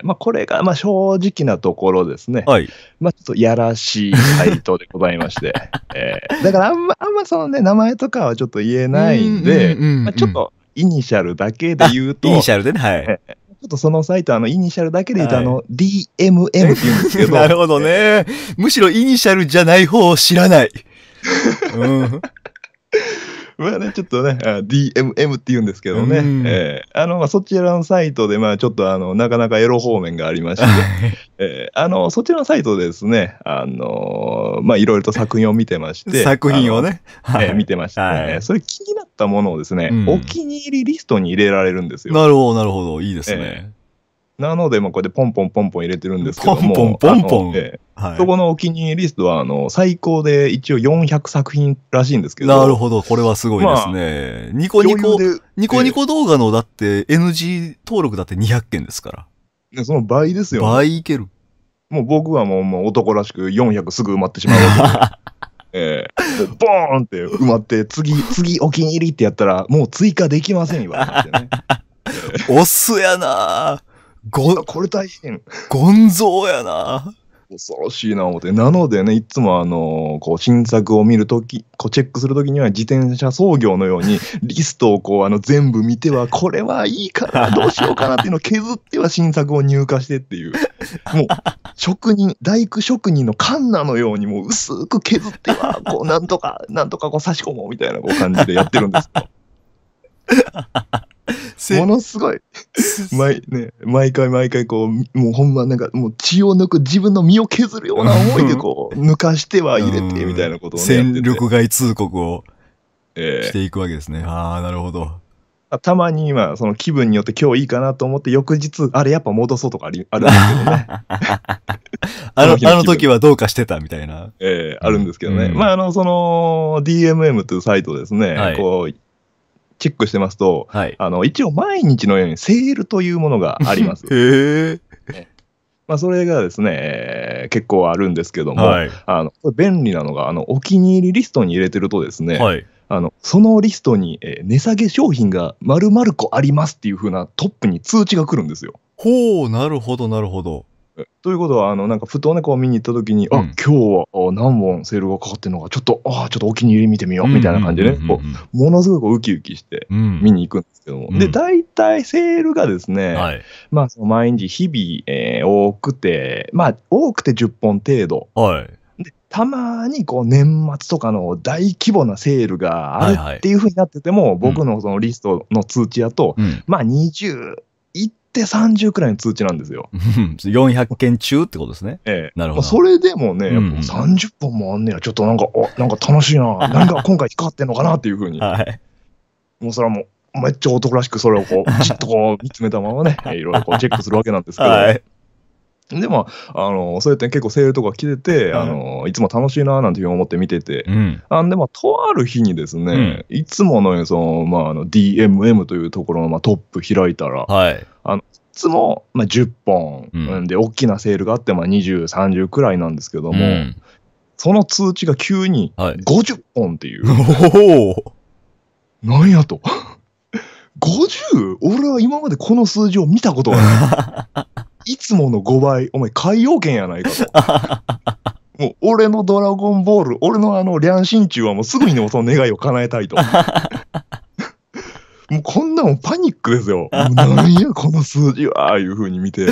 まあ、これがまあ正直なところですね、はい、まあ、ちょっとやらしいサイトでございまして、<laughs> えー、だからあんまあんまその、ね、名前とかはちょっと言えないんで、ちょっとイニシャルだけで言うと、イニシャルでね、はい、ちょっとそのサイト、あの、イニシャルだけで言うと、はい、あの、DMM って言うんですけど。<laughs> なるほどね。むしろイニシャルじゃない方を知らない。<laughs> うん、まあね、ちょっとね、DMM って言うんですけどね、えー、あの、まあ、そちらのサイトで、まあ、ちょっと、あの、なかなかエロ方面がありまして、<laughs> えー、あの、そちらのサイトでですね、あのまあ、いろいろと作品を見てまして、作品をね、はい、えー、見てまして、ね、はい、それ気になったものをですね、うん、お気に入りリストに入れられるんですよ。なるほど、なるほど、いいですね。えーなので、まあ、こうやってポンポンポンポン入れてるんですけども。ポンポンポンポン。はい、そこのお気に入りリストは、あの、最高で一応400作品らしいんですけど。なるほど、これはすごいですね。まあ、ニコニコ、ニコニコ動画のだって NG 登録だって200件ですから。その倍ですよ、ね、倍いける。もう僕はもうもう男らしく400すぐ埋まってしまう <laughs> ええー、ボーンって埋まって、次、次お気に入りってやったら、もう追加できませんよ、<laughs> おっすやなぁ。ゴこれ大変。ゴンゾーやな。恐ろしいな思って。なのでね、いつもあの、こう、新作を見るとき、こう、チェックするときには自転車操業のように、<laughs> リストをこう、あの、全部見ては、これはいいから、<laughs> どうしようかなっていうのを削っては新作を入荷してっていう。もう、職人、大工職人のカンナのように、もう薄く削っては、こう、なんとか、なんとかこう差し込もうみたいなこう感じでやってるんですよ。<laughs> ものすごい。毎、ね、毎回毎回こう、もうほんまなんか、もう血を抜く、自分の身を削るような思いでこう、抜かしては入れて、みたいなことをね。戦力外通告をしていくわけですね。えー、ああ、なるほど。たまに今、その気分によって今日いいかなと思って、翌日、あれやっぱ戻そうとかあるあるんですけどね。<laughs> あの、のあの時はどうかしてたみたいな。ええー、あるんですけどね。うん、まあ、あの、その、DMM というサイトですね。はい、こう、チェックしてますと、はい、あの一応毎日のようにセールというものがあります。<laughs> へえ。まあ、それがですね、結構あるんですけども、はい、あの便利なのがあの、お気に入りリストに入れてるとですね、はい、あのそのリストに、えー、値下げ商品が丸々個ありますっていうふうなトップに通知が来るんですよ。ほう、なるほど、なるほど。ということは、あのなんかふとね、こう見に行った時に、うん、あ今日は何本セールがかかってるのか、ちょっと、あちょっとお気に入り見てみようみたいな感じでね、ものすごくウキウキして見に行くんですけども、うん、で大体セールがですね、はい、まあ、毎日、日々、えー、多くて、まあ、多くて10本程度。はいたまにこう年末とかの大規模なセールがあるっていうふうになってても、僕のそのリストの通知だと、まあ20定30くらいの通知なんですよ。400件中ってことですね。ええ。なるほど。それでもね、やっぱ30本もあんねや、ちょっとなんか、おなんか楽しいな、なんか今回光ってんのかなっていうふうに。はい。もうそれはもう、めっちゃ男らしくそれをこう、じっとこう、見つめたままね、<laughs> いろいろこうチェックするわけなんですけど。はい。でも、あの、そうやって結構セールとか来てて、うん、あの、いつも楽しいななんて思って見てて、うん、あで、も、とある日にですね、うん、いつものその、まあ、あの、DMM というところの、まあ、トップ開いたら、はい。あの、いつも、まあ、10本、うん、で、大きなセールがあって、まあ、20、30くらいなんですけども、うん、その通知が急に、50本っていう。は <laughs> い、なんやと。50? <laughs> 俺は今までこの数字を見たことがない。<laughs> いつもの5倍、お前海洋圏やないかと。<laughs> もう俺のドラゴンボール、俺のあの、リャンシンチュはもうすぐにでもその願いを叶えたいと。<laughs> もうこんなもんパニックですよ。何や、この数字は、いうふうに見て。<laughs>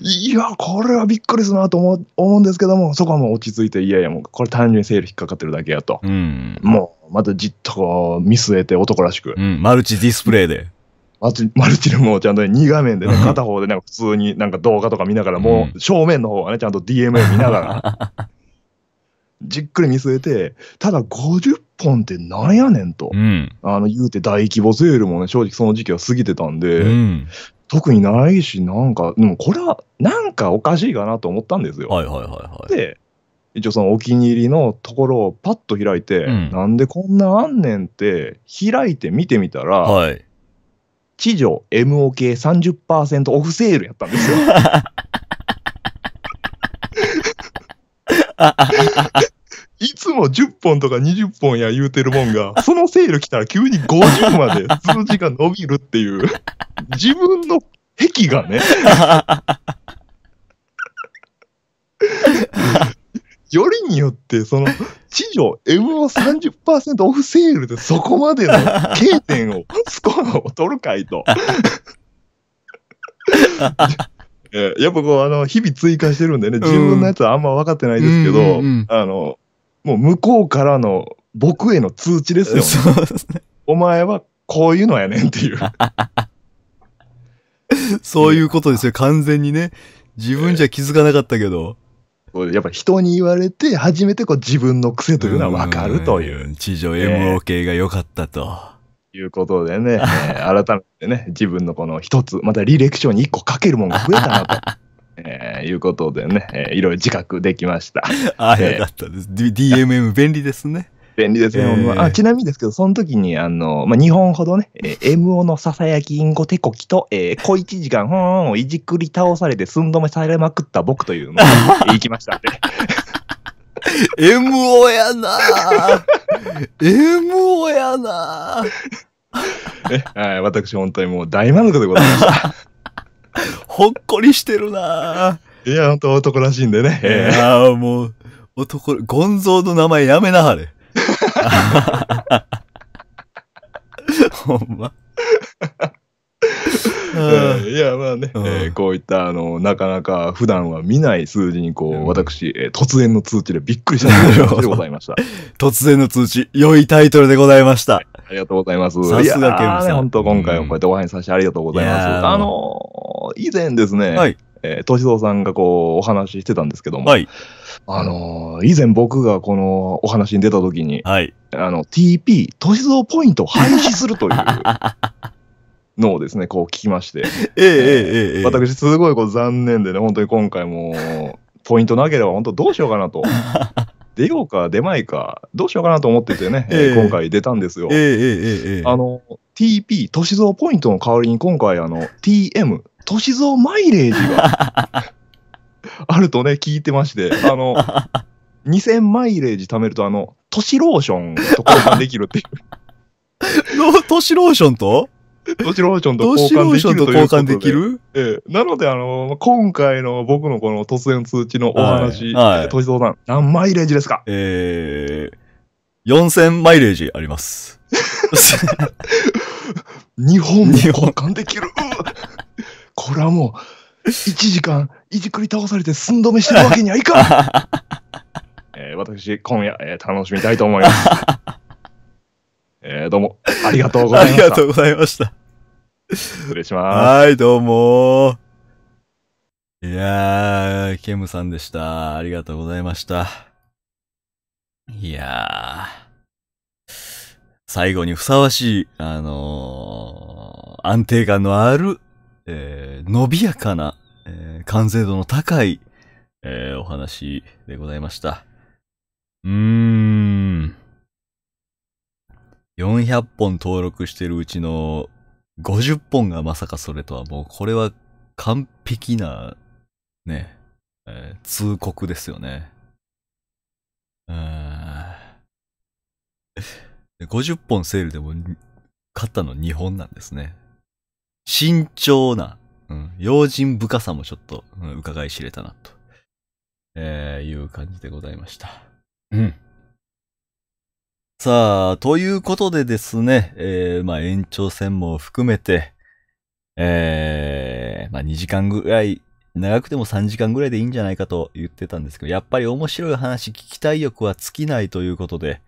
いや、これはびっくりするなと思うんですけども、そこはもう落ち着いて、いやいや、もうこれ単純にセール引っかかってるだけやと。うん、もう、またじっとこう見据えて男らしく。うん、マルチディスプレイで。<laughs> マルチでもちゃんと2画面でね、片方でなんか普通になんか動画とか見ながら、もう正面の方はね、ちゃんと DMA 見ながら、<laughs> じっくり見据えて、ただ50本ってなんやねんと、うん、あの言うて大規模セールもね、正直その時期は過ぎてたんで、うん、特にないし、なんか、でもこれはなんかおかしいかなと思ったんですよ。はいはいはいはい、で、一応そのお気に入りのところをパッと開いて、うん、なんでこんなあんねんって開いて見てみたら、はい地上 MOK30% オフセールやったんですよ。<laughs> いつも10本とか20本や言うてるもんが、そのセール来たら急に50まで数字が伸びるっていう、自分の癖がね <laughs> よりによって、その、地上 M530% オフセールでそこまでの経点を、<laughs> スコアを取るかいと。<laughs> えやっぱこう、あの、日々追加してるんでね、自分のやつはあんま分かってないですけど、うんあの、もう向こうからの僕への通知ですよ。<laughs> そうですね。お前はこういうのやねんっていう。そういうことですよ、完全にね。自分じゃ気づかなかったけど。やっぱり人に言われて、初めてこう自分の癖というのはわかるという。地上 MO k が良かったと。いうことでね、<laughs> 改めてね、自分のこの一つ、また履歴書に一個書けるもんが増えたなと。<laughs> えー、いうことでね、えー、いろいろ自覚できました。ああ、よかったです。えー、DMM 便利ですね。便利ですね、えー、あちなみにですけど、その時に、あの、まあ、2本ほどね、えー、MO のささやきインゴテコキと、えー、小一時間、ほんをいじくり倒されて寸止めされまくった僕というのを行きましたんで。<laughs> MO やな <laughs> MO やなはい、私本当にもう大満足でございました。ほっこりしてるないや、本当男らしいんでね。いやもう、男、ゴンゾーの名前やめなはれ。<laughs> ほんま。えー、いやまあね、うん、えー、こういったあのなかなか普段は見ない数字にこう、うん、私、えー、突然の通知でびっくりしたでございました突然の通知良いタイトルでございました、ありがとうございますさすがケンさん、ね、本当今回もこうやってお話しさせてありがとうございます、うん、あのー、以前ですね、はい、え三としぞうさんがこう、お話ししてたんですけども、はい。あのー以前僕がこのお話に出た時に、はい。あの、TP、としぞうポイントを廃止するというのをですね、こう聞きまして、<laughs> ええええ私、すごいこう残念でね、本当に今回も、ポイントなければ本当どうしようかなと。<laughs> 出ようか出まいか、どうしようかなと思っててね、ええー今回出たんですよええ。えええええ。あの、TP、歳三ポイントの代わりに今回、あの、TM、歳三マイレージが <laughs> あるとね、聞いてまして、あの、2000マイレージ貯めると、あの、都市ローションと交換できるっていう。<laughs> 都市ローションと都市ローションと交換できると交換できるええ。なので、あの、今回の僕のこの突然通知のお話、はい、さん。相何マイレージですかええー、4000マイレージあります。<laughs> 日本に交換できるこれはもう、1時間、いじくり倒されて寸止めしてるわけにはいかん、<laughs> えー、私、今夜、えー、楽しみたいと思います。<laughs> えー、どうも、ありがとうございました。ありがとうございました。失礼します。はい、どうもいやー、ケムさんでした。ありがとうございました。いやー、最後にふさわしい、あのー、安定感のあるえー、伸びやかな、えー、完成度の高い、えー、お話でございました。うーん。400本登録してるうちの50本がまさかそれとはもうこれは完璧な、ね、えー、通告ですよね。うん。50本セールでも買ったの2本なんですね。慎重な、うん、用心深さもちょっと、うん、伺い知れたな、と、えー、いう感じでございました。うん。さあ、ということでですね、えー、まあ延長戦も含めて、えー、まあ2時間ぐらい、長くても3時間ぐらいでいいんじゃないかと言ってたんですけど、やっぱり面白い話聞きたい欲は尽きないということで、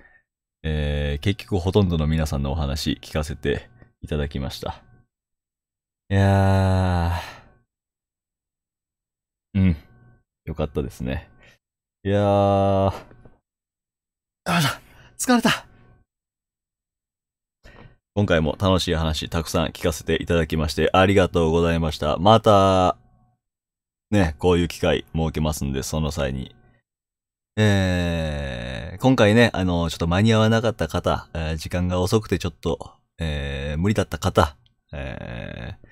えー、結局ほとんどの皆さんのお話聞かせていただきました。いやー。うん。よかったですね。いやー。疲れた今回も楽しい話たくさん聞かせていただきましてありがとうございました。また、ね、こういう機会設けますんで、その際に。えー、今回ね、あの、ちょっと間に合わなかった方、えー、時間が遅くてちょっと、えー、無理だった方、えー、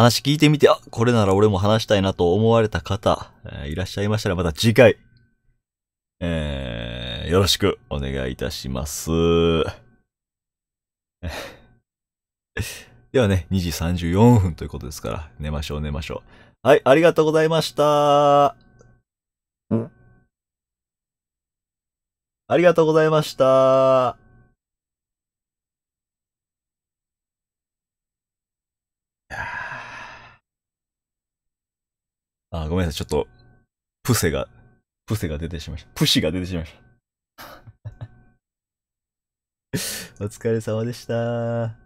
話聞いてみて、あ、これなら俺も話したいなと思われた方、えー、いらっしゃいましたらまた次回、えー、よろしくお願いいたします。<laughs> ではね、2時34分ということですから、寝ましょう寝ましょう。はい、ありがとうございました。ありがとうございました。あ、ごめんなさい。ちょっと、プセが、プセが出てしまいました。プシが出てしまいました。お疲れ様でした。